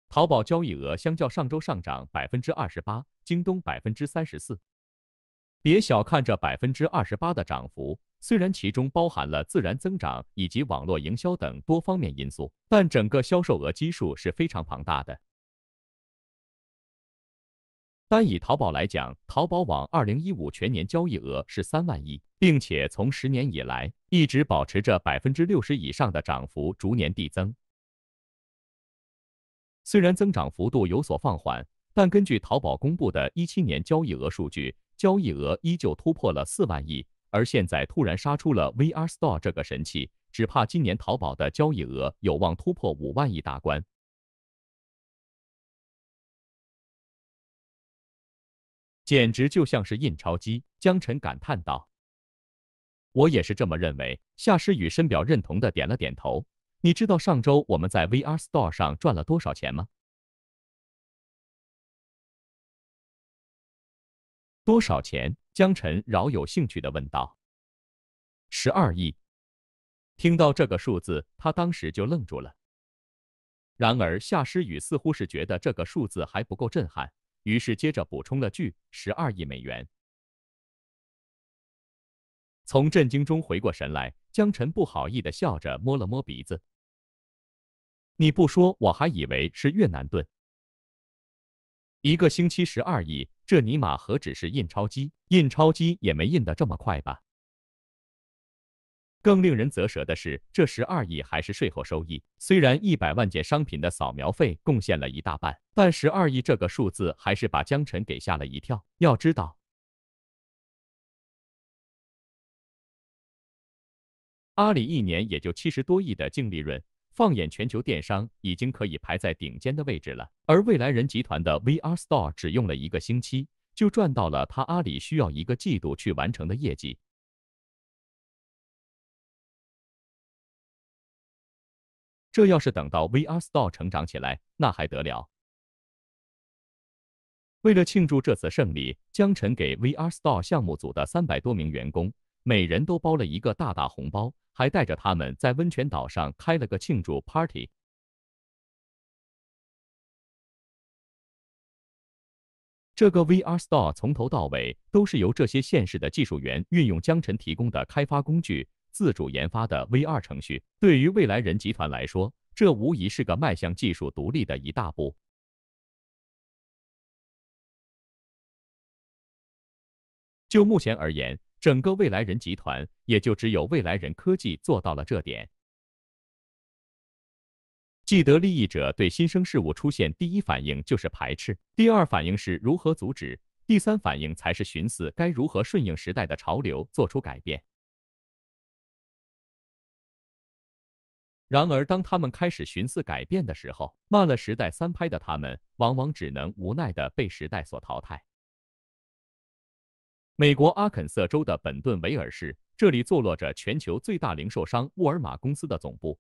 淘宝交易额相较上周上涨百分之二十八，京东百分之三十四。”别小看这百分之二十八的涨幅，虽然其中包含了自然增长以及网络营销等多方面因素，但整个销售额基数是非常庞大的。单以淘宝来讲，淘宝网二零一五全年交易额是三万亿，并且从十年以来一直保持着百分之六十以上的涨幅，逐年递增。虽然增长幅度有所放缓，但根据淘宝公布的一七年交易额数据。交易额依旧突破了四万亿，而现在突然杀出了 VR Store 这个神器，只怕今年淘宝的交易额有望突破五万亿大关，简直就像是印钞机。江晨感叹道：“我也是这么认为。”夏诗雨深表认同的点了点头。你知道上周我们在 VR Store 上赚了多少钱吗？多少钱？江晨饶有兴趣的问道。十二亿。听到这个数字，他当时就愣住了。然而夏诗雨似乎是觉得这个数字还不够震撼，于是接着补充了句：“十二亿美元。”从震惊中回过神来，江晨不好意的笑着摸了摸鼻子。你不说我还以为是越南盾。一个星期十二亿。这尼玛何止是印钞机？印钞机也没印得这么快吧？更令人啧舌的是，这十二亿还是税后收益。虽然一百万件商品的扫描费贡献了一大半，但十二亿这个数字还是把江晨给吓了一跳。要知道，阿里一年也就七十多亿的净利润。放眼全球电商，已经可以排在顶尖的位置了。而未来人集团的 VR Store 只用了一个星期，就赚到了他阿里需要一个季度去完成的业绩。这要是等到 VR Store 成长起来，那还得了？为了庆祝这次胜利，江晨给 VR Store 项目组的三百多名员工，每人都包了一个大大红包。还带着他们在温泉岛上开了个庆祝 party。这个 VR store 从头到尾都是由这些现实的技术员运用江晨提供的开发工具自主研发的 VR 程序。对于未来人集团来说，这无疑是个迈向技术独立的一大步。就目前而言。整个未来人集团，也就只有未来人科技做到了这点。既得利益者对新生事物出现，第一反应就是排斥，第二反应是如何阻止，第三反应才是寻思该如何顺应时代的潮流做出改变。然而，当他们开始寻思改变的时候，慢了时代三拍的他们，往往只能无奈的被时代所淘汰。美国阿肯色州的本顿维尔市，这里坐落着全球最大零售商沃尔玛公司的总部。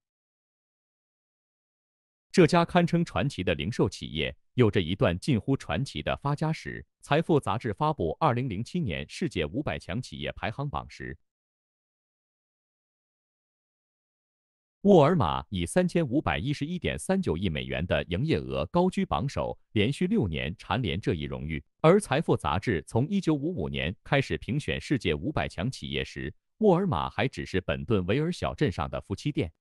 这家堪称传奇的零售企业，有着一段近乎传奇的发家史。财富杂志发布二零零七年世界五百强企业排行榜时。沃尔玛以三千五百一十一点三九亿美元的营业额高居榜首，连续六年蝉联这一荣誉。而财富杂志从一九五五年开始评选世界五百强企业时，沃尔玛还只是本顿维尔小镇上的夫妻店。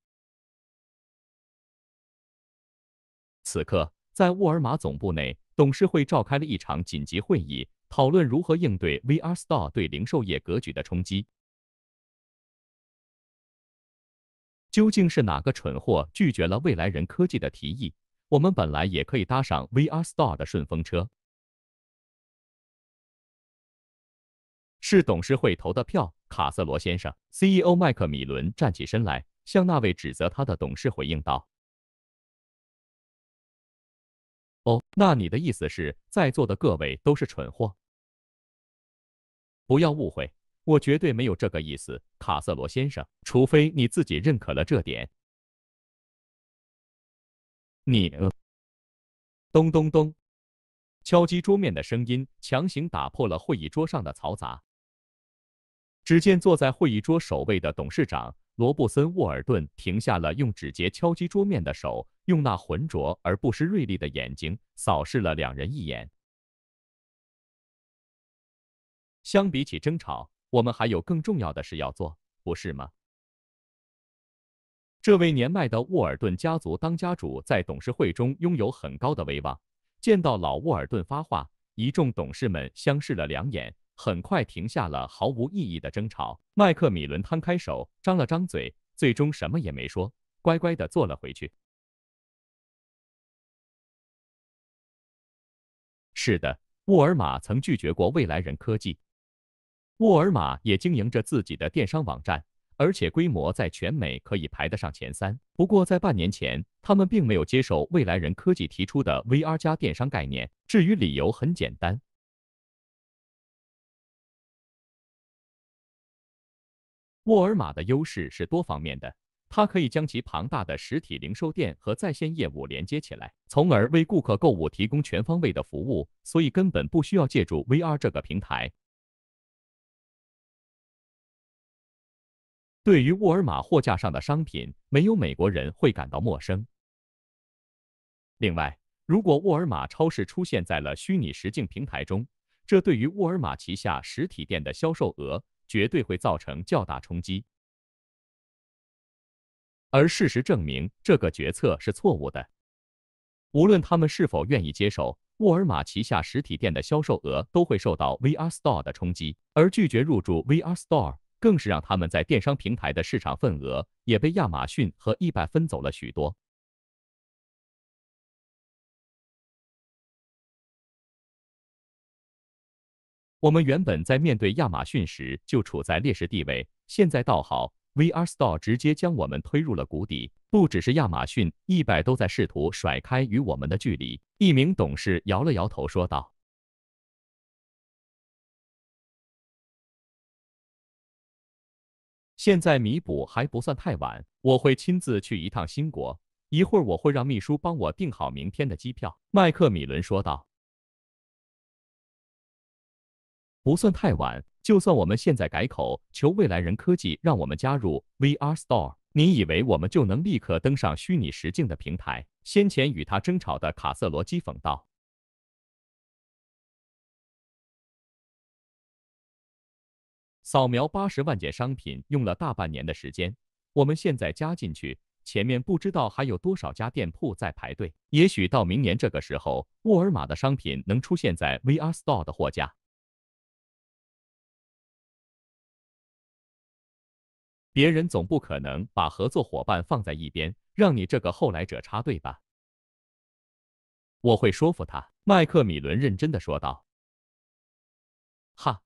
此刻，在沃尔玛总部内，董事会召开了一场紧急会议，讨论如何应对 VR Store 对零售业格局的冲击。究竟是哪个蠢货拒绝了未来人科技的提议？我们本来也可以搭上 VR Store 的顺风车。是董事会投的票，卡瑟罗先生，CEO 麦克米伦站起身来，向那位指责他的董事回应道：“哦，那你的意思是在座的各位都是蠢货？不要误会。”我绝对没有这个意思，卡瑟罗先生。除非你自己认可了这点。你？咚咚咚！敲击桌面的声音强行打破了会议桌上的嘈杂。只见坐在会议桌首位的董事长罗布森·沃尔顿停下了用指节敲击桌面的手，用那浑浊而不失锐利的眼睛扫视了两人一眼。相比起争吵。我们还有更重要的事要做，不是吗？这位年迈的沃尔顿家族当家主在董事会中拥有很高的威望。见到老沃尔顿发话，一众董事们相视了两眼，很快停下了毫无意义的争吵。麦克米伦摊开手，张了张嘴，最终什么也没说，乖乖的坐了回去。是的，沃尔玛曾拒绝过未来人科技。沃尔玛也经营着自己的电商网站，而且规模在全美可以排得上前三。不过在半年前，他们并没有接受未来人科技提出的 VR 加电商概念。至于理由很简单，沃尔玛的优势是多方面的，它可以将其庞大的实体零售店和在线业务连接起来，从而为顾客购物提供全方位的服务，所以根本不需要借助 VR 这个平台。对于沃尔玛货架上的商品，没有美国人会感到陌生。另外，如果沃尔玛超市出现在了虚拟实境平台中，这对于沃尔玛旗下实体店的销售额绝对会造成较大冲击。而事实证明，这个决策是错误的。无论他们是否愿意接受，沃尔玛旗下实体店的销售额都会受到 VR Store 的冲击。而拒绝入驻 VR Store。更是让他们在电商平台的市场份额也被亚马逊和易百分走了许多。我们原本在面对亚马逊时就处在劣势地位，现在倒好，VR Store 直接将我们推入了谷底。不只是亚马逊，易百都在试图甩开与我们的距离。一名董事摇了摇头说道。现在弥补还不算太晚，我会亲自去一趟新国。一会儿我会让秘书帮我订好明天的机票。”麦克米伦说道。“不算太晚，就算我们现在改口求未来人科技让我们加入 VR Store，你以为我们就能立刻登上虚拟实境的平台？”先前与他争吵的卡瑟罗讥讽道。扫描八十万件商品用了大半年的时间，我们现在加进去，前面不知道还有多少家店铺在排队。也许到明年这个时候，沃尔玛的商品能出现在 VR Store 的货架。别人总不可能把合作伙伴放在一边，让你这个后来者插队吧？我会说服他。”麦克米伦认真的说道。“哈。”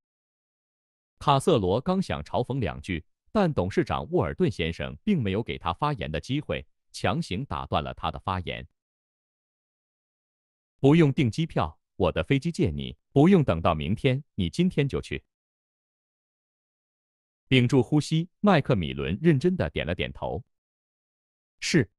卡瑟罗刚想嘲讽两句，但董事长沃尔顿先生并没有给他发言的机会，强行打断了他的发言。不用订机票，我的飞机借你，不用等到明天，你今天就去。屏住呼吸，麦克米伦认真的点了点头。是。